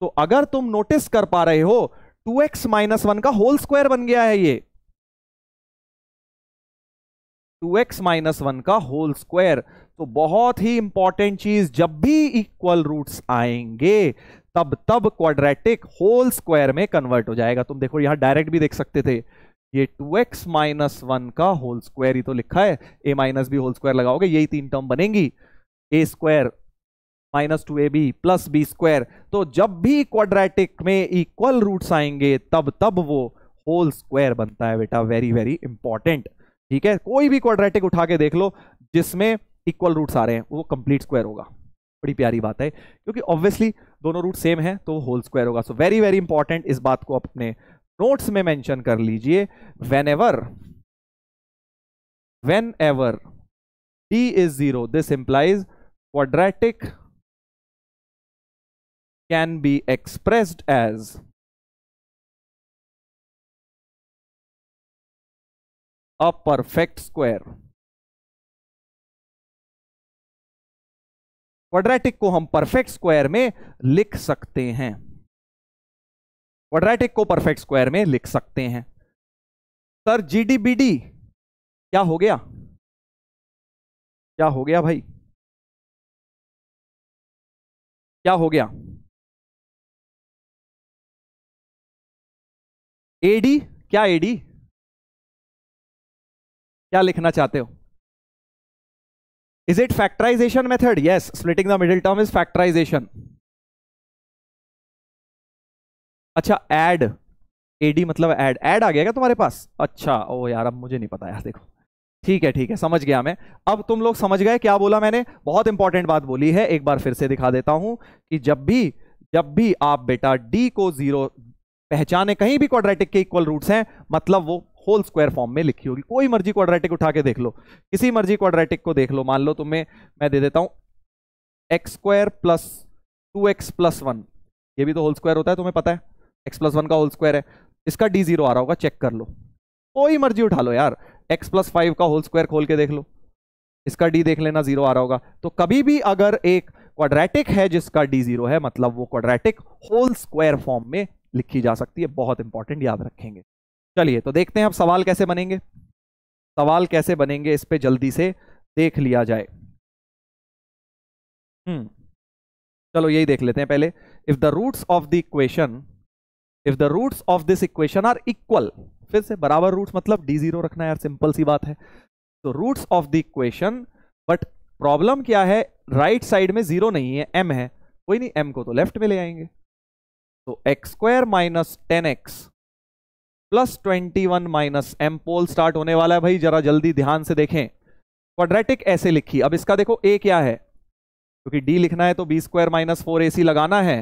तो अगर तुम नोटिस कर पा रहे हो टू एक्स माइनस वन का होल स्क्वायर बन गया है ये टू एक्स माइनस वन का होल स्क्वायर तो बहुत ही इंपॉर्टेंट चीज जब भी इक्वल रूट्स आएंगे तब तब क्वाड्रेटिक होल स्क्वायर में कन्वर्ट हो जाएगा तुम देखो यहां डायरेक्ट भी देख सकते थे ये 2x एक्स माइनस वन का होल स्क्वायर ही तो लिखा है a minus b whole square लगाओगे यही तीन टर्म बनेंगी a square minus two A b plus b square तो जब भी क्वाड्रेटिक में इक्वल रूट्स आएंगे तब तब वो होल स्क्वायर बनता है बेटा वेरी वेरी इंपॉर्टेंट ठीक है कोई भी क्वाड्रेटिक उठा के देख लो जिसमें इक्वल रूट्स आ रहे हैं वो कंप्लीट स्क्वायर होगा बड़ी प्यारी बात है क्योंकि ऑब्वियसली दोनों रूट सेम है तो होल स्क्वायर होगा सो वेरी वेरी इंपॉर्टेंट इस बात को अपने नोट्स में मेंशन कर लीजिए whenever whenever D is zero this implies quadratic can be expressed as a perfect square quadratic को हम परफेक्ट स्क्वायर में लिख सकते हैं क्वाड्रेटिक को परफेक्ट स्क्वायर में लिख सकते हैं सर जीडीबीडी क्या हो गया क्या हो गया भाई क्या हो गया एडी क्या एडी क्या लिखना चाहते हो is it factorization method yes splitting the middle term is factorization अच्छा एड एडी मतलब एड एड आ गया क्या तुम्हारे पास अच्छा ओ यार अब मुझे नहीं पता यार देखो ठीक है ठीक है समझ गया मैं अब तुम लोग समझ गए क्या बोला मैंने बहुत इंपॉर्टेंट बात बोली है एक बार फिर से दिखा देता हूं कि जब भी जब भी आप बेटा डी को जीरो पहचाने कहीं भी क्वाड्रेटिक के इक्वल रूट्स हैं मतलब वो होल स्क्वायर फॉर्म में लिखी होगी कोई मर्जी क्वाड्रेटिक उठा के देख लो किसी मर्जी क्वाड्रेटिक को देख लो मान लो तुम्हें मैं दे देता हूं x square plus two x plus one ये भी तो होल स्क्वायर होता है तुम्हें पता है एक्स प्लस वन का होल स्क्वायर है इसका डी जीरो आ रहा होगा चेक कर लो कोई मर्जी उठा लो यार एक्स प्लस फाइव का होल स्क्वायर खोल के देख लो इसका डी देख लेना जीरो आ रहा होगा तो कभी भी अगर एक क्वाड्रेटिक है जिसका डी जीरो है मतलब वो क्वाड्रेटिक होल स्क्वायर फॉर्म में लिखी जा सकती है बहुत इंपॉर्टेंट याद रखेंगे चलिए तो देखते हैं अब सवाल कैसे बनेंगे सवाल कैसे बनेंगे इस पे जल्दी से देख लिया जाए हम्म चलो यही देख लेते हैं पहले if the roots of the equation if the roots of this equation are equal फिर से बराबर रूट्स मतलब डी जीरो रखना यार सिंपल सी बात है तो roots of the equation but problem क्या है राइट right साइड में जीरो नहीं है एम है कोई नहीं एम को तो लेफ्ट में ले आएंगे तो x square minus ten x plus twenty one minus m पोल स्टार्ट होने वाला है भाई जरा जल्दी ध्यान से देखें क्वाड्रेटिक ऐसे लिखी अब इसका देखो ए क्या है क्योंकि डी लिखना है तो बी स्क्वायर माइनस फोर ए सी लगाना है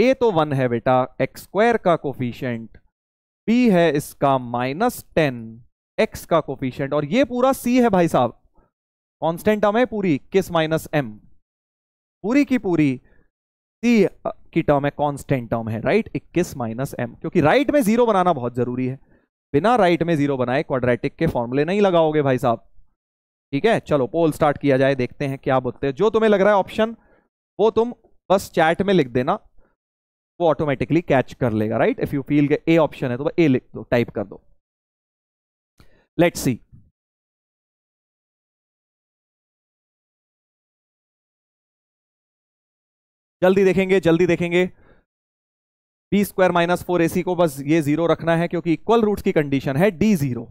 ए तो वन है बेटा एक्स स्क्वायर का कोफिशियंट बी है इसका माइनस टेन एक्स का कोफिशियंट और ये पूरा सी है भाई साहब कॉन्स्टेंट टर्म है पूरी किस माइनस एम पूरी की पूरी सी की टर्म है कॉन्स्टेंट टर्म है राइट इक्कीस माइनस एम क्योंकि राइट में जीरो बनाना बहुत जरूरी है बिना राइट में जीरो बनाए क्वाड्रेटिक के फॉर्मूले नहीं लगाओगे भाई साहब ठीक है चलो पोल स्टार्ट किया जाए देखते हैं क्या बोलते हैं जो तुम्हें लग रहा है ऑप्शन वो तुम बस चैट में लिख देना वो ऑटोमेटिकली कैच कर लेगा right if you feel a option है तो ए लिख दो टाइप कर दो लेट सी जल्दी देखेंगे जल्दी देखेंगे b square minus four a को बस ये जीरो रखना है क्योंकि इक्वल रूट्स की कंडीशन है डी जीरो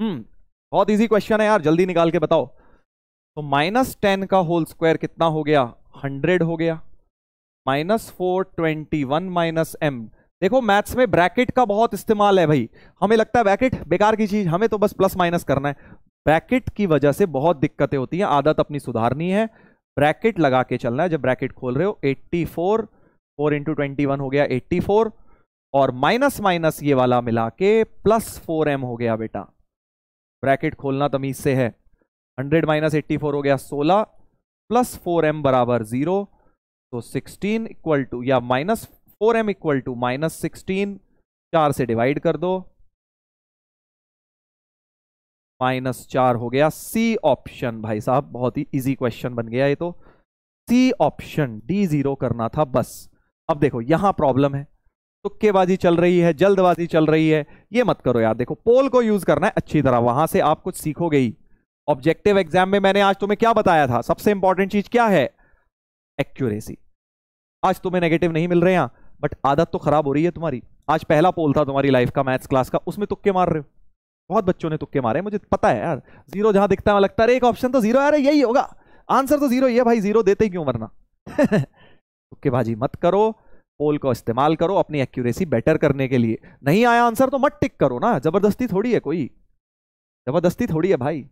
हम्म बहुत इजी क्वेश्चन है यार जल्दी निकाल के बताओ तो माइनस टेन का होल स्क्वायर कितना हो गया हंड्रेड हो गया minus four twenty one minus m देखो मैथ्स में ब्रैकेट का बहुत इस्तेमाल है भाई हमें लगता है ब्रैकेट बेकार की चीज हमें तो बस प्लस माइनस करना है ब्रैकेट की वजह से बहुत दिक्कतें होती हैं आदत अपनी सुधारनी है ब्रैकेट लगा के चलना है जब ब्रैकेट खोल रहे हो 84 four four into twenty one हो गया 84 और माइनस माइनस ये वाला मिला के प्लस फोर एम हो गया बेटा ब्रैकेट खोलना तमीज से है 100 माइनस एट्टी हो गया 16 प्लस फोर एम बराबर जीरो तो 16 इक्वल टू या minus four m equal to minus sixteen चार से डिवाइड कर दो माइनस चार हो गया सी ऑप्शन भाई साहब बहुत ही इजी क्वेश्चन बन गया ये तो सी ऑप्शन डी जीरो करना था बस अब देखो यहां प्रॉब्लम है तुक्केबाजी चल रही है जल्दबाजी चल रही है ये मत करो यार देखो पोल को यूज करना है अच्छी तरह वहां से आप कुछ सीखोगे ही ऑब्जेक्टिव एग्जाम में मैंने आज तुम्हें क्या बताया था सबसे इंपॉर्टेंट चीज क्या है एक्यूरेसी आज तुम्हें नेगेटिव नहीं मिल रहे हैं बट आदत तो खराब हो रही है तुम्हारी आज पहला पोल था तुम्हारी लाइफ का मैथ्स क्लास का उसमें तुक्के मार रहे हो बहुत बच्चों ने तुक्के मारे मुझे पता है यार जीरो जहां दिखता है लगता है एक ऑप्शन तो जीरो यार यही होगा आंसर तो जीरो ही है भाई जीरो देते ही क्यों मरना भाजी मत करो पोल को इस्तेमाल करो अपनी एक्यूरेसी बेटर करने के लिए नहीं आया आंसर तो मत टिक करो ना जबरदस्ती थोड़ी है कोई जबरदस्ती थोड़ी है भाई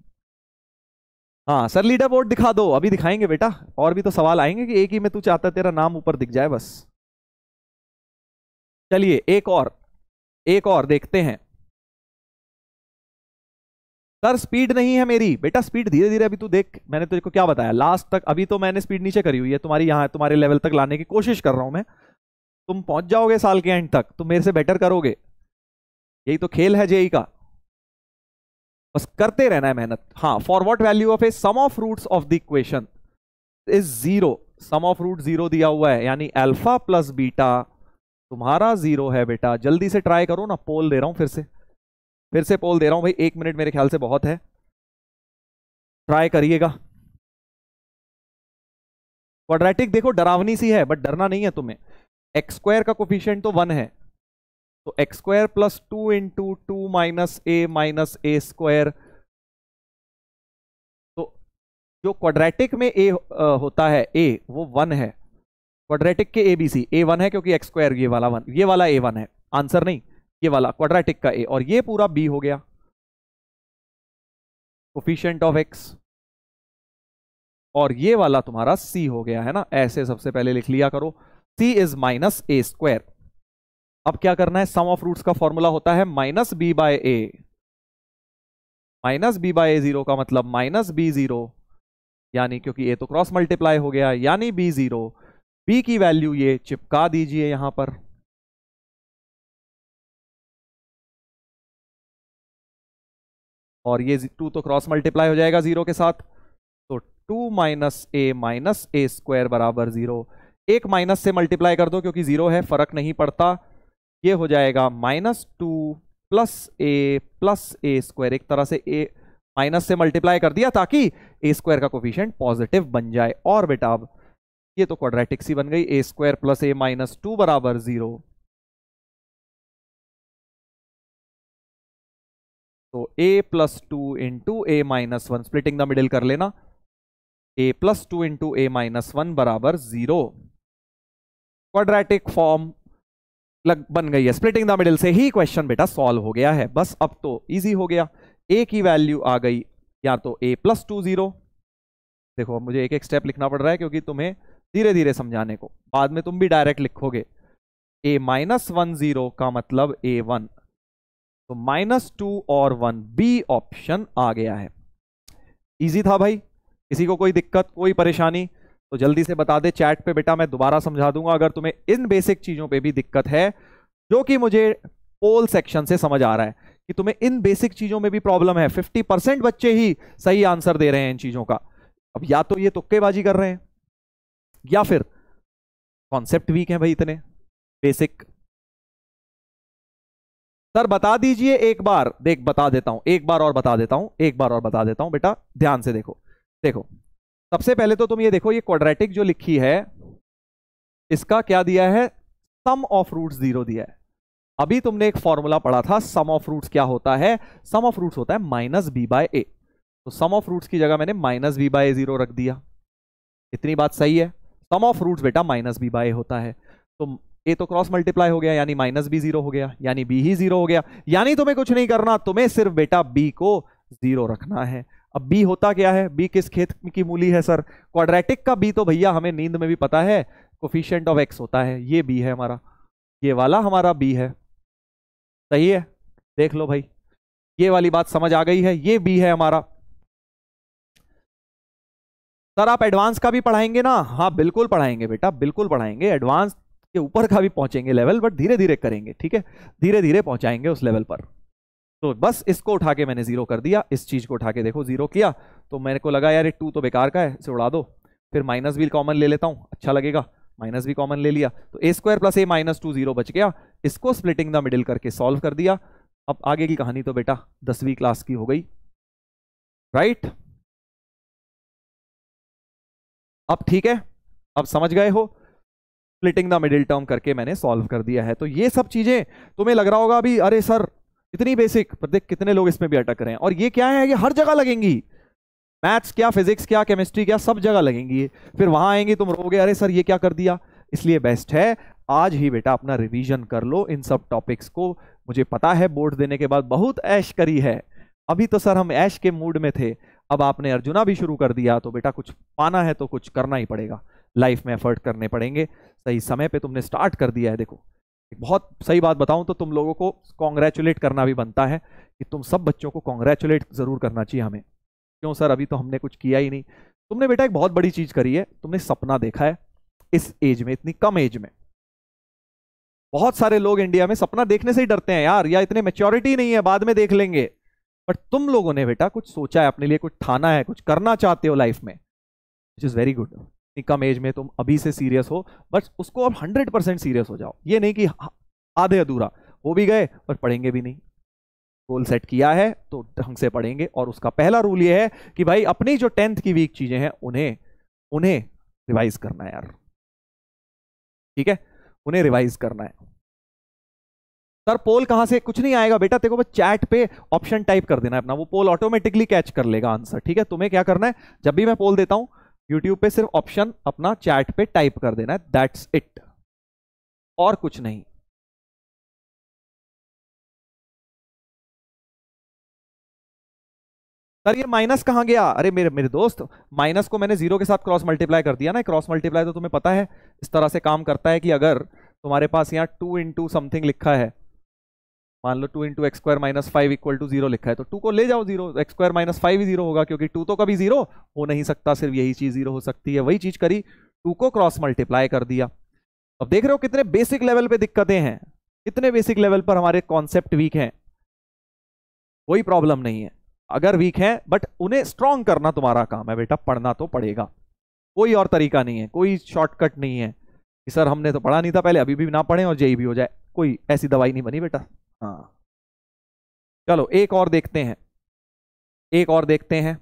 हाँ सर लीडर बोर्ड दिखा दो अभी दिखाएंगे बेटा और भी तो सवाल आएंगे कि एक ही में तू चाहता तेरा नाम ऊपर दिख जाए बस चलिए एक और एक और देखते हैं सर स्पीड नहीं है मेरी बेटा स्पीड धीरे धीरे अभी तू देख मैंने तुझे क्या बताया लास्ट तक अभी तो मैंने स्पीड नीचे करी हुई है तुम्हारी यहां तुम्हारे लेवल तक लाने की कोशिश कर रहा हूं मैं तुम पहुंच जाओगे साल के एंड तक तुम मेरे से बेटर करोगे यही तो खेल है जेई का बस करते रहना है मेहनत हाँ for what value of a sum of root of the equation is zero sum of root zero दिया हुआ है यानी एल्फा प्लस बीटा तुम्हारा जीरो है बेटा जल्दी से ट्राई करो ना पोल दे रहा हूं फिर से फिर से पोल दे रहा हूं भाई एक मिनट मेरे ख्याल से बहुत है ट्राई करिएगा क्वाड्रेटिक देखो डरावनी सी है बट डरना नहीं है तुम्हें एक्स स्क्वायर का कोफिशियंट तो वन है तो x square plus two into two minus a minus a square तो जो क्वाड्रेटिक में ए होता है ए वो वन है क्वाड्रेटिक के A B C A one है क्योंकि एक्स स्क्वायर ये वाला वन ये वाला ए वन है आंसर नहीं ये वाला क्वाड्रेटिक का ए और ये पूरा बी हो गया कोफिशियंट ऑफ एक्स और ये वाला तुम्हारा सी हो गया है ना ऐसे सबसे पहले लिख लिया करो c is minus a square अब क्या करना है सम ऑफ रूट्स का फॉर्मूला होता है minus B by a minus B by a zero का मतलब माइनस बी जीरो यानी क्योंकि ए तो क्रॉस मल्टीप्लाई हो गया यानी बी जीरो बी की वैल्यू ये चिपका दीजिए यहां पर और ये टू तो क्रॉस मल्टीप्लाई हो जाएगा जीरो के साथ तो two minus a minus a square बराबर जीरो एक माइनस से मल्टीप्लाई कर दो क्योंकि जीरो है फर्क नहीं पड़ता ये हो जाएगा minus two plus a plus a square एक तरह से ए माइनस से मल्टीप्लाई कर दिया ताकि ए स्क्वायर का कोफिशियंट पॉजिटिव बन जाए और बेटा अब ये तो क्वाड्रेटिक सी बन गई a square plus a minus two बराबर जीरो तो a plus two into a minus one splitting the middle कर लेना a plus two into a minus one बराबर जीरो क्वाड्रेटिक फॉर्म लग बन गई है स्प्लिटिंग द मिडिल से ही क्वेश्चन बेटा सॉल्व हो गया है बस अब तो इजी हो गया ए की वैल्यू आ गई या तो ए प्लस टू जीरो देखो मुझे एक एक स्टेप लिखना पड़ रहा है क्योंकि तुम्हें धीरे धीरे समझाने को बाद में तुम भी डायरेक्ट लिखोगे ए माइनस वन जीरो का मतलब ए वन तो माइनस टू और वन बी ऑप्शन आ गया है इजी था भाई किसी को कोई दिक्कत कोई परेशानी तो जल्दी से बता दे चैट पे बेटा मैं दोबारा समझा दूंगा अगर तुम्हें इन बेसिक चीजों पे भी दिक्कत है जो कि मुझे पोल सेक्शन से समझ आ रहा है कि तुम्हें इन बेसिक चीजों में भी प्रॉब्लम है 50 परसेंट बच्चे ही सही आंसर दे रहे हैं इन चीजों का अब या तो ये तुक्केबाजी कर रहे हैं या फिर कॉन्सेप्ट वीक है भाई इतने बेसिक सर बता दीजिए एक बार देख बता देता हूं एक बार और बता देता हूं एक बार और बता देता हूं बेटा ध्यान से देखो देखो सबसे पहले तो तुम ये देखो ये क्वाड्रेटिक जो लिखी है इसका क्या दिया है सम ऑफ रूट्स जीरो दिया है अभी तुमने एक फॉर्मूला पढ़ा था सम ऑफ रूट्स क्या होता है सम ऑफ रूट्स होता है माइनस बी बाय ए तो सम ऑफ रूट्स की जगह मैंने माइनस बी बाय जीरो रख दिया इतनी बात सही है सम ऑफ रूट्स बेटा माइनस बी बाय होता है तो ए तो क्रॉस मल्टीप्लाई हो गया यानी माइनस बी जीरो हो गया यानी बी ही जीरो हो गया यानी तुम्हें कुछ नहीं करना तुम्हें सिर्फ बेटा बी को जीरो रखना है अब बी होता क्या है बी किस खेत की मूली है सर क्वाड्रेटिक का बी तो भैया हमें नींद में भी पता है कोफिशियंट ऑफ एक्स होता है ये बी है हमारा ये वाला हमारा बी है सही है देख लो भाई ये वाली बात समझ आ गई है ये बी है हमारा सर आप एडवांस का भी पढ़ाएंगे ना हाँ बिल्कुल पढ़ाएंगे बेटा बिल्कुल पढ़ाएंगे एडवांस के ऊपर का भी पहुंचेंगे लेवल बट धीरे धीरे करेंगे ठीक है धीरे धीरे पहुंचाएंगे उस लेवल पर तो बस इसको उठा के मैंने जीरो कर दिया इस चीज को उठा के देखो जीरो किया तो मेरे को लगा यार टू तो बेकार का है इसे उड़ा दो फिर माइनस भी कॉमन ले लेता हूँ अच्छा लगेगा माइनस भी कॉमन ले लिया तो a square plus a minus two zero बच गया इसको स्प्लिटिंग द मिडिल करके सॉल्व कर दिया अब आगे की कहानी तो बेटा दसवीं क्लास की हो गई राइट right? अब ठीक है अब समझ गए हो स्प्लिटिंग द मिडिल टर्म करके मैंने सॉल्व कर दिया है तो ये सब चीजें तुम्हें लग रहा होगा अभी अरे सर इतनी बेसिक पर देख कितने लोग इसमें भी अटक रहे हैं और ये क्या है ये हर जगह लगेंगी मैथ्स क्या फिजिक्स क्या केमिस्ट्री क्या सब जगह लगेंगी फिर वहां आएंगे तुम रोगे अरे सर ये क्या कर दिया इसलिए बेस्ट है आज ही बेटा अपना रिवीजन कर लो इन सब टॉपिक्स को मुझे पता है बोर्ड देने के बाद बहुत ऐश करी है अभी तो सर हम ऐश के मूड में थे अब आपने अर्जुना भी शुरू कर दिया तो बेटा कुछ पाना है तो कुछ करना ही पड़ेगा लाइफ में एफर्ट करने पड़ेंगे सही समय पे तुमने स्टार्ट कर दिया है देखो एक बहुत सही बात बताऊं तो तुम लोगों को कॉन्ग्रेचुलेट करना भी बनता है कि तुम सब बच्चों को कॉन्ग्रेचुलेट ज़रूर करना चाहिए हमें क्यों सर अभी तो हमने कुछ किया ही नहीं तुमने बेटा एक बहुत बड़ी चीज़ करी है तुमने सपना देखा है इस एज में इतनी कम एज में बहुत सारे लोग इंडिया में सपना देखने से ही डरते हैं यार या इतने मेच्योरिटी नहीं है बाद में देख लेंगे बट तुम लोगों ने बेटा कुछ सोचा है अपने लिए कुछ ठाना है कुछ करना चाहते हो लाइफ में विच इज़ वेरी गुड कम एज में तुम अभी से सीरियस हो बट उसको अब हंड्रेड परसेंट सीरियस हो जाओ ये नहीं कि आधे अधूरा हो भी गए पर पढ़ेंगे भी नहीं गोल सेट किया है तो ढंग से पढ़ेंगे और उसका पहला रूल ये है कि भाई अपनी जो टेंथ की वीक चीजें हैं उन्हें उन्हें रिवाइज करना है यार ठीक है उन्हें रिवाइज करना है सर पोल कहां से कुछ नहीं आएगा बेटा देखो बस चैट पे ऑप्शन टाइप कर देना है अपना वो पोल ऑटोमेटिकली कैच कर लेगा आंसर ठीक है तुम्हें क्या करना है जब भी मैं पोल देता हूं यूट्यूब पे सिर्फ ऑप्शन अपना चैट पे टाइप कर देना है दैट्स इट और कुछ नहीं सर ये माइनस कहां गया अरे मेरे मेरे दोस्त माइनस को मैंने जीरो के साथ क्रॉस मल्टीप्लाई कर दिया ना क्रॉस मल्टीप्लाई तो तुम्हें पता है इस तरह से काम करता है कि अगर तुम्हारे पास यहां टू इंटू समथिंग लिखा है मान लो two into x square minus five equal to zero लिखा है तो टू को ले जाओ zero x square minus five ही जीरो होगा क्योंकि टू तो कभी जीरो हो नहीं सकता सिर्फ यही चीज जीरो हो सकती है वही चीज करी टू को क्रॉस मल्टीप्लाई कर दिया अब देख रहे हो कितने बेसिक लेवल पे दिक्कतें हैं कितने बेसिक लेवल पर हमारे कॉन्सेप्ट वीक हैं कोई प्रॉब्लम नहीं है अगर वीक है बट उन्हें स्ट्रांग करना तुम्हारा काम है बेटा पढ़ना तो पड़ेगा कोई और तरीका नहीं है कोई शॉर्टकट नहीं है कि सर हमने तो पढ़ा नहीं था पहले अभी भी ना पढ़े और जेई भी हो जाए कोई ऐसी दवाई नहीं बनी बेटा हाँ चलो एक और देखते हैं एक और देखते हैं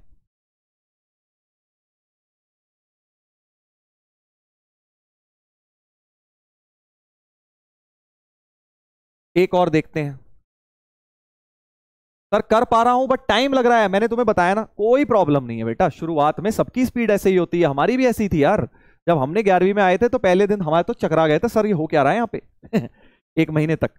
एक और देखते हैं सर कर पा रहा हूं बट टाइम लग रहा है मैंने तुम्हें बताया ना कोई प्रॉब्लम नहीं है बेटा शुरुआत में सबकी स्पीड ऐसे ही होती है हमारी भी ऐसी थी यार जब हमने ग्यारहवीं में आए थे तो पहले दिन हमारे तो चकरा गए थे सर ये हो क्या रहा है यहां पे एक महीने तक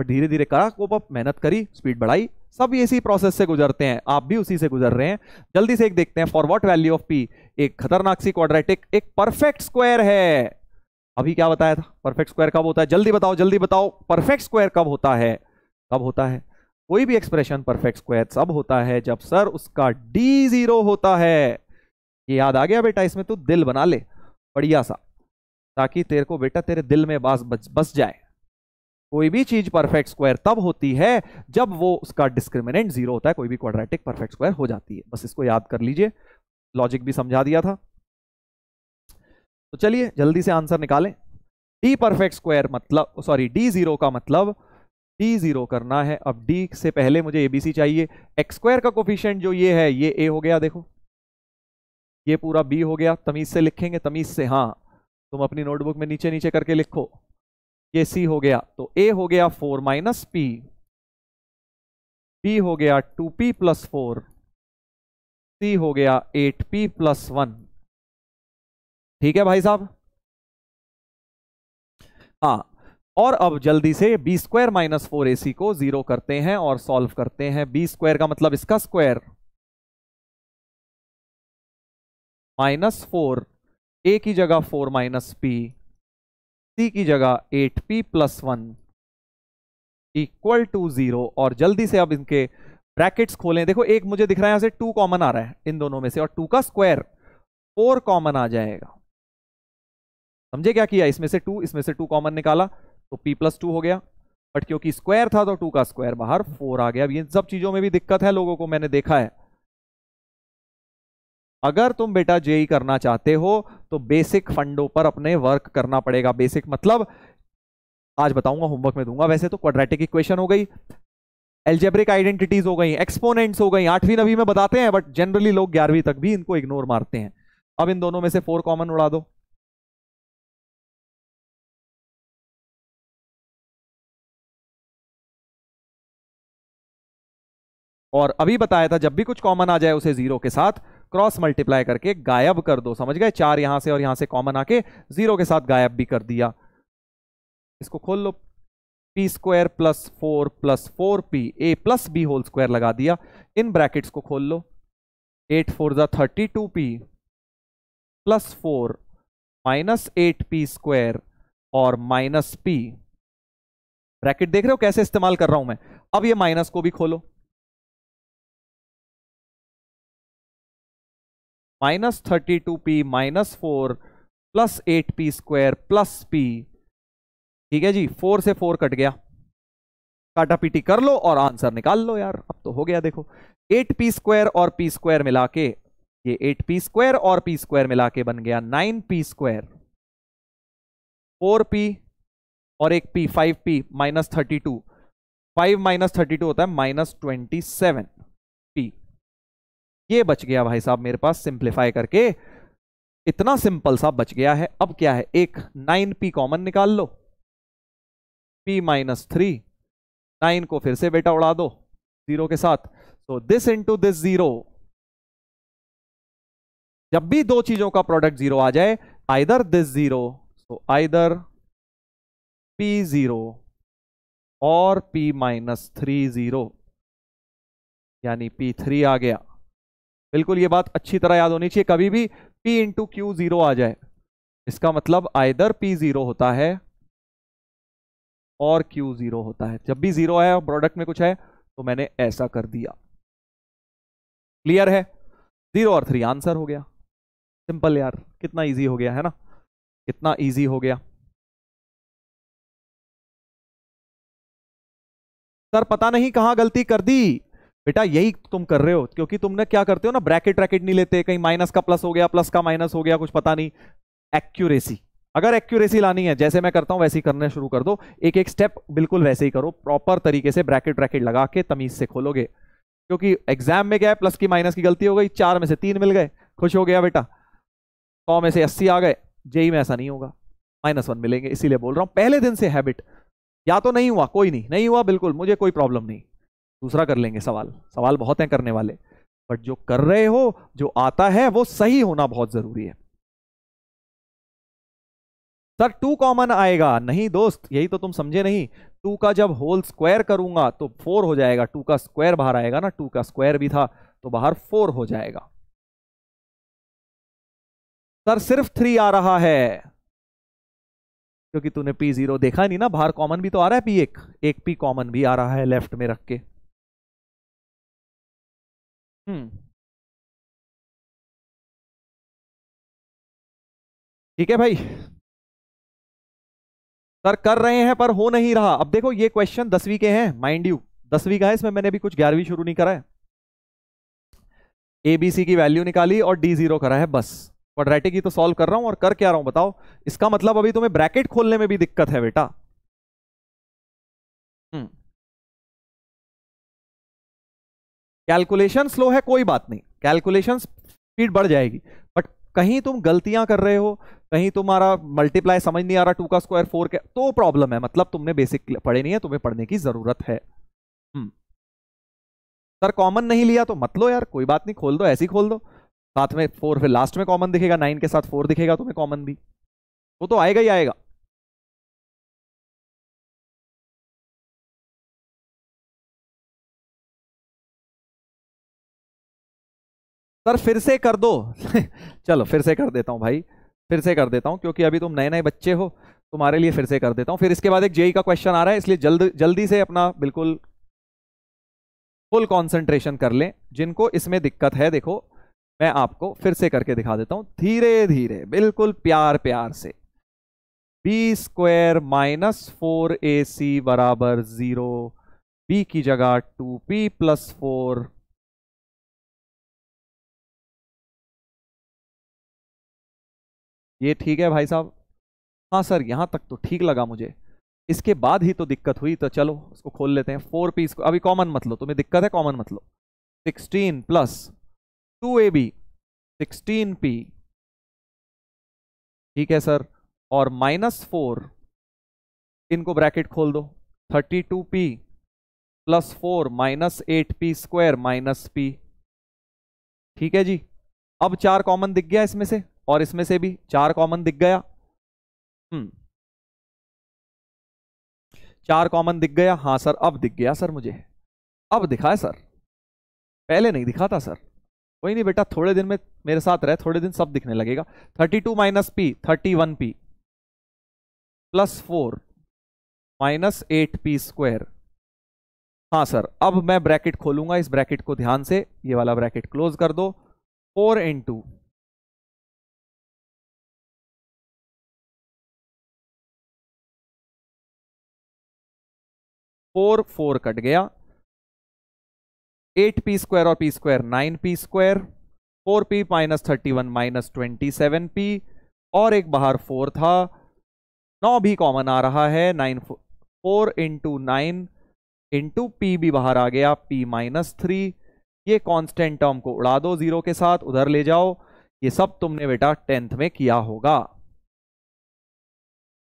पर धीरे धीरे करा कोप अप मेहनत करी स्पीड बढ़ाई सब इसी प्रोसेस से गुजरते हैं आप भी उसी से गुजर रहे हैं जल्दी से एक देखते हैं वॉट वैल्यू ऑफ पी एक खतरनाक सी क्वाड्रेटिक एक परफेक्ट स्क्वायर है अभी क्या बताया था परफेक्ट स्क्वायर कब होता है जल्दी बताओ जल्दी बताओ परफेक्ट स्क्वायर कब होता है कब होता है कोई भी एक्सप्रेशन परफेक्ट स्क्वायर सब होता है जब सर उसका डी जीरो होता है ये याद आ गया बेटा इसमें तू तो दिल बना ले बढ़िया सा ताकि तेरे को बेटा तेरे दिल में बस बस जाए कोई भी चीज परफेक्ट स्क्वायर तब होती है जब वो उसका डिस्क्रिमिनेंट जीरो होता है कोई भी क्वाड्रेटिक परफेक्ट स्क्वायर हो जाती है बस इसको याद कर लीजिए लॉजिक भी समझा दिया था तो चलिए जल्दी से आंसर निकालें डी परफेक्ट स्क्वायर मतलब सॉरी डी जीरो का मतलब डी जीरो करना है अब डी से पहले मुझे एबीसी चाहिए एक्स स्क्वायर का कोफिशियंट जो ये है ये ए हो गया देखो ये पूरा बी हो गया तमीज से लिखेंगे तमीज से हाँ तुम अपनी नोटबुक में नीचे नीचे करके लिखो ये सी हो गया तो ए हो गया फोर माइनस पी बी हो गया two P plus four c हो गया एट पी प्लस वन ठीक है भाई साहब हाँ और अब जल्दी से बी स्क्वायर माइनस फोर ए सी को जीरो करते हैं और सॉल्व करते हैं बी स्क्वायर का मतलब इसका स्क्वायर माइनस फोर ए की जगह फोर माइनस पी सी की जगह eight P plus one equal to zero और जल्दी से अब इनके ब्रैकेट्स खोलें देखो एक मुझे दिख रहा है यहां से टू कॉमन आ रहा है इन दोनों में से और टू का स्क्वायर फोर कॉमन आ जाएगा समझे क्या किया इसमें से टू इसमें से टू कॉमन निकाला तो पी प्लस टू हो गया बट क्योंकि स्क्वायर था तो टू का स्क्वायर बाहर फोर आ गया अब इन सब चीजों में भी दिक्कत है लोगों को मैंने देखा है अगर तुम बेटा जेई करना चाहते हो तो बेसिक फंडों पर अपने वर्क करना पड़ेगा बेसिक मतलब आज बताऊंगा होमवर्क में दूंगा वैसे तो क्वाड्रेटिक इक्वेशन हो गई एल्जेब्रिक आइडेंटिटीज हो गई एक्सपोनेंट्स हो गई आठवीं नवी में बताते हैं बट जनरली लोग ग्यारहवीं तक भी इनको इग्नोर मारते हैं अब इन दोनों में से फोर कॉमन उड़ा दो और अभी बताया था जब भी कुछ कॉमन आ जाए उसे जीरो के साथ क्रॉस मल्टीप्लाई करके गायब कर दो समझ गए चार यहां से और यहां से कॉमन आके जीरो के साथ गायब भी कर दिया इसको खोल लो P square plus four plus four P A plus B whole square लगा दिया इन ब्रैकेट्स को खोल लो एट फोर ज़ा thirty two P plus four minus eight P square और माइनस पी ब्रैकेट देख रहे हो कैसे इस्तेमाल कर रहा हूं मैं अब ये माइनस को भी खोलो minus thirty two P minus four plus eight P square plus P ठीक है जी फोर से फोर कट गया काटा पीटी कर लो और आंसर निकाल लो यार अब तो हो गया देखो एट पी स्क्वायर और पी स्क्वायर मिला के ये एट पी स्क्वायर और पी स्क्वायर मिला के बन गया nine P square four P और एक P five P minus thirty two five minus thirty two होता है माइनस ट्वेंटी सेवन ये बच गया भाई साहब मेरे पास सिंप्लीफाई करके इतना सिंपल सा बच गया है अब क्या है एक नाइन पी कॉमन निकाल लो पी माइनस थ्री नाइन को फिर से बेटा उड़ा दो जीरो के साथ so this into this zero जब भी दो चीजों का प्रोडक्ट जीरो आ जाए either this zero so either P zero और पी माइनस थ्री जीरो यानी पी थ्री आ गया बिल्कुल ये बात अच्छी तरह याद होनी चाहिए कभी भी P इंटू क्यू जीरो आ जाए इसका मतलब आयदर P जीरो होता है और Q जीरो होता है जब भी जीरो आया प्रोडक्ट में कुछ है तो मैंने ऐसा कर दिया क्लियर है जीरो और थ्री आंसर हो गया सिंपल यार कितना इजी हो गया है ना कितना इजी हो गया सर पता नहीं कहां गलती कर दी बेटा यही तुम कर रहे हो क्योंकि तुमने क्या करते हो ना ब्रैकेट रैकेट नहीं लेते कहीं माइनस का प्लस हो गया प्लस का माइनस हो गया कुछ पता नहीं एक्यूरेसी अगर एक्यूरेसी लानी है जैसे मैं करता हूं वैसे ही करने शुरू कर दो एक एक स्टेप बिल्कुल वैसे ही करो प्रॉपर तरीके से ब्रैकेट रैकेट लगा के तमीज से खोलोगे क्योंकि एग्जाम में क्या है प्लस की माइनस की गलती हो गई चार में से तीन मिल गए खुश हो गया बेटा सौ में से अस्सी आ गए जेई में ऐसा नहीं होगा माइनस वन मिलेंगे इसीलिए बोल रहा हूं पहले दिन से हैबिट या तो नहीं हुआ कोई नहीं नहीं हुआ बिल्कुल मुझे कोई प्रॉब्लम नहीं दूसरा कर लेंगे सवाल सवाल बहुत हैं करने वाले बट जो कर रहे हो जो आता है वो सही होना बहुत जरूरी है सर टू कॉमन आएगा नहीं दोस्त यही तो तुम समझे नहीं टू का जब होल स्क्वायर करूंगा तो फोर हो जाएगा टू का स्क्वायर बाहर आएगा ना टू का स्क्वायर भी था तो बाहर फोर हो जाएगा सर सिर्फ थ्री आ रहा है क्योंकि तूने पी जीरो देखा नहीं ना बाहर कॉमन भी तो आ रहा है पी एक एक पी कॉमन भी आ रहा है लेफ्ट में रख के हम्म ठीक है भाई सर कर रहे हैं पर हो नहीं रहा अब देखो ये क्वेश्चन दसवीं के हैं माइंड यू दसवीं का है इसमें मैंने भी कुछ ग्यारहवीं शुरू नहीं करा है ए बी सी की वैल्यू निकाली और डी जीरो करा है बस क्वाड्रेटिक ही तो सॉल्व कर रहा हूं और कर क्या रहा हूं बताओ इसका मतलब अभी तुम्हें ब्रैकेट खोलने में भी दिक्कत है बेटा हम्म कैलकुलेशन स्लो है कोई बात नहीं कैलकुलेशन स्पीड बढ़ जाएगी बट कहीं तुम गलतियां कर रहे हो कहीं तुम्हारा मल्टीप्लाई समझ नहीं आ रहा टू का स्क्वायर फोर का तो प्रॉब्लम है मतलब तुमने बेसिक पढ़े नहीं है तुम्हें पढ़ने की जरूरत है सर हम्म। कॉमन नहीं लिया तो मत लो यार कोई बात नहीं खोल दो ऐसे ही खोल दो साथ में फोर फिर लास्ट में कॉमन दिखेगा नाइन के साथ फोर दिखेगा तुम्हें कॉमन भी वो तो आएगा ही आएगा सर फिर से कर दो चलो फिर से कर देता हूँ भाई फिर से कर देता हूँ क्योंकि अभी तुम नए नए बच्चे हो तुम्हारे लिए फिर से कर देता हूँ फिर इसके बाद एक जेई का क्वेश्चन आ रहा है इसलिए जल्द जल्दी से अपना बिल्कुल फुल कॉन्सेंट्रेशन कर लें जिनको इसमें दिक्कत है देखो मैं आपको फिर से करके दिखा देता हूँ धीरे धीरे बिल्कुल प्यार प्यार से बी स्क्वेर माइनस फोर ए सी बराबर जीरो बी की जगह टू पी प्लस फोर ये ठीक है भाई साहब हाँ सर यहाँ तक तो ठीक लगा मुझे इसके बाद ही तो दिक्कत हुई तो चलो उसको खोल लेते हैं फोर पीस को अभी कॉमन मत लो तुम्हें दिक्कत है कॉमन मत लो सिक्सटीन प्लस टू ए बी सिक्सटीन पी ठीक है सर और माइनस फोर इनको ब्रैकेट खोल दो thirty two P plus four minus eight P square minus P ठीक है जी अब चार कॉमन दिख गया इसमें से और इसमें से भी चार कॉमन दिख गया हम्म चार कॉमन दिख गया हाँ सर अब दिख गया सर मुझे अब दिखा है सर पहले नहीं दिखा था सर कोई नहीं बेटा थोड़े दिन में मेरे साथ रहे थोड़े दिन सब दिखने लगेगा thirty two minus P thirty one P plus four minus eight P square हाँ सर अब मैं ब्रैकेट खोलूंगा इस ब्रैकेट को ध्यान से ये वाला ब्रैकेट क्लोज कर दो four into four four cut गया एट पी स्क्वायर और P square nine P square four P minus thirty one minus twenty seven P और एक बाहर फोर था नौ भी कॉमन आ रहा है nine four into nine into P भी बाहर आ गया पी माइनस थ्री ये कांस्टेंट टर्म को उड़ा दो जीरो के साथ उधर ले जाओ ये सब तुमने बेटा टेंथ में किया होगा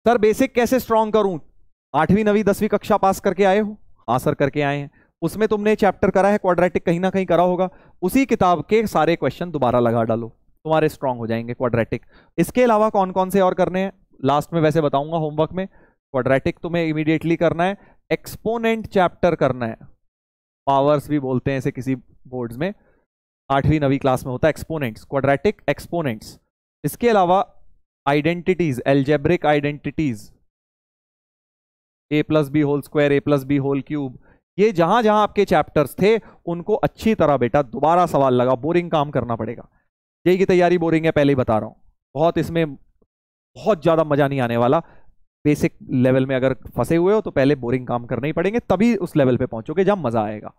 सर बेसिक कैसे स्ट्रांग करूं आठवीं नवीं दसवीं कक्षा पास करके आए हो आंसर करके आए हैं उसमें तुमने चैप्टर करा है क्वाड्रेटिक कहीं ना कहीं करा होगा उसी किताब के सारे क्वेश्चन दोबारा लगा डालो तुम्हारे स्ट्रांग हो जाएंगे क्वाड्रेटिक इसके अलावा कौन कौन से और करने हैं लास्ट में वैसे बताऊंगा होमवर्क में क्वाड्रेटिक तुम्हें इमीडिएटली करना है एक्सपोनेंट चैप्टर करना है पावर्स भी बोलते हैं ऐसे किसी बोर्ड्स में आठवीं नवी क्लास में होता है एक्सपोनेंट्स क्वाड्रेटिक एक्सपोनेंट्स इसके अलावा identities algebraic identities A plus B whole square A plus B whole cube ये जहां जहां आपके चैप्टर्स थे उनको अच्छी तरह बेटा दोबारा सवाल लगा बोरिंग काम करना पड़ेगा यही की तैयारी बोरिंग है पहले ही बता रहा हूँ बहुत इसमें बहुत ज़्यादा मजा नहीं आने वाला बेसिक लेवल में अगर फंसे हुए हो तो पहले बोरिंग काम करने ही पड़ेंगे तभी उस लेवल पे पहुंचोगे जहां मजा आएगा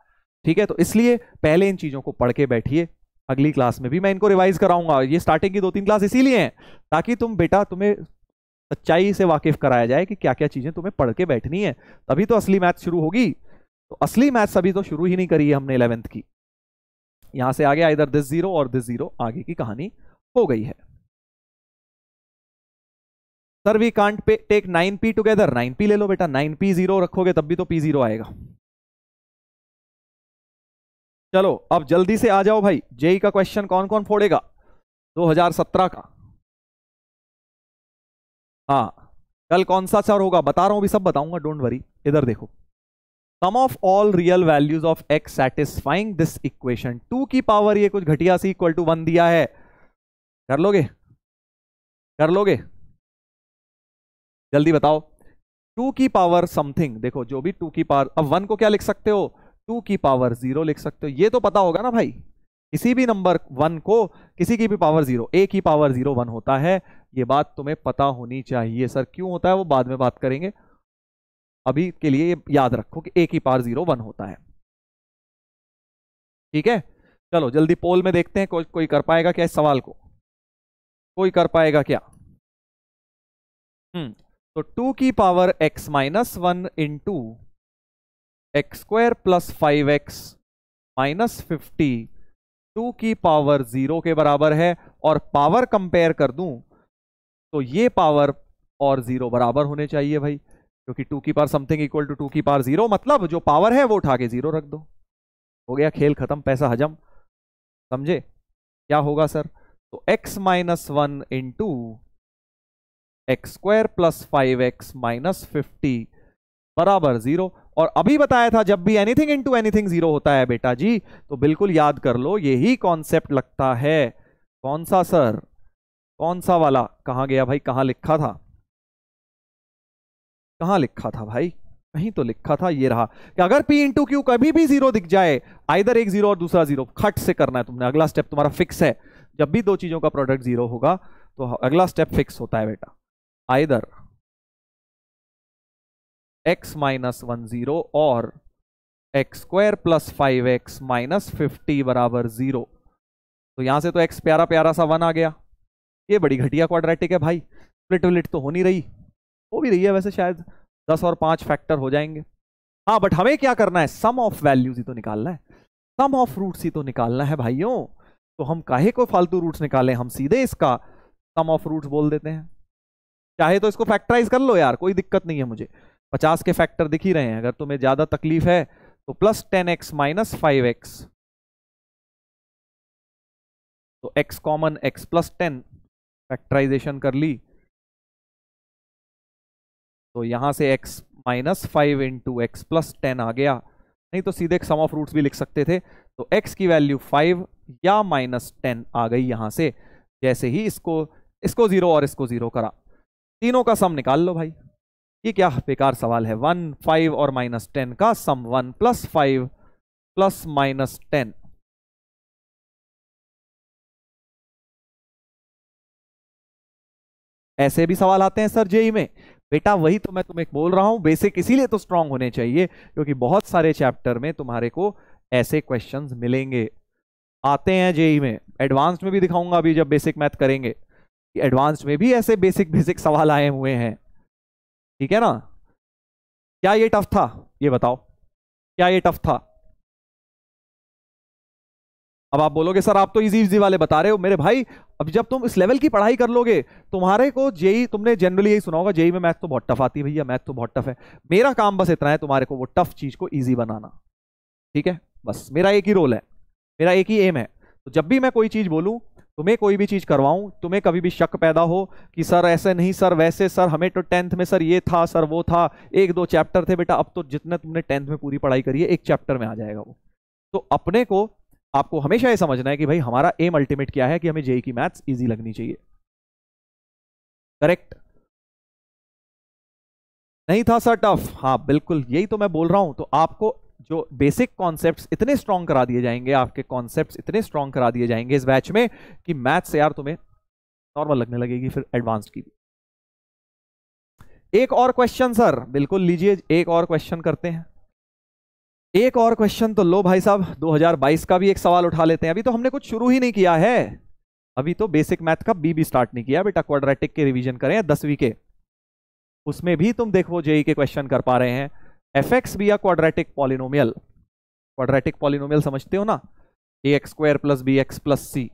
ठीक है तो इसलिए पहले इन चीज़ों को पढ़ के बैठिए अगली क्लास में भी मैं इनको रिवाइज कराऊंगा ये स्टार्टिंग की दो तीन क्लास इसीलिए हैं ताकि तुम बेटा तुम्हें सच्चाई से वाकिफ कराया जाए कि क्या क्या चीजें तुम्हें पढ़ के बैठनी है तभी तो असली मैथ शुरू होगी तो असली मैथ अभी तो शुरू ही नहीं करी है हमने इलेवेंथ की यहां से आगे इधर दिस जीरो और दिस जीरो आगे की कहानी हो गई है sir we can't pay take nine P together nine P ले लो बेटा नाइन पी जीरो रखोगे तब भी तो पी जीरो आएगा चलो अब जल्दी से आ जाओ भाई जेई e का क्वेश्चन कौन कौन फोड़ेगा 2017 का हाँ कल कौन सा चार होगा बता रहा हूं भी सब बताऊंगा डोंट वरी इधर देखो sum of all real values of X satisfying this equation two की पावर ये कुछ घटिया सी इक्वल टू वन दिया है कर लोगे कर लोगे जल्दी बताओ टू की पावर समथिंग देखो जो भी टू की पावर अब वन को क्या लिख सकते हो टू की पावर जीरो लिख सकते हो ये तो पता होगा ना भाई किसी भी नंबर वन को किसी की भी पावर जीरो एक ही पावर जीरो वन होता है ये बात तुम्हें पता होनी चाहिए सर क्यों होता है वो बाद में बात करेंगे अभी के लिए याद रखो कि एक ही पावर जीरो वन होता है ठीक है चलो जल्दी पोल में देखते हैं को, कोई कर पाएगा क्या इस सवाल को कोई कर पाएगा क्या हम्म तो टू की power X minus one in two x square plus five X minus fifty two की पावर जीरो के बराबर है और पावर कंपेयर कर दूं तो ये पावर और जीरो बराबर होने चाहिए भाई क्योंकि टू की power something equal to two की पावर जीरो मतलब जो पावर है वो उठा के जीरो रख दो हो गया खेल खत्म पैसा हजम समझे क्या होगा सर तो X minus one in two x square plus five X minus fifty बराबर जीरो और अभी बताया था जब भी एनीथिंग इनटू एनीथिंग जीरो होता है बेटा जी तो बिल्कुल याद कर लो यही कॉन्सेप्ट लगता है कौन सा सर कौन सा वाला कहाँ गया भाई कहाँ लिखा था कहाँ लिखा था भाई कहीं तो लिखा था ये रहा कि अगर P इंटू क्यू कभी भी जीरो दिख जाए आइधर एक जीरो और दूसरा जीरो खट से करना है तुमने अगला स्टेप तुम्हारा फिक्स है जब भी दो चीजों का प्रोडक्ट जीरो होगा तो अगला स्टेप फिक्स होता है बेटा either X minus one zero और X square plus five X minus fifty बराबर जीरो तो यहां से तो एक्स प्यारा प्यारा सा वन आ गया ये बड़ी घटिया क्वाड्रेटिक है भाई स्प्लिट विलिट तो हो नहीं रही हो भी रही है वैसे शायद दस और पांच फैक्टर हो जाएंगे हाँ बट हमें क्या करना है सम ऑफ वैल्यूज ही तो निकालना है सम ऑफ रूट्स ही तो निकालना है भाइयों तो हम काहे को फालतू रूट्स निकालें हम सीधे इसका सम ऑफ रूट्स बोल देते हैं चाहे तो इसको फैक्टराइज कर लो यार कोई दिक्कत नहीं है मुझे पचास के फैक्टर दिख ही रहे हैं अगर तुम्हें ज़्यादा तकलीफ है तो plus ten X minus five X तो X common X plus ten factorization कर ली तो यहां से X minus five into X plus ten आ गया नहीं तो सीधे सम ऑफ रूट्स भी लिख सकते थे तो एक्स की वैल्यू फाइव या माइनस टेन आ गई यहां से जैसे ही इसको इसको जीरो और इसको जीरो करा तीनों का सम निकाल लो भाई ये क्या बेकार सवाल है वन फाइव और माइनस टेन का sum one plus five plus minus ten ऐसे भी सवाल आते हैं सर जेई में बेटा वही तो मैं तुम्हें बोल रहा हूं बेसिक इसीलिए तो स्ट्रांग होने चाहिए क्योंकि बहुत सारे चैप्टर में तुम्हारे को ऐसे क्वेश्चंस मिलेंगे आते हैं जेई में एडवांस में भी दिखाऊंगा अभी जब बेसिक मैथ करेंगे एडवांस में भी ऐसे बेसिक बेसिक सवाल आए हुए हैं ठीक है ना क्या ये टफ था ये बताओ क्या ये टफ था अब आप बोलोगे सर आप तो इजी इजी वाले बता रहे हो मेरे भाई अब जब तुम इस लेवल की पढ़ाई कर लोगे तुम्हारे को जेई तुमने जनरली यही सुना होगा जेई में मैथ तो बहुत टफ आती है भैया मैथ तो बहुत टफ है मेरा काम बस इतना है तुम्हारे को वो टफ चीज को ईजी बनाना ठीक है बस मेरा एक ही रोल है मेरा एक ही एम है तो जब भी मैं कोई चीज बोलूं तुम्हें कोई भी चीज़ करवाऊं तुम्हें कभी भी शक पैदा हो कि सर ऐसे नहीं सर वैसे सर हमें तो टेंथ में सर ये था सर वो था एक दो चैप्टर थे बेटा अब तो जितने तुमने टेंथ में पूरी पढ़ाई करी है एक चैप्टर में आ जाएगा वो तो अपने को आपको हमेशा ये समझना है कि भाई हमारा एम अल्टीमेट क्या है कि हमें जेई की मैथ्स ईजी लगनी चाहिए करेक्ट नहीं था सर टफ हाँ बिल्कुल यही तो मैं बोल रहा हूं तो आपको जो बेसिक कॉन्सेप्ट इतने स्ट्रांग करा दिए जाएंगे आपके कॉन्सेप्ट इतने स्ट्रांग करा दिए जाएंगे इस बैच में कि मैथ्स यार तुम्हें नॉर्मल लगने लगेगी फिर एडवांस की भी एक और क्वेश्चन सर बिल्कुल लीजिए एक और क्वेश्चन करते हैं एक और क्वेश्चन तो लो भाई साहब 2022 का भी एक सवाल उठा लेते हैं अभी तो हमने कुछ शुरू ही नहीं किया है अभी तो बेसिक मैथ का बी भी स्टार्ट नहीं किया बेटा क्वाड्रेटिक के रिवीजन करें दसवीं के उसमें भी तुम देखो जेई के क्वेश्चन कर पा रहे हैं एफ एक्स बी या क्वाड्रेटिक पॉलिनोमियल क्वाड्रेटिक पॉलिनोमियल समझते हो ना A X square plus B X plus C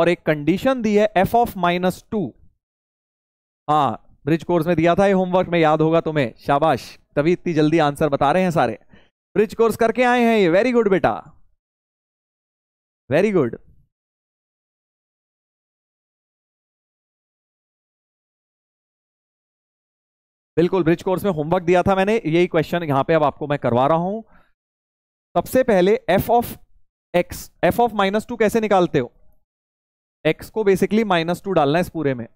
और एक कंडीशन दी है एफ ऑफ माइनस टू हाँ ब्रिज कोर्स में दिया था ये होमवर्क में याद होगा तुम्हें शाबाश तभी इतनी जल्दी आंसर बता रहे हैं सारे ब्रिज कोर्स करके आए हैं ये वेरी गुड बेटा वेरी गुड बिल्कुल ब्रिज कोर्स में होमवर्क दिया था मैंने यही क्वेश्चन यहां पे अब आपको मैं करवा रहा हूं सबसे पहले F of X F of minus two कैसे निकालते हो एक्स को बेसिकली माइनस टू डालना है इस पूरे में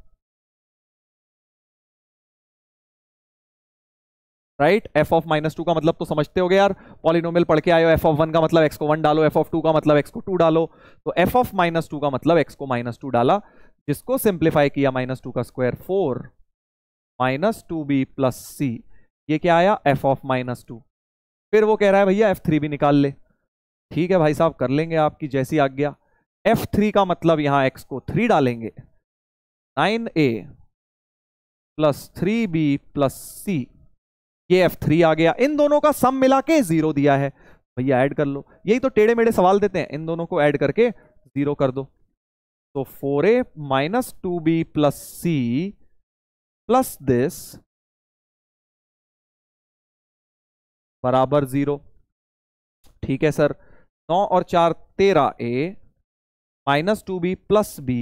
right F of minus two का मतलब तो समझते हो गए यार पॉलिनोमियल पढ़ के आयो एफ ऑफ वन का मतलब एक्स को वन डालो एफ ऑफ टू का मतलब एक्स को टू डालो तो एफ ऑफ माइनस टू का मतलब एक्स को माइनस टू डाला जिसको सिंप्लीफाई किया माइनस टू का square four minus two B plus C ये क्या आया एफ ऑफ माइनस टू फिर वो कह रहा है भैया एफ थ्री भी निकाल ले ठीक है भाई साहब कर लेंगे आपकी जैसी आज्ञा एफ थ्री का मतलब यहाँ एक्स को थ्री डालेंगे nine A plus three B plus C ये एफ थ्री आ गया इन दोनों का सम मिला के जीरो दिया है भैया ऐड कर लो यही तो टेढ़े मेढ़े सवाल देते हैं इन दोनों को ऐड करके जीरो कर दो तो four A minus two B plus C plus this बराबर जीरो ठीक है सर नौ और चार तेरह A minus two B plus B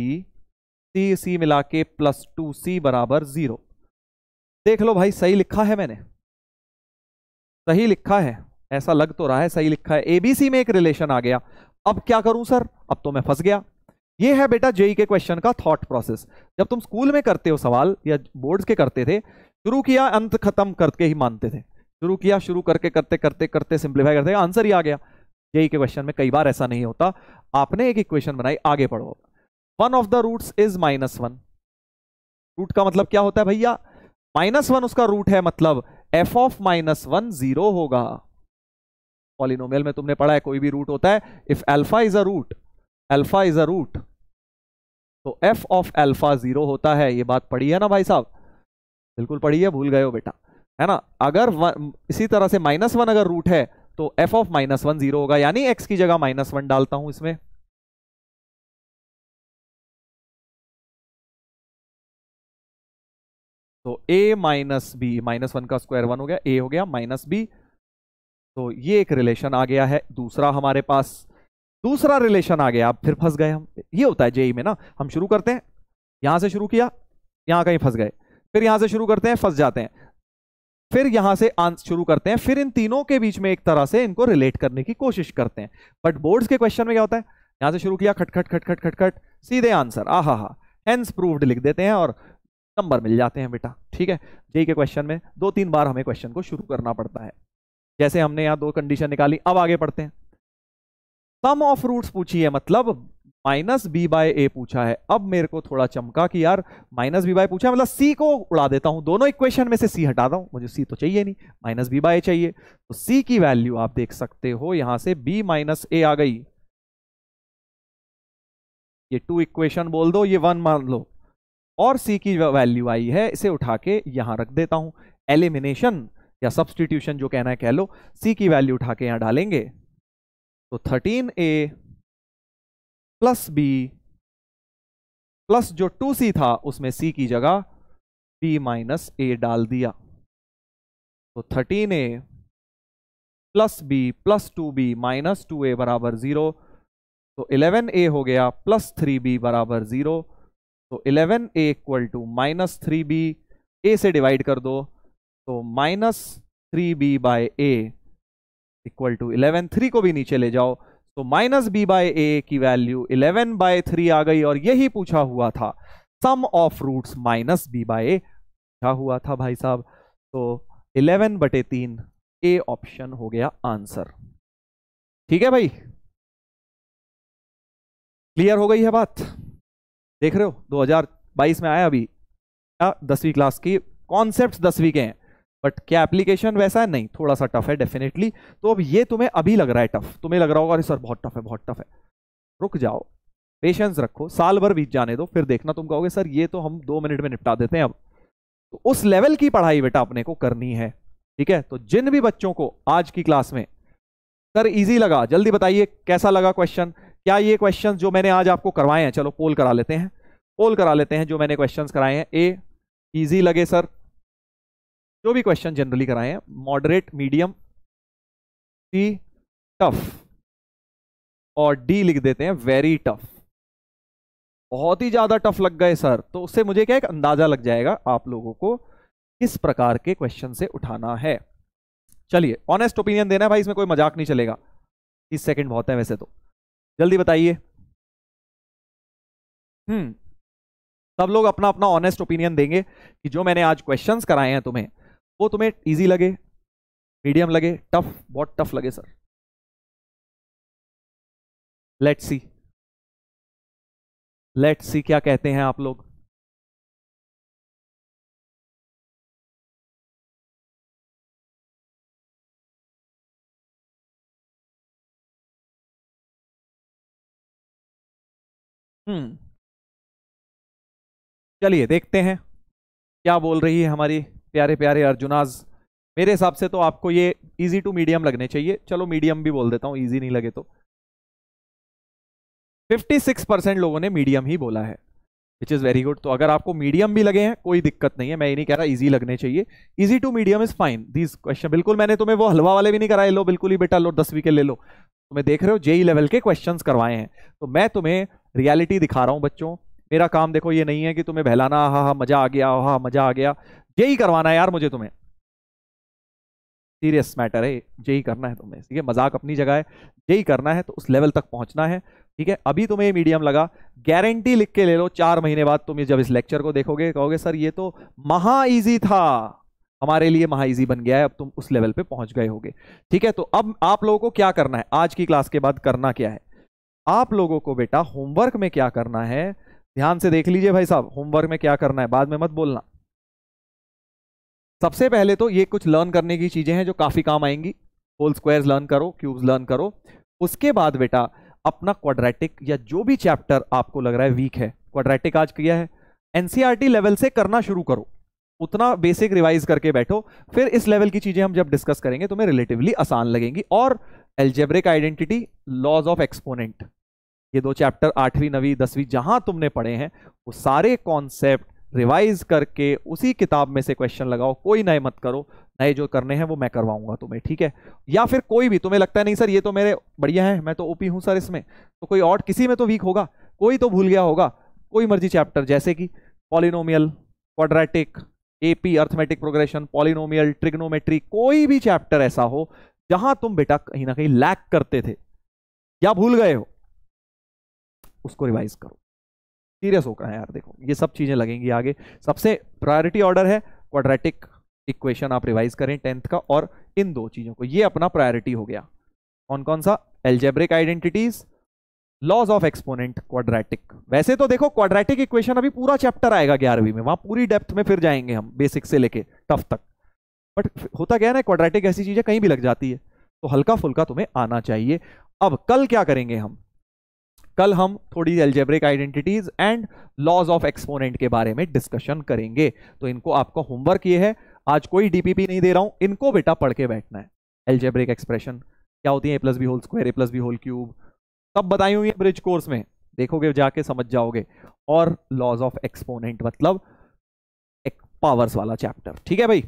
C C मिला के प्लस टू सी बराबर जीरो देख लो भाई सही लिखा है मैंने सही लिखा है ऐसा लग तो रहा है सही लिखा है एबीसी में एक रिलेशन आ गया अब क्या करूं सर अब तो मैं फंस गया ये है बेटा जेई के क्वेश्चन का थॉट प्रोसेस जब तुम स्कूल में करते हो सवाल या बोर्ड्स के करते थे शुरू किया अंत खत्म करके ही मानते थे शुरू किया शुरू करके करते करते करते सिंप्लीफाई करते आंसर ही आ गया जेई के क्वेश्चन में कई बार ऐसा नहीं होता आपने एक इक्वेशन बनाई आगे पढ़ो one of the roots is minus one root का मतलब क्या होता है भैया माइनस वन उसका रूट है मतलब F of minus one zero होगा पॉलिनोमियल में तुमने पढ़ा है कोई भी रूट होता है if alpha is a root alpha is a root तो एफ ऑफ अल्फा जीरो होता है ये बात पढ़ी है ना भाई साहब बिल्कुल पढ़ी है भूल गए हो बेटा है ना अगर वन, इसी तरह से माइनस वन अगर रूट है तो F of minus one zero होगा यानी एक्स की जगह माइनस वन डालता हूं इसमें तो A minus B minus one का स्क्वायर वन हो गया ए हो गया माइनस बी तो ये एक रिलेशन आ गया है दूसरा हमारे पास दूसरा रिलेशन आ गया आप फिर फंस गए हम ये होता है जेई में ना हम शुरू करते हैं यहां से शुरू किया यहां कहीं फंस गए फिर यहां से शुरू करते हैं फंस जाते हैं फिर यहां से शुरू करते हैं फिर इन तीनों के बीच में एक तरह से इनको रिलेट करने की कोशिश करते हैं बट बोर्ड्स के क्वेश्चन में क्या होता है यहां से शुरू किया खटखट खटखट खटखट सीधे आंसर आ हा हा हेंस प्रूव्ड लिख देते हैं और नंबर मिल जाते हैं बेटा ठीक है जेई के क्वेश्चन में दो तीन बार हमें क्वेश्चन को शुरू करना पड़ता है जैसे हमने यहाँ दो कंडीशन निकाली अब आगे पढ़ते हैं सम ऑफ रूट्स पूछी है मतलब माइनस बी बाय ए पूछा है अब मेरे को थोड़ा चमका कि यार माइनस बी बाय पूछा मतलब सी को उड़ा देता हूं दोनों इक्वेशन में से सी हटा दूं मुझे सी तो चाहिए नहीं माइनस बी बाय चाहिए तो सी की वैल्यू आप देख सकते हो यहां से बी माइनस ए आ गई ये टू इक्वेशन बोल दो ये वन मान लो और सी की वैल्यू आई है इसे उठा के यहां रख देता हूं एलिमिनेशन या सब्सटीट्यूशन जो कहना है कह लो सी की वैल्यू उठा के यहां डालेंगे तो thirteen A plus B plus जो टू सी था उसमें सी की जगह बी माइनस ए डाल दिया तो thirteen A plus B plus two B minus two A बराबर जीरो तो इलेवन ए हो गया प्लस थ्री बी बराबर जीरो तो eleven A equal to minus three B A से डिवाइड कर दो तो minus three B by A equal to eleven three को भी नीचे ले जाओ तो माइनस बी बाय ए की वैल्यू इलेवन बाय थ्री आ गई और यही पूछा हुआ था sum of roots minus B by A पूछा हुआ था भाई साहब तो इलेवन बटे तीन ए ऑप्शन हो गया आंसर ठीक है भाई क्लियर हो गई है बात देख रहे हो 2022 में आया अभी दसवीं क्लास की कॉन्सेप्ट दसवीं के हैं बट क्या एप्लीकेशन वैसा है नहीं थोड़ा सा टफ है डेफिनेटली तो अब ये तुम्हें अभी लग रहा है टफ तुम्हें लग रहा होगा अरे सर बहुत टफ है बहुत टफ है रुक जाओ पेशेंस रखो साल भर बीत जाने दो फिर देखना तुम कहोगे सर ये तो हम दो मिनट में निपटा देते हैं अब तो उस लेवल की पढ़ाई बेटा अपने को करनी है ठीक है तो जिन भी बच्चों को आज की क्लास में सर इजी लगा जल्दी बताइए कैसा लगा क्वेश्चन क्या ये क्वेश्चन जो मैंने आज आपको करवाए हैं चलो पोल करा लेते हैं पोल करा लेते हैं जो मैंने क्वेश्चन कराए हैं ए इजी लगे सर जो भी क्वेश्चन जनरली कराए हैं मॉडरेट मीडियम सी टफ और डी लिख देते हैं वेरी टफ बहुत ही ज़्यादा टफ लग गए सर तो उससे मुझे क्या एक अंदाज़ा लग जाएगा आप लोगों को किस प्रकार के क्वेश्चन से उठाना है चलिए ऑनेस्ट ओपिनियन देना है भाई इसमें कोई मजाक नहीं चलेगा तीस सेकंड बहुत है वैसे तो जल्दी बताइए हम्म सब लोग अपना अपना ऑनेस्ट ओपिनियन देंगे कि जो मैंने आज क्वेश्चंस कराए हैं तुम्हें वो तुम्हें ईजी लगे मीडियम लगे टफ बहुत टफ लगे sir let's see let's see क्या कहते हैं आप लोग हम्म चलिए देखते हैं क्या बोल रही है हमारी प्यारे प्यारे अर्जुनाज मेरे हिसाब से तो आपको ये इजी टू मीडियम लगने चाहिए चलो मीडियम भी बोल देता हूं इजी नहीं लगे तो 56 परसेंट लोगों ने मीडियम ही बोला है विच इज़ वेरी गुड तो अगर आपको मीडियम भी लगे हैं कोई दिक्कत नहीं है मैं ये नहीं कह रहा इजी लगने चाहिए easy to medium is fine these questions बिल्कुल मैंने तुम्हें वो हलवा वाले भी नहीं कराए लो बिल्कुल ही बेटा लो दसवीं के ले लो तुम्हें देख रहे हो जेई लेवल e के क्वेश्चन करवाए हैं तो मैं तुम्हें रियालिटी दिखा रहा हूँ बच्चों मेरा काम देखो ये नहीं है कि तुम्हें बहलाना हा मज़ा आ गया हा मज़ा आ गया यही करवाना है यार मुझे तुम्हें सीरियस मैटर है यही करना है तुम्हें ठीक है मजाक अपनी जगह है यही करना है तो उस लेवल तक पहुंचना है ठीक है अभी तुम्हें ये मीडियम लगा गारंटी लिख के ले लो चार महीने बाद तुम जब इस लेक्चर को देखोगे कहोगे सर ये तो महा इजी था हमारे लिए महा इजी बन गया है अब तुम उस लेवल पे पहुंच गए होगे ठीक है तो अब आप लोगों को क्या करना है आज की क्लास के बाद करना क्या है आप लोगों को बेटा होमवर्क में क्या करना है ध्यान से देख लीजिए भाई साहब होमवर्क में क्या करना है बाद में मत बोलना सबसे पहले तो ये कुछ लर्न करने की चीज़ें हैं जो काफ़ी काम आएंगी होल स्क्वायर्स लर्न करो क्यूब्स लर्न करो उसके बाद बेटा अपना क्वाड्रेटिक या जो भी चैप्टर आपको लग रहा है वीक है क्वाड्रेटिक आज किया है एनसीईआरटी लेवल e से करना शुरू करो उतना बेसिक रिवाइज करके बैठो फिर इस लेवल की चीज़ें हम जब डिस्कस करेंगे तो मैं रिलेटिवली आसान लगेंगी और algebraic identity laws of exponent ये दो चैप्टर आठवीं नवी दसवीं जहां तुमने पढ़े हैं वो सारे कॉन्सेप्ट रिवाइज करके उसी किताब में से क्वेश्चन लगाओ कोई नए मत करो नए जो करने हैं वो मैं करवाऊंगा तुम्हें ठीक है या फिर कोई भी तुम्हें लगता है नहीं सर ये तो मेरे बढ़िया है मैं तो ओपी हूं सर इसमें तो कोई और किसी में तो वीक होगा कोई तो भूल गया होगा कोई मर्जी चैप्टर जैसे कि polynomial quadratic AP arithmetic progression polynomial trigonometry कोई भी चैप्टर ऐसा हो जहां तुम बेटा कहीं ना कहीं लैक करते थे या भूल गए हो उसको रिवाइज करो सीरियस होकर है यार देखो ये सब चीज़ें लगेंगी आगे सबसे प्रायोरिटी ऑर्डर है क्वाड्रेटिक इक्वेशन आप रिवाइज करें टेंथ का और इन दो चीज़ों को ये अपना प्रायोरिटी हो गया कौन कौन सा algebraic identities laws of exponent quadratic वैसे तो देखो क्वाड्रेटिक इक्वेशन अभी पूरा चैप्टर आएगा ग्यारहवीं में वहां पूरी डेप्थ में फिर जाएंगे हम बेसिक से लेके टफ तक बट होता क्या ना क्वाड्रेटिक ऐसी चीजें कहीं भी लग जाती है तो हल्का फुल्का तुम्हें आना चाहिए अब कल क्या करेंगे हम कल हम थोड़ी algebraic identities and laws of exponent के बारे में डिस्कशन करेंगे तो इनको आपका होमवर्क ये है आज कोई डीपीपी नहीं दे रहा हूं इनको बेटा पढ़ के बैठना है एल्जेब्रिक एक्सप्रेशन क्या होती है A plus B whole square A plus B whole cube सब बताई हुई है ब्रिज कोर्स में देखोगे जाके समझ जाओगे और लॉज ऑफ एक्सपोनेंट मतलब एक पावर्स वाला चैप्टर ठीक है भाई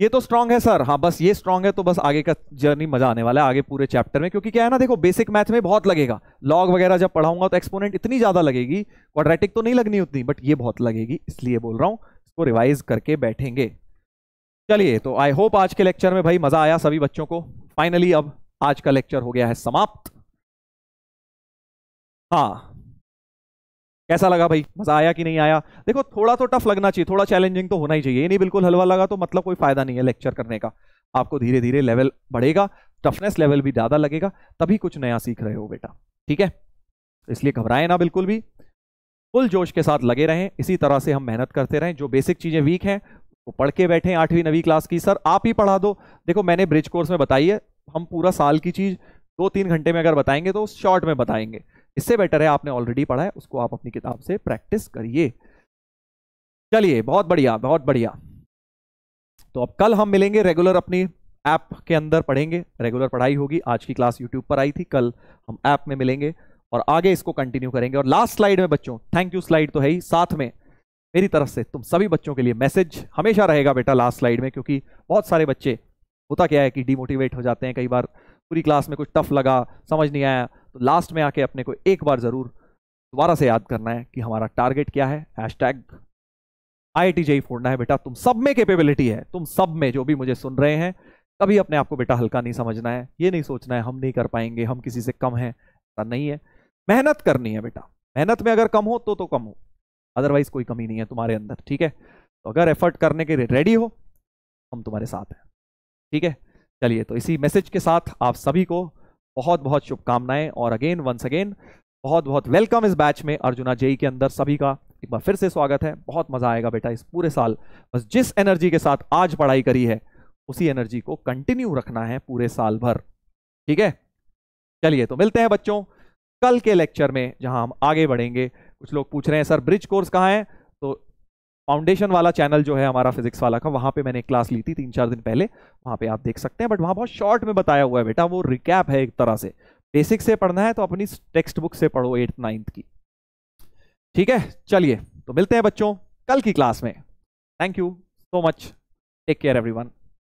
ये तो स्ट्रांग है सर हाँ बस ये स्ट्रांग है तो बस आगे का जर्नी मजा आने वाला है आगे पूरे चैप्टर में क्योंकि क्या है ना देखो बेसिक मैथ में बहुत लगेगा लॉग वगैरह जब पढ़ाऊंगा तो एक्सपोनेंट इतनी ज्यादा लगेगी क्वाड्रेटिक तो नहीं लगनी उतनी बट ये बहुत लगेगी इसलिए बोल रहा हूँ इसको रिवाइज करके बैठेंगे चलिए तो आई होप आज के लेक्चर में भाई मजा आया सभी बच्चों को फाइनली अब आज का लेक्चर हो गया है समाप्त हाँ कैसा लगा भाई मजा आया कि नहीं आया देखो थोड़ा तो टफ लगना चाहिए थोड़ा चैलेंजिंग तो होना ही चाहिए ये नहीं बिल्कुल हलवा लगा तो मतलब कोई फायदा नहीं है लेक्चर करने का आपको धीरे धीरे लेवल बढ़ेगा टफनेस लेवल भी ज्यादा लगेगा तभी कुछ नया सीख रहे हो बेटा ठीक है इसलिए घबराए ना बिल्कुल भी फुल जोश के साथ लगे रहें इसी तरह से हम मेहनत करते रहें जो बेसिक चीजें वीक हैं वो पढ़ के बैठे आठवीं नवी क्लास की सर आप ही पढ़ा दो देखो मैंने ब्रिज कोर्स में बताई है हम पूरा साल की चीज दो तीन घंटे में अगर बताएंगे तो शॉर्ट में बताएंगे इससे बेटर है आपने ऑलरेडी पढ़ा है उसको आप अपनी किताब से प्रैक्टिस करिए चलिए बहुत बढ़िया बहुत बढ़िया तो अब कल हम मिलेंगे रेगुलर अपनी ऐप के अंदर पढ़ेंगे रेगुलर पढ़ाई होगी आज की क्लास यूट्यूब पर आई थी कल हम ऐप में मिलेंगे और आगे इसको कंटिन्यू करेंगे और लास्ट स्लाइड में बच्चों थैंक यू स्लाइड तो है ही साथ में मेरी तरफ से तुम सभी बच्चों के लिए मैसेज हमेशा रहेगा बेटा लास्ट स्लाइड में क्योंकि बहुत सारे बच्चे होता क्या है कि डीमोटिवेट हो जाते हैं कई बार पूरी क्लास में कुछ टफ लगा समझ नहीं आया तो लास्ट में आके अपने को एक बार ज़रूर दोबारा से याद करना है कि हमारा टारगेट क्या है हैश टैग आई फोड़ना है बेटा तुम सब में कैपेबिलिटी है तुम सब में जो भी मुझे सुन रहे हैं कभी अपने आप को बेटा हल्का नहीं समझना है ये नहीं सोचना है हम नहीं कर पाएंगे हम किसी से कम हैं ऐसा नहीं है मेहनत करनी है बेटा मेहनत में अगर कम हो तो तो कम हो अदरवाइज कोई कमी नहीं है तुम्हारे अंदर ठीक है तो अगर एफर्ट करने के लिए रेडी हो हम तुम्हारे साथ हैं ठीक है चलिए तो इसी मैसेज के साथ आप सभी को बहुत बहुत शुभकामनाएं और अगेन वंस अगेन बहुत बहुत वेलकम इस बैच में अर्जुना जेई e के अंदर सभी का एक बार फिर से स्वागत है बहुत मजा आएगा बेटा इस पूरे साल बस जिस एनर्जी के साथ आज पढ़ाई करी है उसी एनर्जी को कंटिन्यू रखना है पूरे साल भर ठीक है चलिए तो मिलते हैं बच्चों कल के लेक्चर में जहां हम आगे बढ़ेंगे कुछ लोग पूछ रहे हैं सर ब्रिज कोर्स कहाँ है फाउंडेशन वाला चैनल जो है हमारा फिजिक्स वाला का वहां पे मैंने क्लास ली थी तीन चार दिन पहले वहां पे आप देख सकते हैं बट वहां बहुत शॉर्ट में बताया हुआ है बेटा वो रिकैप है एक तरह से बेसिक से पढ़ना है तो अपनी टेक्स्ट बुक से पढ़ो एट्थ नाइन्थ की ठीक है चलिए तो मिलते हैं बच्चों कल की क्लास में thank you so much take care every